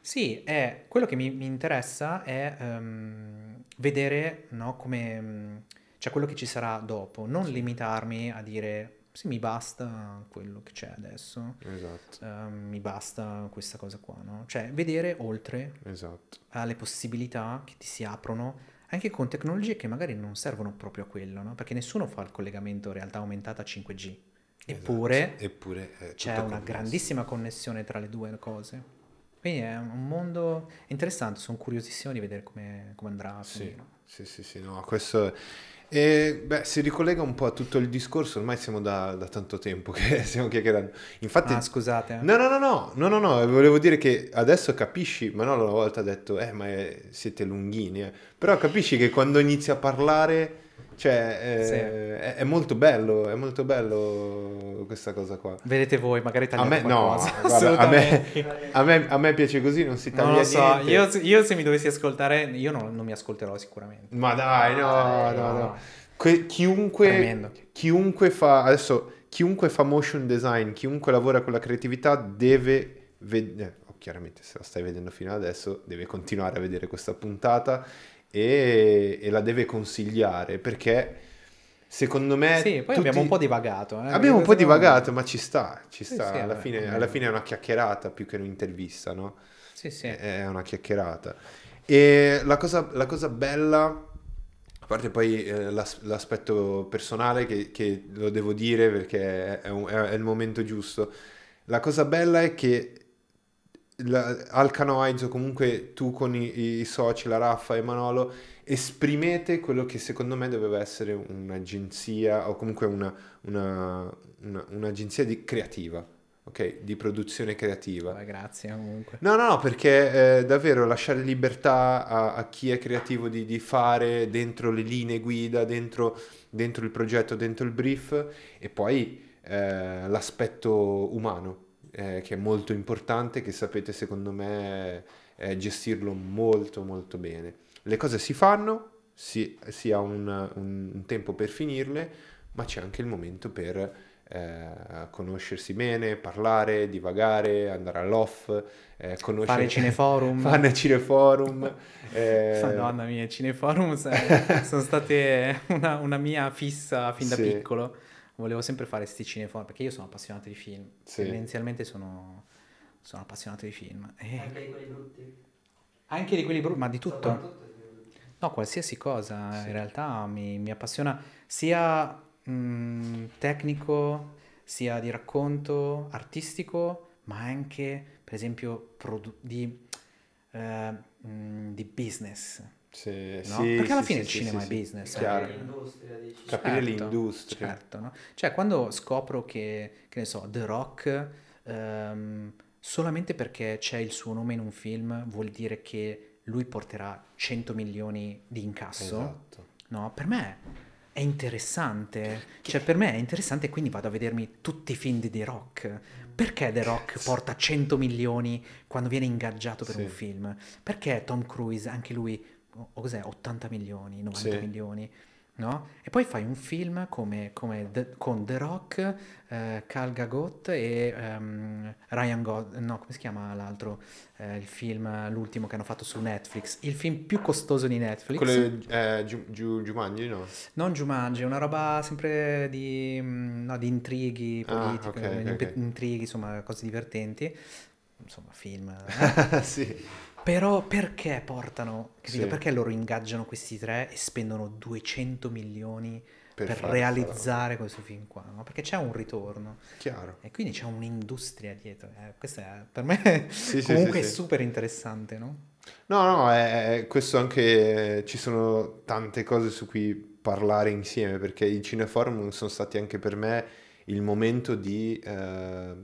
Sì, è, quello che mi, mi interessa è um, vedere no, come, cioè quello che ci sarà dopo, non sì. limitarmi a dire sì, mi basta quello che c'è adesso, esatto. um, mi basta questa cosa qua, no? cioè vedere oltre esatto. alle possibilità che ti si aprono anche con tecnologie che magari non servono proprio a quello, no? perché nessuno fa il collegamento realtà aumentata 5G. Eppure, esatto. Eppure eh, c'è una complesso. grandissima connessione tra le due cose. Quindi è un mondo interessante, sono curiosissimo di vedere come, andrà. Sì, sì, sì, sì, no, questo e, beh, si ricollega un po' a tutto il discorso, ormai siamo da, da tanto tempo che stiamo chiacchierando. Infatti, ah, scusate. Eh. No, no, no, no, no, no, no, volevo dire che adesso capisci, ma Manolo una volta ha detto, eh, ma è, eh, siete lunghini, eh. però capisci che quando inizi a parlare cioè, eh, sì. è, è, molto bello, è molto bello questa cosa qua. Vedete voi, magari tagliate a me, qualcosa. No, guarda, a, me, a, me, a, me, piace così, non si taglia non lo so, io, io, se mi dovessi ascoltare, io non, non mi ascolterò sicuramente. Ma dai, no, eh, no, no. no. Que- chiunque, chiunque fa, adesso, chiunque fa motion design, chiunque lavora con la creatività deve vedere eh, oh, chiaramente se la stai vedendo fino adesso deve continuare a vedere questa puntata e, e la deve consigliare perché secondo me... Sì, poi tutti... abbiamo un po' divagato. Eh? Abbiamo un po' divagato, ma ci sta, ci sta. Sì, sì, alla, eh, fine, eh. alla, fine, è una chiacchierata più che un'intervista, no? Sì, sì. È una chiacchierata. E la cosa, la cosa bella, a parte poi eh, l'as- l'aspetto personale che, che, lo devo dire perché è, un, è, il momento giusto, la cosa bella è che la, al o comunque tu con i, i, soci, la Raffa e Manolo, esprimete quello che secondo me doveva essere un'agenzia o comunque una, una, una, un'agenzia di creativa. Ok, di produzione creativa. Ah, grazie comunque. No, no, no, perché eh, davvero lasciare libertà a, a chi è creativo di, di, fare dentro le linee guida, dentro, dentro il progetto, dentro il brief e poi eh, l'aspetto umano eh, che è molto importante, che sapete secondo me eh, gestirlo molto molto bene. Le cose si fanno, si, si ha un, un, un, tempo per finirle, ma c'è anche il momento per eh, conoscersi bene, parlare, divagare, andare all'off, eh, conoscere... Fare cineforum. Fare cineforum. eh... Madonna mia, cineforum sono state una, una mia fissa fin da sì. piccolo volevo sempre fare sti cinefondi, perché io sono appassionato di film, sì. tendenzialmente sono, sono appassionato di film. Anche di quelli brutti? Anche di quelli brutti, ma di tutto. No, qualsiasi cosa, sì. in realtà mi, mi appassiona sia mh, mm, tecnico, sia di racconto, artistico, ma anche, per esempio, produ- di, eh, mh, mm, di business sì, no? sì, Perché alla fine il cinema è business. Capire eh? l'industria. Dici. Capire certo, l'industria. Certo, no? Cioè, quando scopro che, che ne so, The Rock... Um, solamente perché c'è il suo nome in un film vuol dire che lui porterà 100 milioni di incasso. Esatto. No, per me è interessante. Che... Cioè, per me è interessante, quindi vado a vedermi tutti i film di The Rock. Perché The Rock porta 100 milioni quando viene ingaggiato per sì. un film? Perché Tom Cruise, anche lui, o cos'è, 80 milioni, 90 sì. milioni. No? E poi fai un film come, come The, con The Rock, eh, Cal Gagot e um, Ryan God, no, come si chiama l'altro? Eh, il film, l'ultimo che hanno fatto su Netflix, il film più costoso di Netflix. Quello eh, Ju- Ju- Jumanji, no? Non Jumanji, è una roba sempre di, mm, no, di intrighi politici, ah, okay, okay. intrighi, insomma, cose divertenti. Insomma, film. Eh. sì. Però perché portano, capito? Sì. Perché loro ingaggiano questi tre e spendono 200 milioni per, per realizzare questo film qua? No? Perché c'è un ritorno. Chiaro. E quindi c'è un'industria dietro. Eh, questo è, per me sì, comunque sì, è super interessante, no? No, no, è, questo anche ci sono tante cose su cui parlare insieme perché i cineforum sono stati anche per me il momento di eh,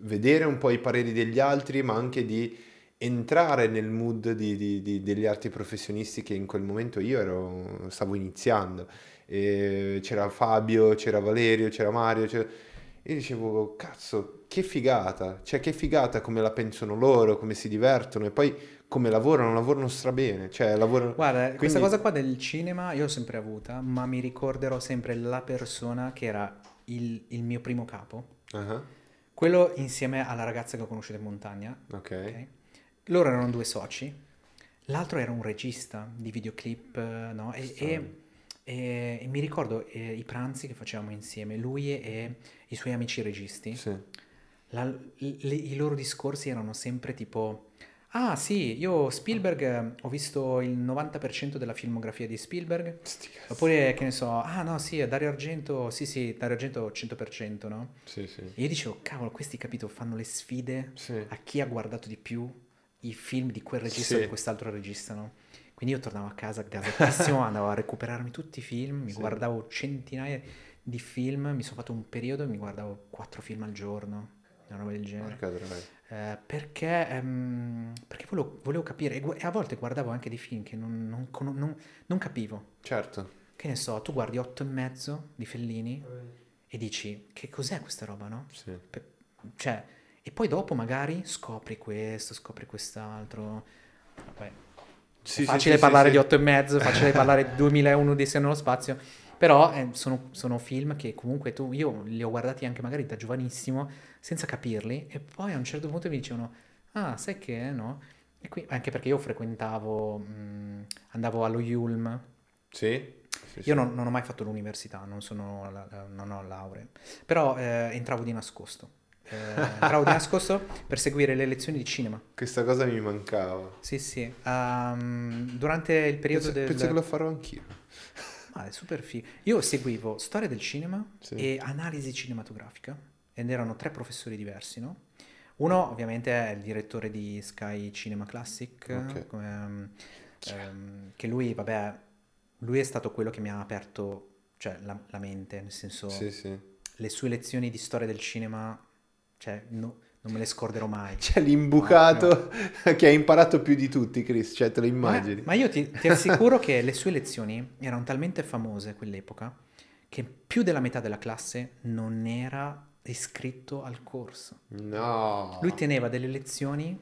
vedere un po' i pareri degli altri, ma anche di entrare nel mood di, di, di, degli altri professionisti che in quel momento io ero, stavo iniziando. E c'era Fabio, c'era Valerio, c'era Mario. C'era... E dicevo, cazzo, che figata! Cioè, che figata come la pensano loro, come si divertono e poi come lavorano, lavorano strabene. Cioè, lavorano... Guarda, Quindi... questa cosa qua del cinema io l'ho sempre avuta, ma mi ricorderò sempre la persona che era il, il mio primo capo. Uh-huh. Quello insieme alla ragazza che ho conosciuto in montagna. Ok. okay? Loro erano due soci, l'altro era un regista di videoclip, eh, no? E, e, e, e mi ricordo eh, i pranzi che facevamo insieme, lui e, i suoi amici registi. Sì. La, le, I loro discorsi erano sempre tipo... Ah sì, io Spielberg eh, ho visto il 90% della filmografia di Spielberg. Stica Oppure che ne so, ah no sì, Dario Argento, sì sì, Dario Argento 100%, no? Sì sì. E io dicevo, cavolo, questi capito, fanno le sfide sì. a chi ha guardato di più i film di quel regista sì. e di quest'altro regista, no? Quindi io tornavo a casa gasatissimo, andavo a recuperarmi tutti i film, mi sì. guardavo centinaia di film, mi sono fatto un periodo e mi guardavo quattro film al giorno, una roba del genere. Eh, perché, ehm, perché volevo, volevo, capire, e, a volte guardavo anche dei film che non, non, non, non, capivo. Certo. Che ne so, tu guardi otto e mezzo di Fellini e dici, che cos'è questa roba, no? Sì. Per, cioè, e poi dopo magari scopri questo, scopri quest'altro. Vabbè. Sì, facile sì, parlare sì, di 8 e mezzo, facile parlare di 2001 di Sia nello spazio, però eh, sono, sono, film che comunque tu, io li ho guardati anche magari da giovanissimo, senza capirli, e poi a un certo punto mi dicevano, ah, sai che, eh, no? E qui, anche perché io frequentavo, mh, mm, andavo allo Yulm. Sì. Io non, non, ho mai fatto l'università, non, sono, non ho laurea, però eh, entravo di nascosto eh, di nascosto per seguire le lezioni di cinema. Questa cosa mi mancava. Sì, sì. Um, durante il periodo penso, del... Penso che lo farò anch'io. Ma è super figo. Io seguivo storia del cinema sì. e analisi cinematografica ed erano tre professori diversi, no? Uno ovviamente è il direttore di Sky Cinema Classic, okay. come, um, che lui, vabbè, lui è stato quello che mi ha aperto cioè, la, la mente, nel senso sì, sì. le sue lezioni di storia del cinema cioè, no, non me le scorderò mai. C'è cioè, l'imbucato no, no. che ha imparato più di tutti, Chris, cioè te le immagini. Ma, ma io ti, ti assicuro che le sue lezioni erano talmente famose quell'epoca che più della metà della classe non era iscritto al corso. No. Lui teneva delle lezioni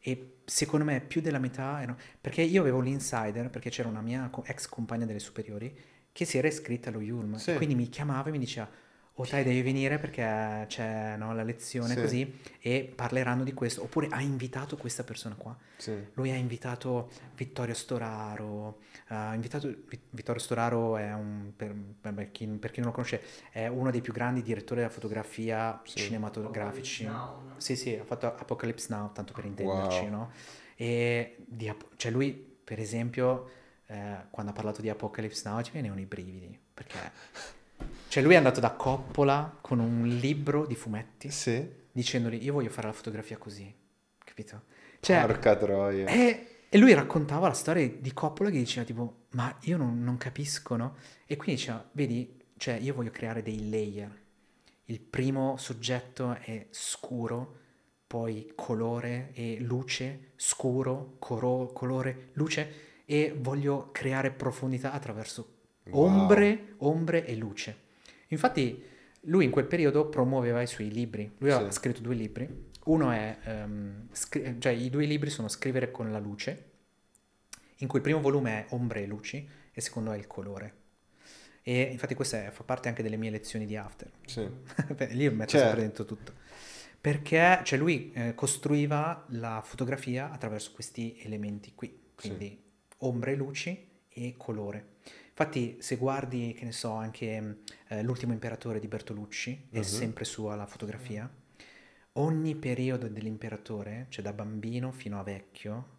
e secondo me più della metà erano... Perché io avevo l'insider, perché c'era una mia ex compagna delle superiori che si era iscritta allo Yulm. Sì. Quindi mi chiamava e mi diceva o Tai devi venire perché c'è no, la lezione sì. così e parleranno di questo, oppure ha invitato questa persona qua, sì. lui ha invitato Vittorio Storaro, uh, invitato, Vi, Vittorio Storaro è un, per, per, chi, per, chi, non lo conosce, è uno dei più grandi direttori della fotografia sì. cinematografici, Now, no? sì sì, ha fatto Apocalypse Now, tanto per intenderci, wow. no? E di, cioè lui, per esempio, eh, quando ha parlato di Apocalypse Now ci venivano i brividi, perché... Cioè lui è andato da Coppola con un libro di fumetti sì. dicendogli io voglio fare la fotografia così, capito? Cioè, Porca troia. E, eh, e, lui raccontava la storia di Coppola che diceva tipo ma io non, non capisco, no? E quindi diceva vedi, cioè io voglio creare dei layer. Il primo soggetto è scuro, poi colore e luce, scuro, coro, colore, luce e voglio creare profondità attraverso Wow. Ombre, ombre e luce. Infatti lui in quel periodo promuoveva i suoi libri. Lui sì. ha scritto due libri. Uno è, um, scri- cioè i due libri sono Scrivere con la luce, in cui il primo volume è Ombre e luci e il secondo è Il colore. E infatti questa è, fa parte anche delle mie lezioni di After. Sì. Lì metto certo. cioè. sempre dentro tutto. Perché cioè lui eh, costruiva la fotografia attraverso questi elementi qui, quindi sì. ombre, luci e colore. Infatti, se guardi, che ne so, anche mm, eh, L'ultimo imperatore di Bertolucci, uh-huh. è mhm. sempre sua la fotografia. Ogni periodo dell'imperatore, cioè da bambino fino a vecchio,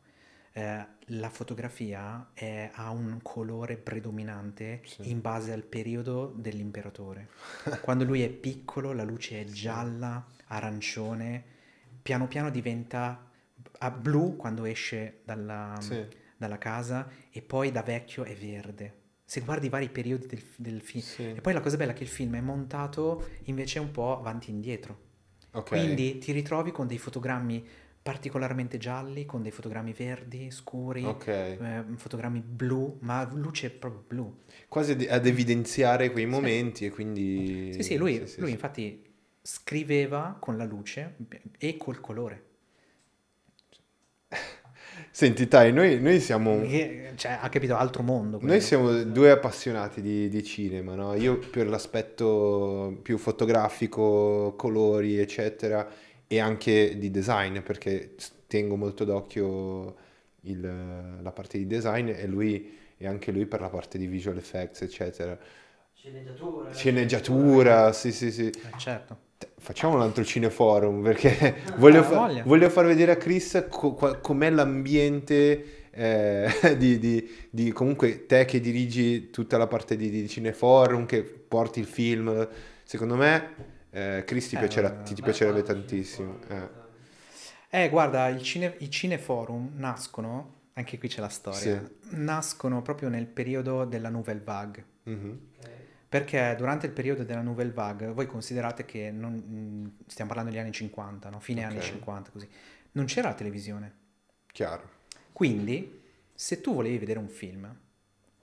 eh, la fotografia è, ha un colore predominante sì. in base al periodo dell'imperatore. Quando lui è piccolo la luce è gialla, arancione, piano piano diventa a blu quando esce dalla, sì. dalla casa e poi da vecchio è verde se guardi i vari periodi del, del film. Sì. E poi la cosa bella è che il film è montato invece un po' avanti e indietro. Okay. Quindi ti ritrovi con dei fotogrammi particolarmente gialli, con dei fotogrammi verdi, scuri, okay. eh, fotogrammi blu, ma luce proprio blu. Quasi ad evidenziare quei momenti sì. e quindi... Sì, sì, lui, sì, lui infatti scriveva con la luce e col colore. Senti, Tai, noi, noi, siamo. cioè, ha capito altro mondo. Quello. Noi siamo due appassionati di, di cinema, no? Io per l'aspetto più fotografico, colori, eccetera, e anche di design, perché tengo molto d'occhio il, la parte di design e, lui, e anche lui per la parte di visual effects, eccetera. Sceneggiatura. Sceneggiatura, eh. sì, sì, sì. Eh, certo facciamo un altro cineforum perché voglio, fa- voglio far vedere a Chris co- com'è l'ambiente eh, di, di, di, comunque te che dirigi tutta la parte di, di cineforum, che porti il film, secondo me eh, Chris ti, eh, ti, ti piacerebbe tantissimo. Eh. eh guarda, cine, i cineforum nascono, anche qui c'è la storia, sì. nascono proprio nel periodo della Nouvelle Vague. Mm-hmm. Perché durante il periodo della Nouvelle Vague, voi considerate che, non, mm, stiamo parlando degli anni 50, no? fine okay. anni 50 così, non c'era la televisione. Chiaro. Quindi, se tu volevi vedere un film,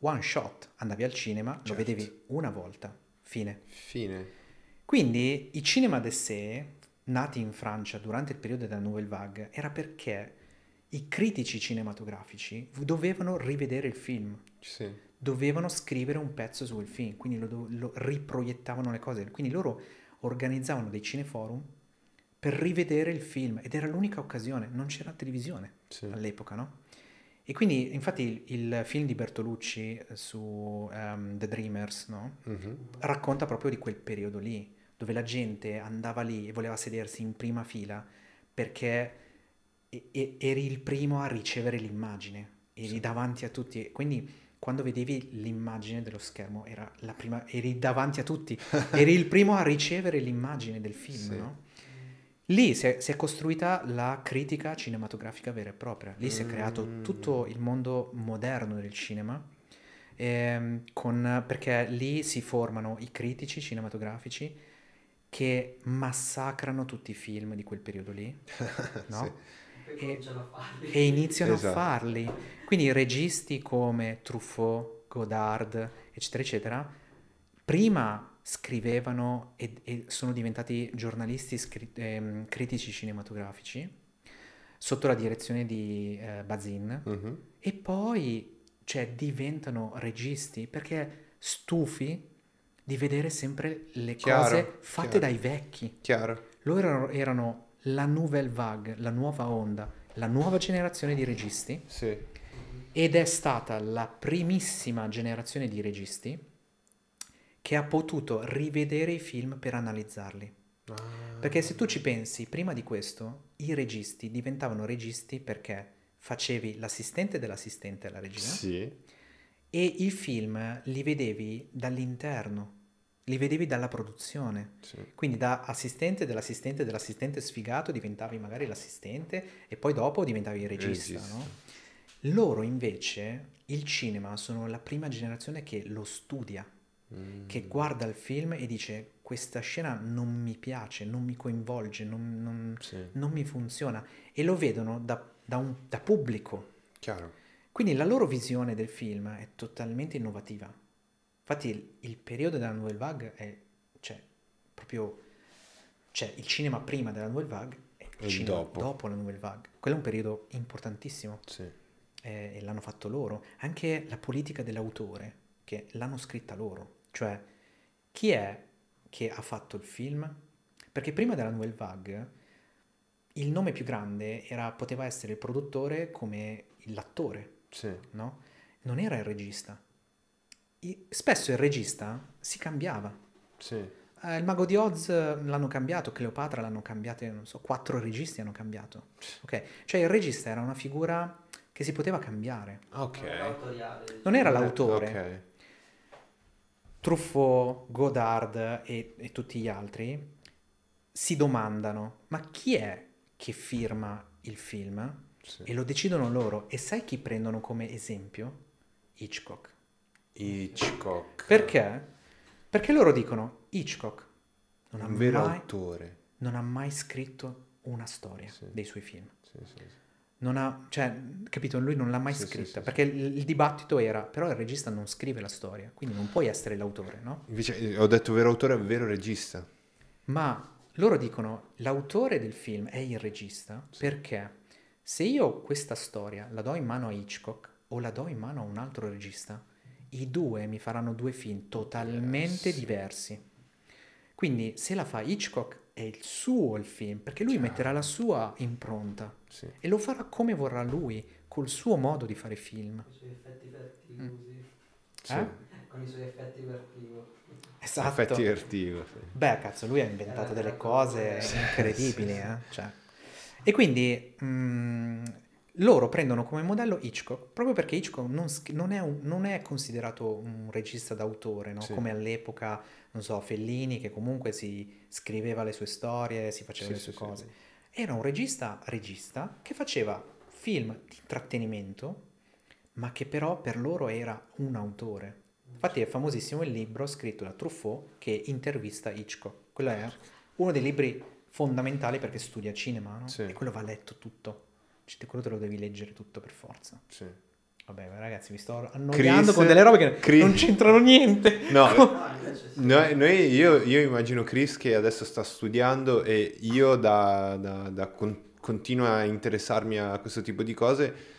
one shot, andavi al cinema, certo. lo vedevi una volta, fine. Fine. Quindi i cinema d'essai, nati in Francia durante il periodo della Nouvelle Vague, era perché i critici cinematografici dovevano rivedere il film. Sì dovevano scrivere un pezzo su quel film, quindi lo, lo riproiettavano le cose, quindi loro organizzavano dei cineforum per rivedere il film ed era l'unica occasione, non c'era televisione sì. all'epoca, no? E quindi infatti il, il film di Bertolucci eh, su um, The Dreamers, no? Mm-hmm. Racconta proprio di quel periodo lì, dove la gente andava lì e voleva sedersi in prima fila perché e- e- eri il primo a ricevere l'immagine, eri sì. davanti a tutti, quindi quando vedevi l'immagine dello schermo prima, eri davanti a tutti, eri il primo a ricevere l'immagine del film, sì. no? Lì si è, si è, costruita la critica cinematografica vera e propria, lì mm. si è creato mm. tutto il mondo moderno del cinema, ehm, con, perché lì si formano i critici cinematografici che massacrano tutti i film di quel periodo lì, no? sì e, e iniziano esatto. a farli. Quindi registi come Truffaut, Godard, eccetera, eccetera, prima scrivevano e, e sono diventati giornalisti scri- ehm, critici cinematografici sotto la direzione di eh, Bazin uh-huh. e poi cioè, diventano registi perché stufi di vedere sempre le chiaro, cose fatte chiaro. dai vecchi. Chiaro. Loro erano, erano la Nouvelle Vague, la nuova onda, la nuova generazione di registi. Sì. Ed è stata la primissima generazione di registi che ha potuto rivedere i film per analizzarli. Ah. Perché se tu ci pensi, prima di questo, i registi diventavano registi perché facevi l'assistente dell'assistente alla regina. Sì. E i film li vedevi dall'interno li vedevi dalla produzione. Sì. Quindi da assistente dell'assistente dell'assistente sfigato diventavi magari l'assistente e poi dopo diventavi il regista. regista. No? Loro invece il cinema sono la prima generazione che lo studia, mm. che guarda il film e dice questa scena non mi piace, non mi coinvolge, non, non, sì. non mi funziona e lo vedono da, da, un, da pubblico. Chiaro. Quindi la loro visione del film è totalmente innovativa Infatti il, il periodo della Nouvelle Vague è cioè, proprio cioè, il cinema prima della Nouvelle Vague e il, il cinema dopo. dopo. la Nouvelle Vague. Quello è un periodo importantissimo sì. eh, e l'hanno fatto loro. Anche la politica dell'autore, che l'hanno scritta loro. Cioè, chi è che ha fatto il film? Perché prima della Nouvelle Vague il nome più grande era, poteva essere il produttore come l'attore, sì. no? Non era il regista spesso il regista si cambiava. Sì. Eh, il Mago di Oz eh, l'hanno cambiato, Cleopatra l'hanno cambiato, non so, quattro registi hanno cambiato. Ok, cioè il regista era una figura che si poteva cambiare. Ok. Non era l'autore. Okay. Truffaut, Godard e, e tutti gli altri si domandano, ma chi è che firma il film? Sì. E lo decidono loro. E sai chi prendono come esempio? Hitchcock. Hitchcock. Perché? Perché loro dicono Hitchcock non un ha vero mai, autore. Non ha mai scritto una storia sì. dei suoi film. Sì, sì, non ha, cioè, capito, lui non l'ha mai scritta, perché il, il dibattito era, però il regista non scrive la storia, quindi non puoi essere l'autore, no? Invece eh, ho detto vero autore, vero regista. Ma loro dicono l'autore del film è il regista perché se io questa storia la do in mano a Hitchcock o la do in mano a un altro regista, i due mi faranno due film totalmente yes. diversi. Quindi se la fa Hitchcock è il suo il film, perché lui Ciao. metterà la sua impronta sì. e lo farà come vorrà lui, col suo modo di fare film. Con i suoi effetti vertigo, mm. sì. eh? Con i suoi effetti vertigo. Esatto. Effetti vertigo, sì. Beh, cazzo, lui ha inventato eh, delle eh, cose eh, incredibili, eh? cioè. E quindi... Mh, mm, loro prendono come modello Hitchcock, proprio perché Hitchcock non, non, è, un, non è, considerato un regista d'autore, no? sì. come all'epoca, non so, Fellini che comunque si scriveva le sue storie, si faceva sì, le sue sì, cose. Era un regista regista che faceva film di intrattenimento, ma che però per loro era un autore. Infatti è famosissimo il libro scritto da Truffaut che intervista Hitchcock. Quello è uno dei libri fondamentali perché studia cinema, no? E quello va letto tutto cioè, quello te lo devi leggere tutto per forza. Sì. Vabbè, ragazzi, mi sto annoiando Chris, con delle robe che Chris, non c'entrano niente. No, no noi, io, io, immagino Chris che adesso sta studiando e io da, da, da con, continuo a interessarmi a questo tipo di cose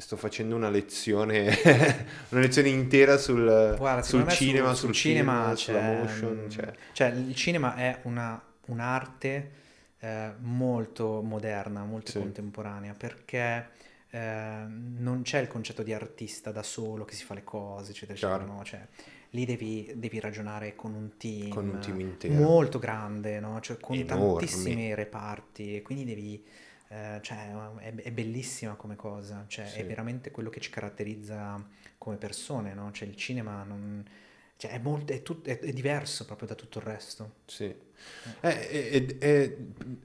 sto facendo una lezione, una lezione intera sul, Guarda, sul cinema, sul, sul cinema, cinema, cioè, motion. Cioè. cioè. il cinema è una, un'arte eh, molto moderna, molto sì. contemporanea, perché eh, non c'è il concetto di artista da solo che si fa le cose, eccetera, eccetera. No? Cioè, lì devi, devi, ragionare con un team, con un team intero. molto grande, no? cioè, con Enormi. tantissimi reparti, e quindi devi... Eh, cioè, è, è, bellissima come cosa, cioè, sì. è veramente quello che ci caratterizza come persone, no? cioè, il cinema non, cioè, è, molto, è, tut, è diverso proprio da tutto il resto. Sì. Eh, eh, eh,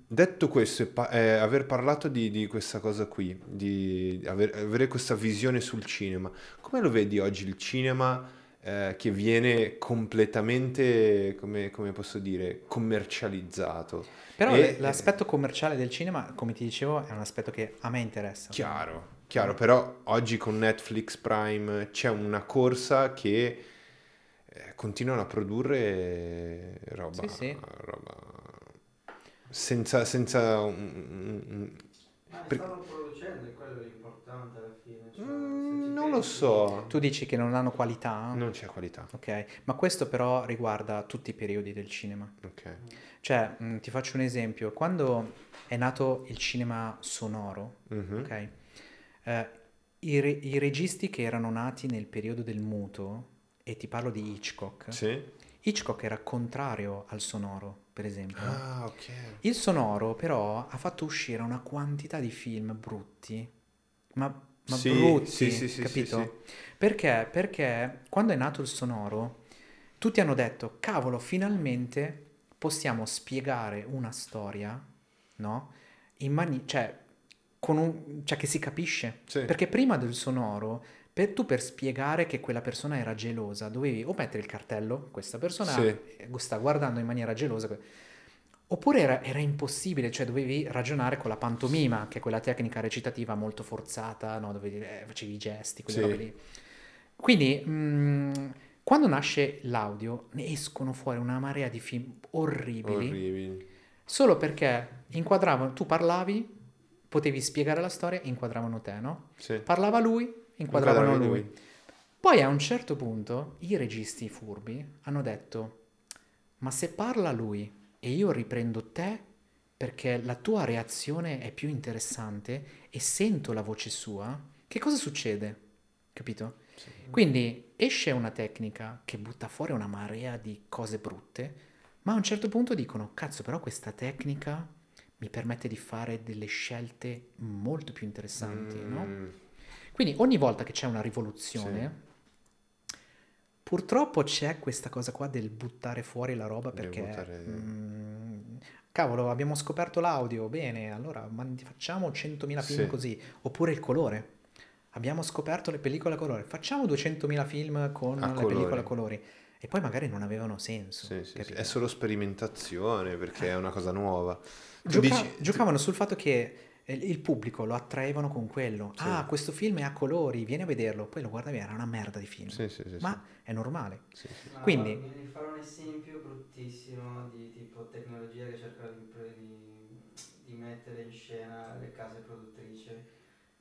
detto questo, e pa- eh, aver parlato di, di, questa cosa qui, di aver, avere questa visione sul cinema, come lo vedi oggi il cinema eh, che viene completamente, come, come posso dire, commercializzato? Però e, eh, l'aspetto commerciale del cinema, come ti dicevo, è un aspetto che a me interessa. Chiaro, chiaro, però oggi con Netflix Prime c'è una corsa che continuano a produrre roba, sì, sì. roba senza, senza un, Ma per... stanno producendo, è quello è importante alla fine. Cioè, mm, non lo so. Tu dici che non hanno qualità? Non c'è qualità. Ok, ma questo però riguarda tutti i periodi del cinema. Ok. Cioè, mm. Cioè, mh, ti faccio un esempio. Quando è nato il cinema sonoro, mm-hmm. ok? Eh, i, re- i registi che erano nati nel periodo del muto e ti parlo di Hitchcock, sì? Hitchcock era contrario al sonoro, per esempio. Ah, ok. Il sonoro però ha fatto uscire una quantità di film brutti, ma, ma sì, brutti, sì, capito? Sì, Perché? Perché quando è nato il sonoro, tutti hanno detto, cavolo, finalmente possiamo spiegare una storia, no? In mani- cioè, un, cioè che si capisce. Sì. Perché prima del sonoro per, tu per spiegare che quella persona era gelosa dovevi o mettere il cartello, questa persona sì. Eh, sta guardando in maniera gelosa, oppure era, era, impossibile, cioè dovevi ragionare con la pantomima, che è quella tecnica recitativa molto forzata, no? dove eh, facevi i gesti, quelle sì. robe lì. Quindi... Mh, mm, quando nasce l'audio ne escono fuori una marea di film orribili, orribili. Solo perché inquadravano, tu parlavi, potevi spiegare la storia, inquadravano te, no? Sì. Parlava lui, inquadravano lui. lui. Poi a un certo punto i registi furbi hanno detto, ma se parla lui e io riprendo te perché la tua reazione è più interessante e sento la voce sua, che cosa succede? Capito? Sì. Quindi esce una tecnica che butta fuori una marea di cose brutte, ma a un certo punto dicono, cazzo però questa tecnica mi permette di fare delle scelte molto più interessanti, mm. no? Quindi ogni volta che c'è una rivoluzione, sì. purtroppo c'è questa cosa qua del buttare fuori la roba perché... Buttare... Mh, mm, cavolo, abbiamo scoperto l'audio, bene, allora facciamo 100.000 film sì. così. Oppure il colore. Abbiamo scoperto le pellicole a colore, facciamo 200.000 film con a le colori. pellicole a colori e poi magari non avevano senso. Sì, sì, sì. È solo sperimentazione perché è una cosa nuova. Gioca- dici... Giocavano sul fatto che il pubblico lo attraevano con quello. Sì. Ah, questo film è a colori, vieni a vederlo. Poi lo guardavi, era una merda di film. Sì, sì, Ma è normale. Quindi... vi farò un esempio bruttissimo di tipo tecnologia che cerca di, di, di mettere in scena le case produttrici.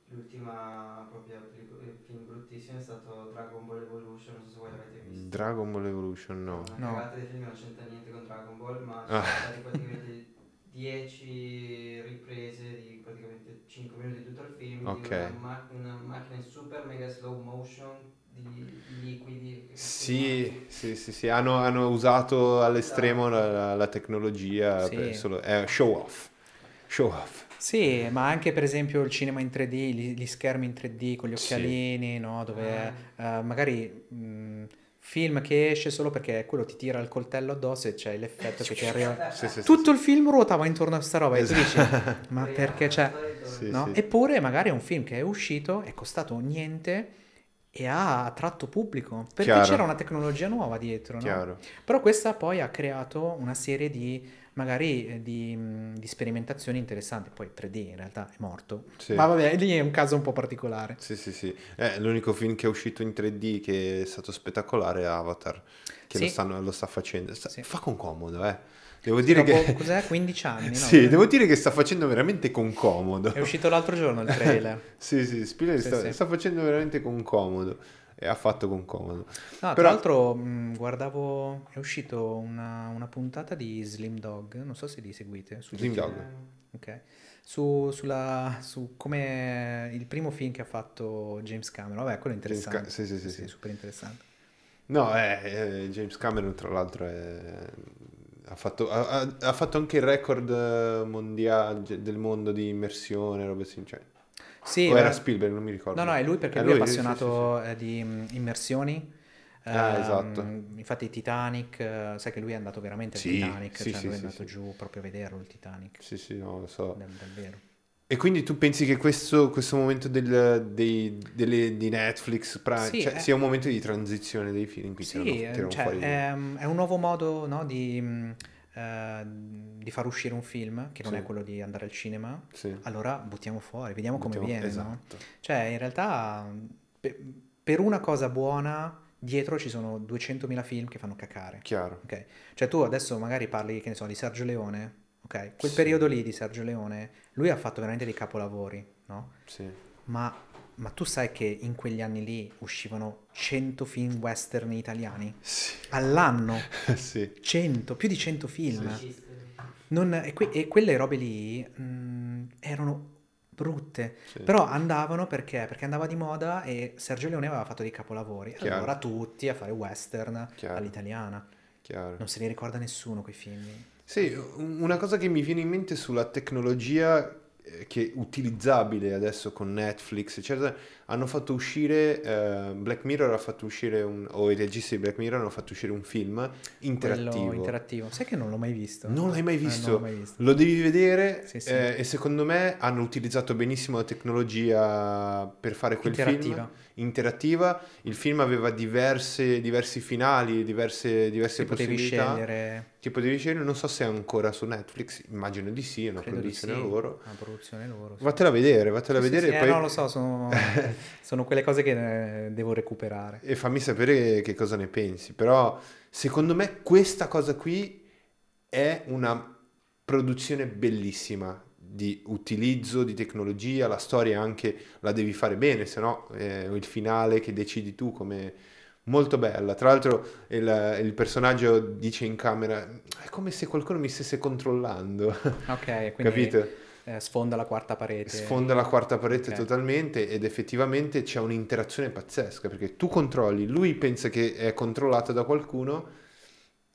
L'ultima proprio eh, film bruttissimo è stato Dragon Ball Evolution, non so se voi l'avete visto. Dragon Ball Evolution no. Una no. cagata di film non c'entra niente con Dragon Ball, ma ah. sono stati praticamente 10 riprese di praticamente 5 minuti di tutto il film, okay. una, ma- una, macchina in super mega slow motion di liquidi. Sì, sì, sì, sì, hanno, hanno usato all'estremo esatto. la, la, la tecnologia sì. per solo, eh, show off. Show off. Sì, ma anche per esempio il cinema in 3D, gli, gli schermi in 3D con gli occhialini, sì. no? dove uh, magari... Mh, mm, film che esce solo perché quello ti tira il coltello addosso e c'è l'effetto che ti arriva. Sì, sì, Tutto sì, il film ruotava intorno a questa roba esatto. e tu dici, esatto. ma perché c'è? No? Eppure magari è un film che è uscito, è costato niente e ha attratto pubblico perché Chiaro. c'era una tecnologia nuova dietro. No? Però questa poi ha creato una serie di magari eh, di, di sperimentazioni interessanti. Poi 3D in realtà è morto. Sì. Ma vabbè, lì è un caso un po' particolare. Sì, sì, sì. Eh, l'unico film che è uscito in 3D che è stato spettacolare è Avatar, che sì. lo, stanno, lo, sta facendo. Sta, sì. Fa con comodo, eh. Devo dire che... Cos'è? 15 anni? No? sì, devo dire che sta facendo veramente con comodo. È uscito l'altro giorno il trailer. sì, sì, Spiller sta, sta facendo veramente con comodo ha fatto con comodo. No, Però... Tra l'altro mh, mm, guardavo, è uscito una, una, puntata di Slim Dog, non so se li seguite. Su Slim Dog. Ok. Su, sulla, su come il primo film che ha fatto James Cameron, vabbè, quello è interessante. Ca- sì, sì, sì, sì, super interessante. No, eh, eh, James Cameron tra l'altro è ha fatto, ha, ha fatto, anche il record eh, mondiale del mondo di immersione, robe sincere. Sì, o era Spielberg, non mi ricordo. No, no, è lui perché eh, è lui, lui è appassionato sì, sì, sì. Eh, di mm, immersioni. Ah, um, esatto. Infatti Titanic, eh, sai che lui è andato veramente al Titanic, cioè lui è andato giù proprio a vederlo il Titanic. Sì, sì, no, lo so. Dal, dal E quindi tu pensi che questo, questo momento del, dei, delle, di Netflix pra, sì, cioè, è, sia un momento di transizione dei film? Sì, tirano, tirano cioè, è, ehm, è, un nuovo modo no, di mm, Ehm, di far uscire un film, che non sì. è quello di andare al cinema, sì. allora buttiamo fuori, vediamo buttiamo, come viene. Esatto. No? Cioè, in realtà, per, per una cosa buona dietro ci sono 200.000 film che fanno cacare. Chiaro. Okay? Cioè tu adesso magari parli, che ne so, di Sergio Leone, ok? Quel sì. periodo lì di Sergio Leone, lui ha fatto veramente dei capolavori, no? Sì. Ma ma tu sai che in quegli anni lì uscivano 100 film western italiani? Sì. All'anno? sì. 100, più di 100 film. Sì. Non, e, que- e, quelle robe lì mh, mm, erano brutte, sì. però andavano perché? Perché andava di moda e Sergio Leone aveva fatto dei capolavori. Chiaro. Allora tutti a fare western Chiaro. all'italiana. Chiaro. Non se ne ricorda nessuno quei film. Sì, una cosa che mi viene in mente sulla tecnologia eh, che è utilizzabile adesso con Netflix, eccetera, hanno fatto uscire, eh, Black Mirror ha fatto uscire, un, o i registi di Black Mirror hanno fatto uscire un film interattivo. Quello interattivo. Sai che non l'ho mai visto? Non l'hai mai ah, visto? Eh, non mai visto. Lo devi vedere sì, sì. Eh, e secondo me hanno utilizzato benissimo la tecnologia per fare quel interattiva. film interattiva. Il film aveva diverse, diversi finali, diverse, diverse che possibilità. Potevi scegliere. Che potevi scegliere, non so se è ancora su Netflix, immagino di sì, è una Credo produzione sì. loro. Una produzione loro. Sì. Vattela a vedere, vattela a sì, vedere. Sì, eh, poi... eh, no, lo so, sono, sono quelle cose che eh, devo recuperare. E fammi sapere che cosa ne pensi, però secondo me questa cosa qui è una produzione bellissima di utilizzo di tecnologia, la storia anche la devi fare bene, se no eh, il finale che decidi tu come... Molto bella, tra l'altro il, il personaggio dice in camera, è come se qualcuno mi stesse controllando. Ok, quindi... Capito? Eh, sfonda la quarta parete. Sfonda la quarta parete okay. totalmente ed effettivamente c'è un'interazione pazzesca perché tu controlli, lui pensa che è controllato da qualcuno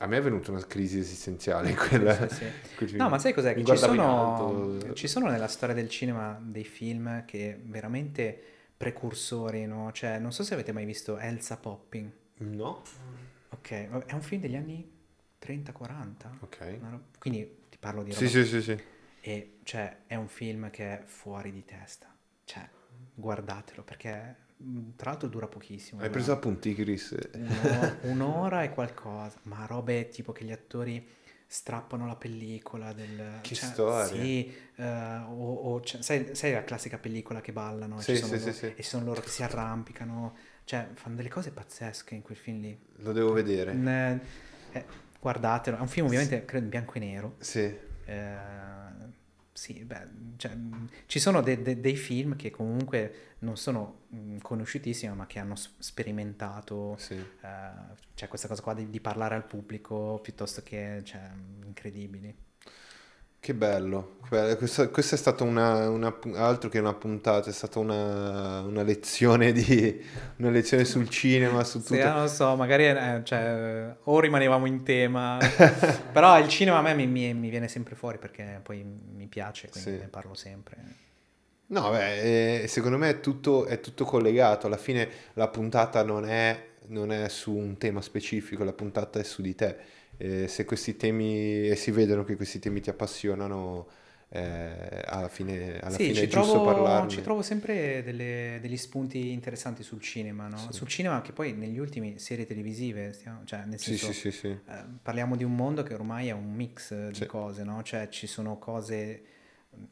a me è venuta una crisi esistenziale quella. Sì, sì. no, ma sai cos'è? Che ci sono, eh. ci sono nella storia del cinema dei film che veramente precursori, no? Cioè, non so se avete mai visto Elsa Popping. No. Ok, è un film degli anni 30-40. Ok. Quindi ti parlo di Sì, sì, sì, sì. E cioè, è un film che è fuori di testa. Cioè, guardatelo perché Mm, tra l'altro dura pochissimo. Hai preso appunti, Chris? Un'ora, un'ora e qualcosa, ma robe tipo che gli attori strappano la pellicola del... Che cioè, storia! Sì, uh, o, o cioè, sai, sai, la classica pellicola che ballano? Sì, sì, loro, sì, E sono loro che si arrampicano, cioè fanno delle cose pazzesche in quel film lì. Lo devo vedere. Eh, eh, guardatelo, è un film ovviamente credo in bianco e nero. Sì. Eh, sì, beh, cioè, mm, ci sono de- de- dei film che comunque non sono mm, conosciutissimi, ma che hanno sperimentato sì. eh, cioè questa cosa qua di, di parlare al pubblico piuttosto che cioè, incredibili. Che bello, questo, questa è stato una, una, altro che una puntata, è stata una, una lezione, di, una lezione sul cinema, su tutto. Sì, eh, non lo so, magari eh, cioè, o rimanevamo in tema, però il cinema a me mi, mi, mi, viene sempre fuori perché poi mi piace, quindi sì. ne parlo sempre. No, beh, eh, secondo me è tutto, è tutto collegato, alla fine la puntata non è, non è su un tema specifico, la puntata è su di te eh, se questi temi, e si vedono che questi temi ti appassionano, eh, alla fine, alla sì, fine è trovo, giusto parlarne. Ci trovo sempre delle, degli spunti interessanti sul cinema, no? sì. sul cinema che poi negli ultimi serie televisive, stiamo, cioè nel senso, sì, eh, parliamo di un mondo che ormai è un mix di cose, no? cioè ci sono cose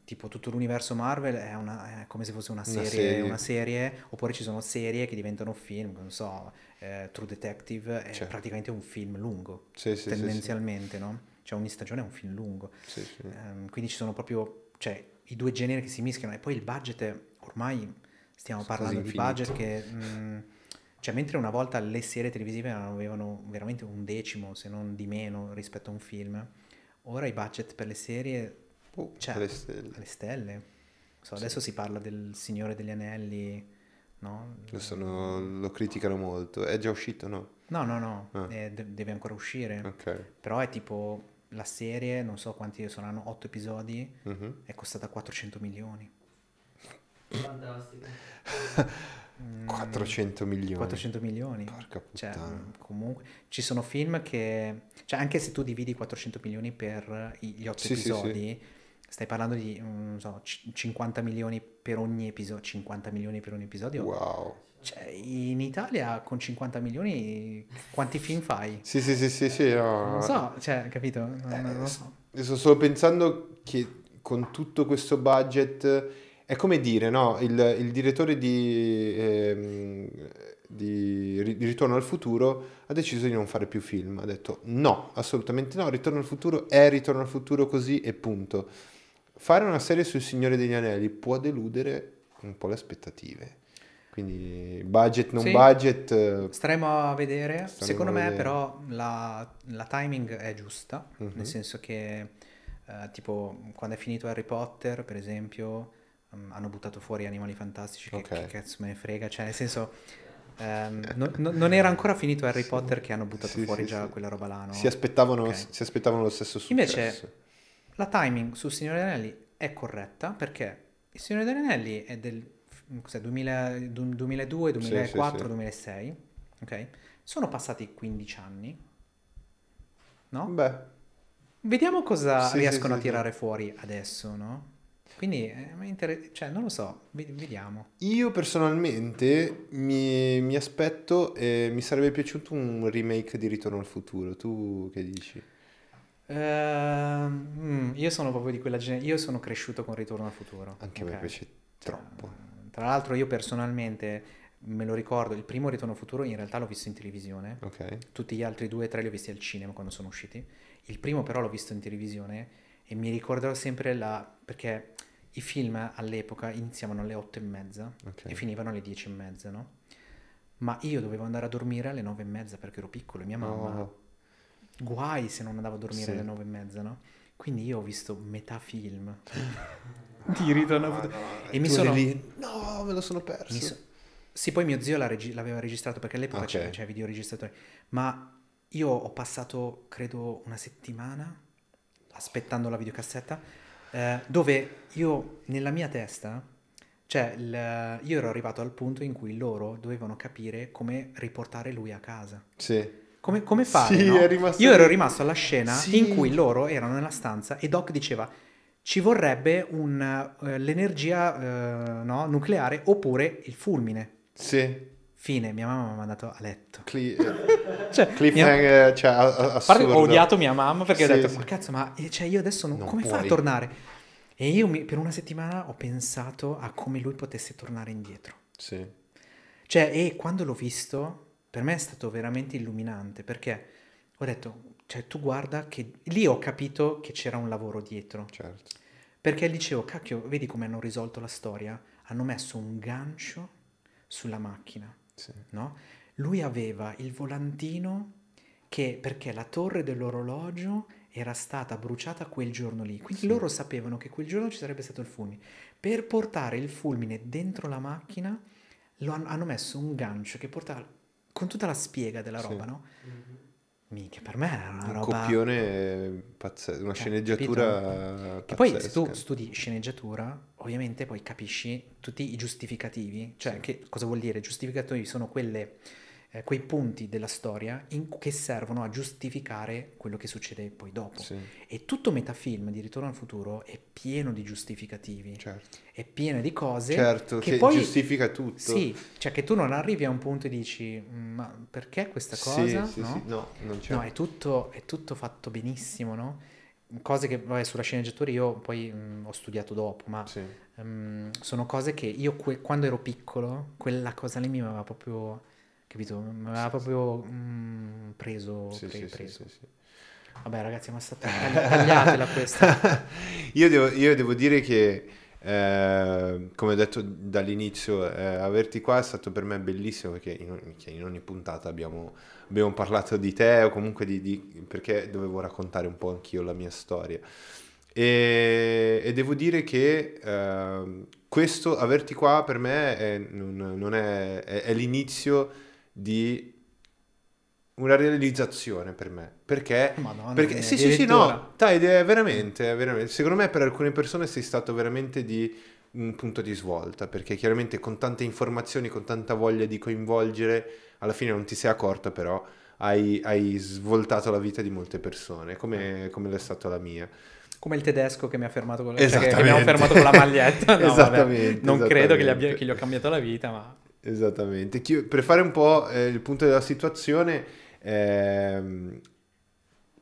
tipo tutto l'universo Marvel è, una, è come se fosse una serie, una serie, una serie, oppure ci sono serie che diventano film, non so, eh, True Detective è certo. praticamente un film lungo, sì, sì, tendenzialmente, sì, no? Cioè ogni stagione è un film lungo. Um, quindi ci sono proprio cioè, i due generi che si mischiano e poi il budget, ormai stiamo Sono parlando di budget che... Mh, mm, cioè, mentre una volta le serie televisive avevano veramente un decimo, se non di meno, rispetto a un film, ora i budget per le serie... Uh, cioè, alle stelle. Alle stelle. So, adesso si parla del Signore degli Anelli no? Lo, sono, lo, criticano molto. È già uscito, no? No, no, no, ah. eh, deve ancora uscire. Okay. Però è tipo la serie, non so quanti saranno, 8 episodi, uh-huh. è costata 400 milioni. Fantastico. 400 mm. milioni. 400 milioni. Porca cioè, puttana. Cioè, comunque, ci sono film che... Cioè, anche se tu dividi 400 milioni per gli 8 sì, episodi... Sì, sì stai parlando di mm, so, 50 milioni per ogni episodio. 50 milioni per ogni episodio? Wow. Cioè, in Italia con 50 milioni quanti film fai? sì, sì, sì, sì, sì. No. Non so, cioè, capito? Eh, non lo eh, so. Sto solo pensando che con tutto questo budget è come dire, no? Il, il direttore di, ehm, di, Ritorno al futuro ha deciso di non fare più film. Ha detto no, assolutamente no. Ritorno al futuro è Ritorno al futuro così e punto fare una serie sul Signore degli Anelli può deludere un po' le aspettative. Quindi budget, non sì. budget. Eh, staremo a vedere. Staremo Secondo a me, però, la, la, timing è giusta. Uh-huh. Nel mhm. senso che, eh, tipo, quando è finito Harry Potter, per esempio, um, hanno buttato fuori Animali Fantastici. Che, okay. che cazzo me ne frega. Cioè, nel senso. Um, no, non era ancora finito Harry Potter che hanno buttato sì, fuori sì, già quella roba là. No? Si, aspettavano, okay. si, aspettavano, lo stesso successo. Invece la timing su Signore Anelli è corretta perché il Signore degli Anelli è del 2002, 2004, sì, sì, 2006, ok? Sono passati 15 anni, no? Beh. Vediamo cosa sì, riescono a tirare fuori adesso, no? Quindi, eh, cioè, non lo so, vediamo. Io personalmente mi, mi aspetto, eh, mi sarebbe piaciuto un remake di Ritorno al futuro, tu che dici? Uh, io sono proprio di quella generazione. Io sono cresciuto con Ritorno al futuro. Anche okay. a me piace troppo. Ehm, tra l'altro, io personalmente me lo ricordo. Il primo Ritorno al futuro in realtà l'ho visto in televisione. Okay. Tutti gli altri due e tre li ho visti al cinema quando sono usciti. Il primo, però, l'ho visto in televisione e mi ricorderò sempre la. perché i film all'epoca iniziavano alle otto e mezza okay. e finivano alle dieci e mezza, no? Ma io dovevo andare a dormire alle nove e mezza perché ero piccolo e mia mamma. Oh guai se non andavo a dormire sì. alle nove e mezza, no? Quindi io ho visto metà film di Ritorno oh, a Futuro. e mi sono... Devi... No, me lo sono perso. So... Sì, poi mio zio la regi... l'aveva registrato perché all'epoca okay. c'era, c'era cioè, videoregistratore. Ma io ho passato, credo, una settimana aspettando la videocassetta, eh, dove io nella mia testa, cioè il, io ero arrivato al punto in cui loro dovevano capire come riportare lui a casa. Sì come, come fare? Sì, no? è rimasto... Io ero rimasto alla scena sì. in cui loro erano nella stanza e Doc diceva ci vorrebbe un, uh, l'energia uh, no, nucleare oppure il fulmine. Sì. Fine, mia mamma mi ha mandato a letto. Cli- cioè, cioè Cliffhanger, mia... cioè, a- parte, Ho odiato mia mamma perché sì, ho detto, sì. ma cazzo, ma eh, cioè, io adesso non... non come puoi. fa a tornare? E io mi, per una settimana ho pensato a come lui potesse tornare indietro. Sì. Cioè, e quando l'ho visto, per me è stato veramente illuminante perché ho detto, cioè tu guarda che lì ho capito che c'era un lavoro dietro. Certo. Perché dicevo, cacchio, vedi come hanno risolto la storia? Hanno messo un gancio sulla macchina, sì. no? Lui aveva il volantino che, perché la torre dell'orologio era stata bruciata quel giorno lì, quindi sì. loro sapevano che quel giorno ci sarebbe stato il fulmine. Per portare il fulmine dentro la macchina hanno messo un gancio che portava con tutta la spiega della roba, sì. no? Mm-hmm. Mica, per me era una un roba... Un copione pazzesco, una cioè, sceneggiatura pazzesca. Che poi se tu studi sceneggiatura, ovviamente poi capisci tutti i giustificativi, cioè sì. che cosa vuol dire? Giustificativi sono quelle eh, quei punti della storia in, che servono a giustificare quello che succede poi dopo. Sì. E tutto metafilm di Ritorno al futuro è pieno di giustificativi, certo. è pieno di cose certo, che, che poi, giustifica tutto. Sì, cioè che tu non arrivi a un punto e dici mm, ma perché questa cosa? Sì, no? Sì, no, non c'è. No, è tutto, è tutto fatto benissimo, no? cose che vabbè, sulla sceneggiatura io poi mh, mm, ho studiato dopo, ma sì. mh, mm, sono cose che io que- quando ero piccolo, quella cosa lì mi aveva proprio Capito? Mi aveva sì, proprio mm, preso. Sì, pre- preso. Vabbè, ragazzi, ma state tagliatela questa. io, devo, io, devo, dire che, eh, come ho detto dall'inizio, eh, averti qua è stato per me bellissimo perché in, in ogni puntata abbiamo, abbiamo, parlato di te o comunque di, di, perché dovevo raccontare un po' anch'io la mia storia. E, e devo dire che eh, questo, averti qua per me è, non, non è, è, è l'inizio di una realizzazione per me. Perché? Madonna, perché mia, sì, sì, sì, no, dai, veramente, veramente. Secondo me per alcune persone sei stato veramente di un punto di svolta, perché chiaramente con tante informazioni, con tanta voglia di coinvolgere, alla fine non ti sei accorto però, hai, hai svoltato la vita di molte persone, come, eh. come l'è stata la mia. Come il tedesco che mi ha fermato con, la, cioè che, che fermato con la maglietta. No, esattamente, vabbè, non esattamente. credo che gli, abbia, che gli ho cambiato la vita, ma Esattamente. per fare un po' eh, il punto della situazione, ehm,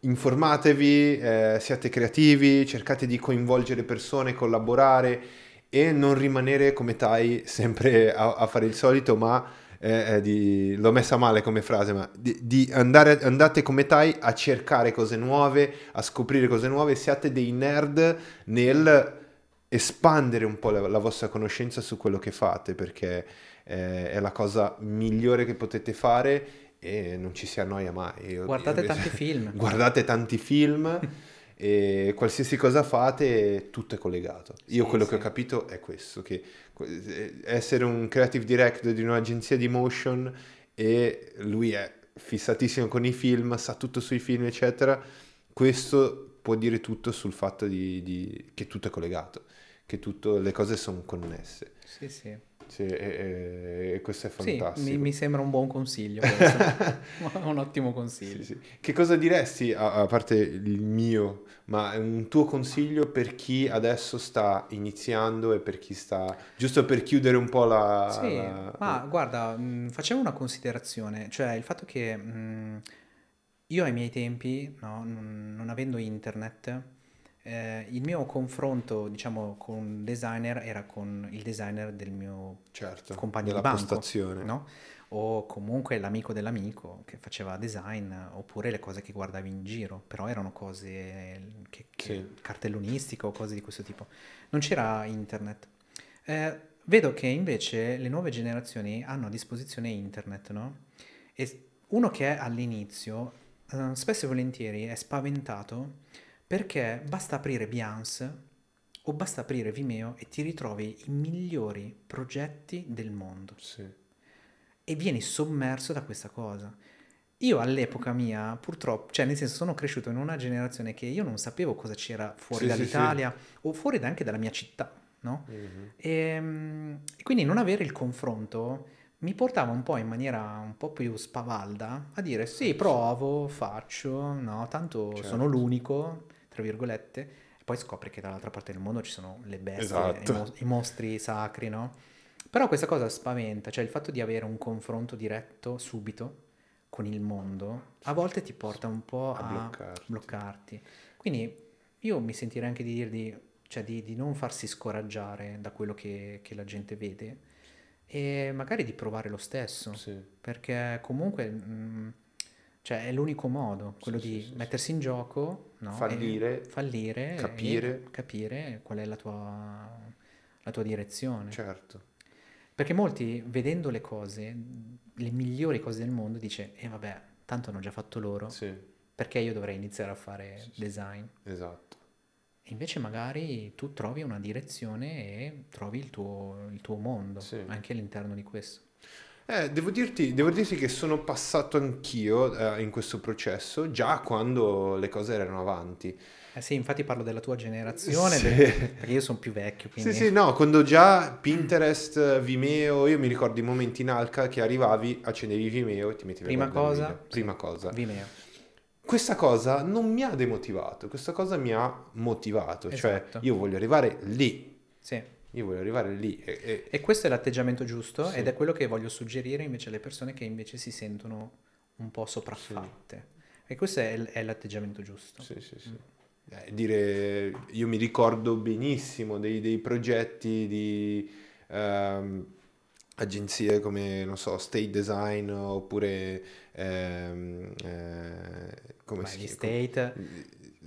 informatevi, eh, siate creativi, cercate di coinvolgere persone, collaborare e non rimanere come Tai sempre a, a fare il solito, ma eh, eh, di, l'ho messa male come frase, ma di, di andare, andate come Tai a cercare cose nuove, a scoprire cose nuove, siate dei nerd nel espandere un po' la, la vostra conoscenza su quello che fate, perché eh, è la cosa migliore che potete fare e non ci si annoia mai. Io, guardate io invece... tanti film. guardate tanti film. e qualsiasi cosa fate tutto è collegato. Sì, Io quello sì. che ho capito è questo, che eh, essere un creative director di un'agenzia di motion e lui è fissatissimo con i film, sa tutto sui film eccetera, questo può dire tutto sul fatto di, di, che tutto è collegato, che tutto, le cose sono connesse. Sì, sì. Sì, e, questo è fantastico. Sì, mi, mi, sembra un buon consiglio, un ottimo consiglio. Sì, sì. Che cosa diresti, a, a, parte il mio, ma un tuo consiglio per chi adesso sta iniziando e per chi sta... giusto per chiudere un po' la... Sì, la... ma guarda, mh, facevo una considerazione, cioè il fatto che mh, io ai miei tempi, no, non, non avendo internet eh, il mio confronto, diciamo, con designer era con il designer del mio certo, compagno della di banco, postazione. No? o comunque l'amico dell'amico che faceva design, oppure le cose che guardavi in giro, però erano cose che, che sì. cartellonistiche o cose di questo tipo. Non c'era internet. Eh, vedo che invece le nuove generazioni hanno a disposizione internet, no? E uno che è all'inizio, eh, spesso e volentieri è spaventato perché basta aprire Behance o basta aprire Vimeo e ti ritrovi i migliori progetti del mondo. Sì. E vieni sommerso da questa cosa. Io all'epoca mia, purtroppo, cioè nel senso sono cresciuto in una generazione che io non sapevo cosa c'era fuori sì, dall'Italia sì, sì. o fuori anche dalla mia città, no? Uh-huh. Mm-hmm. E, ehm, quindi non avere il confronto mi portava un po' in maniera un po' più spavalda a dire sì, provo, faccio, no, tanto certo. sono l'unico tra virgolette, e poi scopri che dall'altra parte del mondo ci sono le bestie, esatto. i, mo- i mostri sacri, no? Però questa cosa spaventa, cioè il fatto di avere un confronto diretto subito con il mondo a volte ti porta un po' a, a bloccarti. bloccarti. Quindi io mi sentirei anche di dirgli, cioè di, di non farsi scoraggiare da quello che, che, la gente vede e magari di provare lo stesso, sì. perché comunque... Mh, mm, cioè è l'unico modo, quello sì, di sì, mettersi sì. in gioco, no? fallire, fallire capire. capire. qual è la tua, la tua direzione. Certo. Perché molti, vedendo le cose, le migliori cose del mondo, dice, e eh vabbè, tanto hanno già fatto loro, perché io dovrei iniziare a fare design? Esatto. E invece magari tu trovi una direzione e trovi il tuo, il tuo mondo, anche all'interno di questo. Eh, devo, dirti, devo, dirti, che sono passato anch'io eh, in questo processo già quando le cose erano avanti. Eh sì, infatti parlo della tua generazione, sì. del, perché io sono più vecchio. Quindi... Sì, sì, no, quando già Pinterest, Vimeo, io mi ricordo i momenti in Alca che arrivavi, accendevi Vimeo e ti mettevi Prima a cosa? Video. Prima sì. cosa. Vimeo. Questa cosa non mi ha demotivato, questa cosa mi ha motivato, cioè esatto. cioè io voglio arrivare lì. Sì io voglio arrivare lì. E, e... e questo è l'atteggiamento giusto sì. ed è quello che voglio suggerire invece alle persone che invece si sentono un po' sopraffatte. Sì. E questo è, è, l'atteggiamento giusto. Sì, sì, sì. Mm. Eh, dire, io mi ricordo benissimo dei, dei progetti di... Um, agenzie come, non so, State Design oppure ehm, eh, come By si chiama? State. Mm,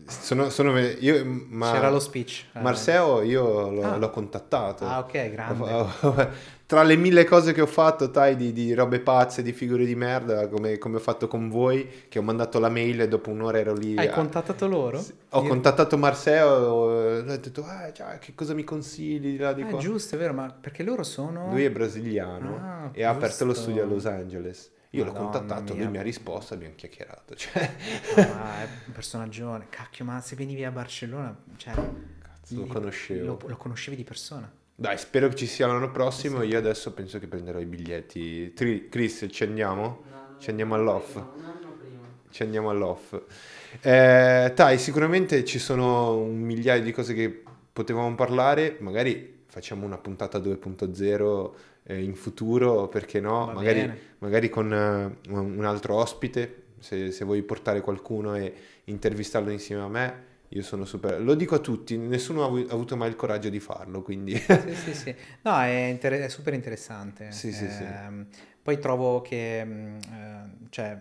sono, sono io, ma C'era lo speech. Eh. Marseo io l'ho, ah. l'ho contattato. Ah ok, grande. Tra le mille cose che ho fatto, tai, di, di, robe pazze, di figure di merda, come, come, ho fatto con voi, che ho mandato la mail e dopo un'ora ero lì. Hai a... contattato loro? ho io... contattato Marseo, e ho detto, ah, già, che cosa mi consigli? Di là, di ah, giusto, è vero, ma perché loro sono... Lui è brasiliano ah, e ha aperto lo studio a Los Angeles. Io l'ho contattato, mia. lui mi ha risposto, abbiamo chiacchierato. Cioè. No, ma è un personaggio, cacchio, ma se venivi a Barcellona, cioè, Cazzo, lo, conoscevo. Lo, lo conoscevi di persona. Dai, spero che ci sia l'anno prossimo. Io adesso penso che prenderò i biglietti. Tri- Chris, ci andiamo? ci andiamo all'off. No, ci andiamo all'off. Eh, tai, sicuramente ci sono un migliaio di cose che potevamo parlare. Magari facciamo una puntata 2.0 eh, in futuro, perché no? Va magari. Bene magari con uh, un altro ospite, se, se, vuoi portare qualcuno e intervistarlo insieme a me. Io sono super. Lo dico a tutti, nessuno ha, avuto mai il coraggio di farlo, quindi. sì, sì, sì. No, è, inter- è super interessante. Sì, eh, sì, sì. Ehm, poi trovo che. Mm, eh, cioè,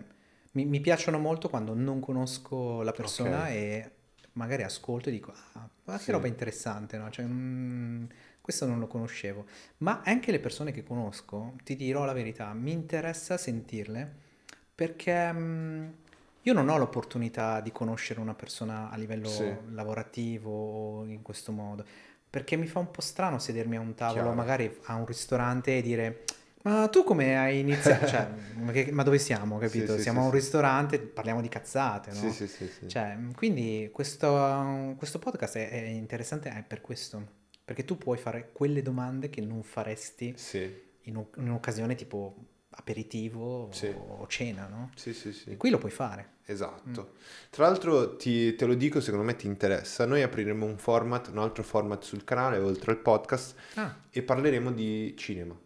mi, mi, piacciono molto quando non conosco la persona okay. e magari ascolto e dico, ah, che sì. roba interessante, no? Cioè, mm, questo non lo conoscevo, ma anche le persone che conosco, ti dirò la verità, mi interessa sentirle perché mh, io non ho l'opportunità di conoscere una persona a livello sì. lavorativo in questo modo, perché mi fa un po' strano sedermi a un tavolo, Chiaro. magari a un ristorante e dire ma tu come hai iniziato? Cioè, ma, che, ma, dove siamo, capito? Sì, siamo sì, a un ristorante, parliamo di cazzate, no? Sì, sì, sì. sì. Cioè, quindi questo, questo podcast è, è interessante per questo. Perché tu puoi fare quelle domande che non faresti sì. in, un, in, un'occasione tipo aperitivo sì. o, cena, no? Sì, sì, sì. E qui lo puoi fare. Esatto. Mm. Tra l'altro ti, te lo dico, secondo me ti interessa. Noi apriremo un format, un altro format sul canale, oltre al podcast, ah. e parleremo di cinema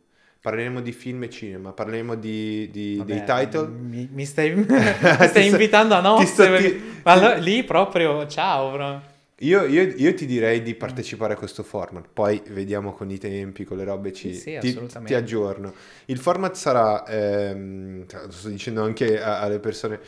parleremo di film e cinema, parleremo di, di Vabbè, dei title. Mi, mi stai, mi stai invitando a nozze. Ti sto, ti, perché, ti, allora, lì proprio, ciao. Bro. Io, io, io, ti direi di partecipare a questo format, poi vediamo con i tempi, con le robe, ci, sì, sì, ti, ti, aggiorno. Il format sarà, ehm, lo sto dicendo anche a, alle persone,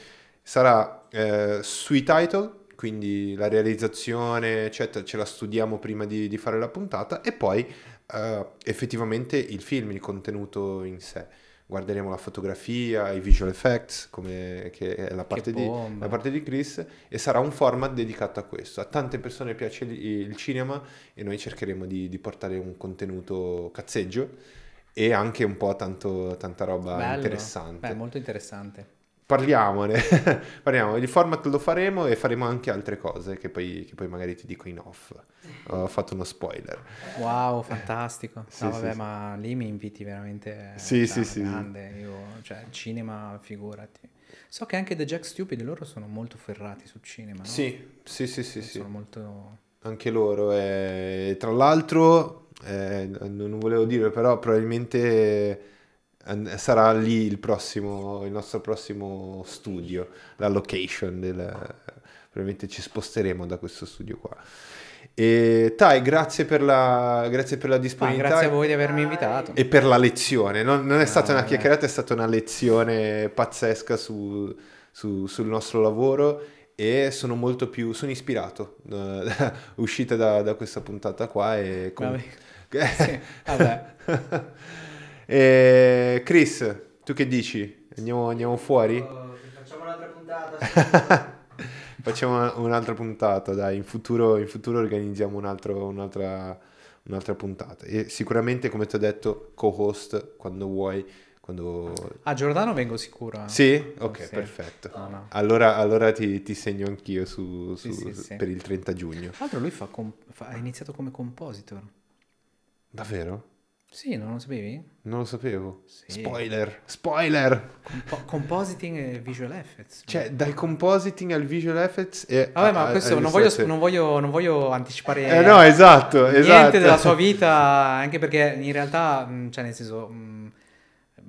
sarà eh, sui title, quindi la realizzazione, eccetera, ce la studiamo prima di, di fare la puntata e poi eh, effettivamente il film, il contenuto in sé guarderemo la fotografia, i visual effects, come, che è la parte, che di, la parte, di, Chris, e sarà un format dedicato a questo. A tante persone piace il, il cinema e noi cercheremo di, di, portare un contenuto cazzeggio e anche un po' tanto, tanta roba Bello. interessante. Beh, molto interessante parliamone, parliamo, Il format lo faremo e faremo anche altre cose che poi, che poi, magari ti dico in off. Ho fatto uno spoiler. Wow, fantastico. Sì, no, vabbè, sì, ma lì mi inviti veramente. Sì, cioè, sì, sì. Grande. Io, cioè, cinema, figurati. So che anche The Jack Stupid loro sono molto ferrati sul cinema. No? Sì, sì, sì, sì. Sono sì. molto... Anche loro. Eh, tra l'altro, eh, non volevo dire, però probabilmente sarà lì il, prossimo, il nostro prossimo studio, la location, del, probabilmente ci sposteremo da questo studio qua. E Tai, grazie per la, grazie per la disponibilità. Ah, grazie a voi di avermi invitato. E per la lezione. Non, non è stata ah, una chiacchierata, è stata una lezione pazzesca su, su, sul nostro lavoro e sono molto più, sono ispirato uh, uscita da, da, questa puntata qua e... Com- Vabbè. sì, vabbè. Eh, Chris, tu che dici? Andiamo, andiamo fuori? Oh, facciamo un'altra puntata. facciamo un'altra puntata, dai, in futuro, in futuro organizziamo un altro, un'altra, un'altra, puntata. E sicuramente, come ti ho detto, co-host quando vuoi. Quando... A Giordano vengo sicura. Eh. Sì? Ok, sì. perfetto. No, no. Allora, allora ti, ti, segno anch'io su, su, sì, sì, per il 30 giugno. Tra l'altro lui fa comp- fa, ha iniziato come compositor. Davvero? Sì, non lo sapevi? Non lo sapevo. Sì. Spoiler, spoiler! Compo- compositing e visual effects. Cioè, dal compositing al visual effects e... Vabbè, ma questo non voglio, non, voglio, non voglio, anticipare... Eh no, esatto, niente esatto. della sua vita, anche perché in realtà, cioè nel senso... Mh,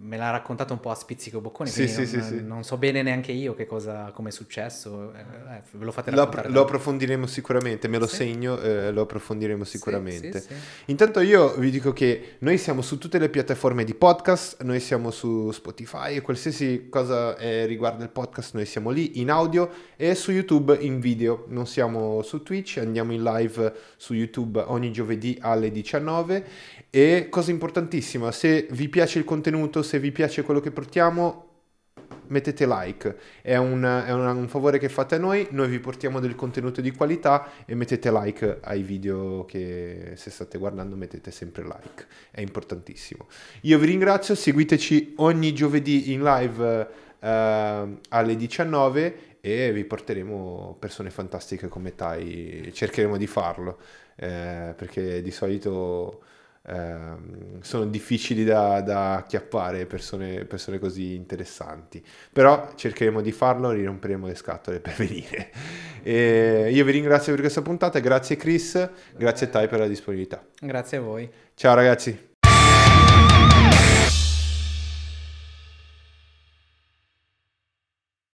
me l'ha raccontato un po' a spizzico bocconi, sì, sì, non, sì, non, so bene neanche io che cosa, come è successo, eh, eh ve lo fate raccontare. Lo, lo approfondiremo sicuramente, me lo segno, eh, lo approfondiremo sicuramente. Sì, sì, Intanto io vi dico che noi siamo su tutte le piattaforme di podcast, noi siamo su Spotify e qualsiasi cosa eh, riguarda il podcast noi siamo lì in audio e su YouTube in video, non siamo su Twitch, andiamo in live su YouTube ogni giovedì alle 19 e cosa importantissima, se vi piace il contenuto, se vi piace quello che portiamo, mettete like, è, un, è un, un, favore che fate a noi, noi vi portiamo del contenuto di qualità e mettete like ai video che se state guardando mettete sempre like, è importantissimo. Io vi ringrazio, seguiteci ogni giovedì in live eh, alle 19 e vi porteremo persone fantastiche come Tai, cercheremo di farlo eh, perché di solito Ehm, sono difficili da, da acchiappare persone, persone, così interessanti. Però cercheremo di farlo, riromperemo le scatole per venire. E io vi ringrazio per questa puntata, grazie Chris, grazie Tai per la disponibilità. Grazie a voi. Ciao ragazzi.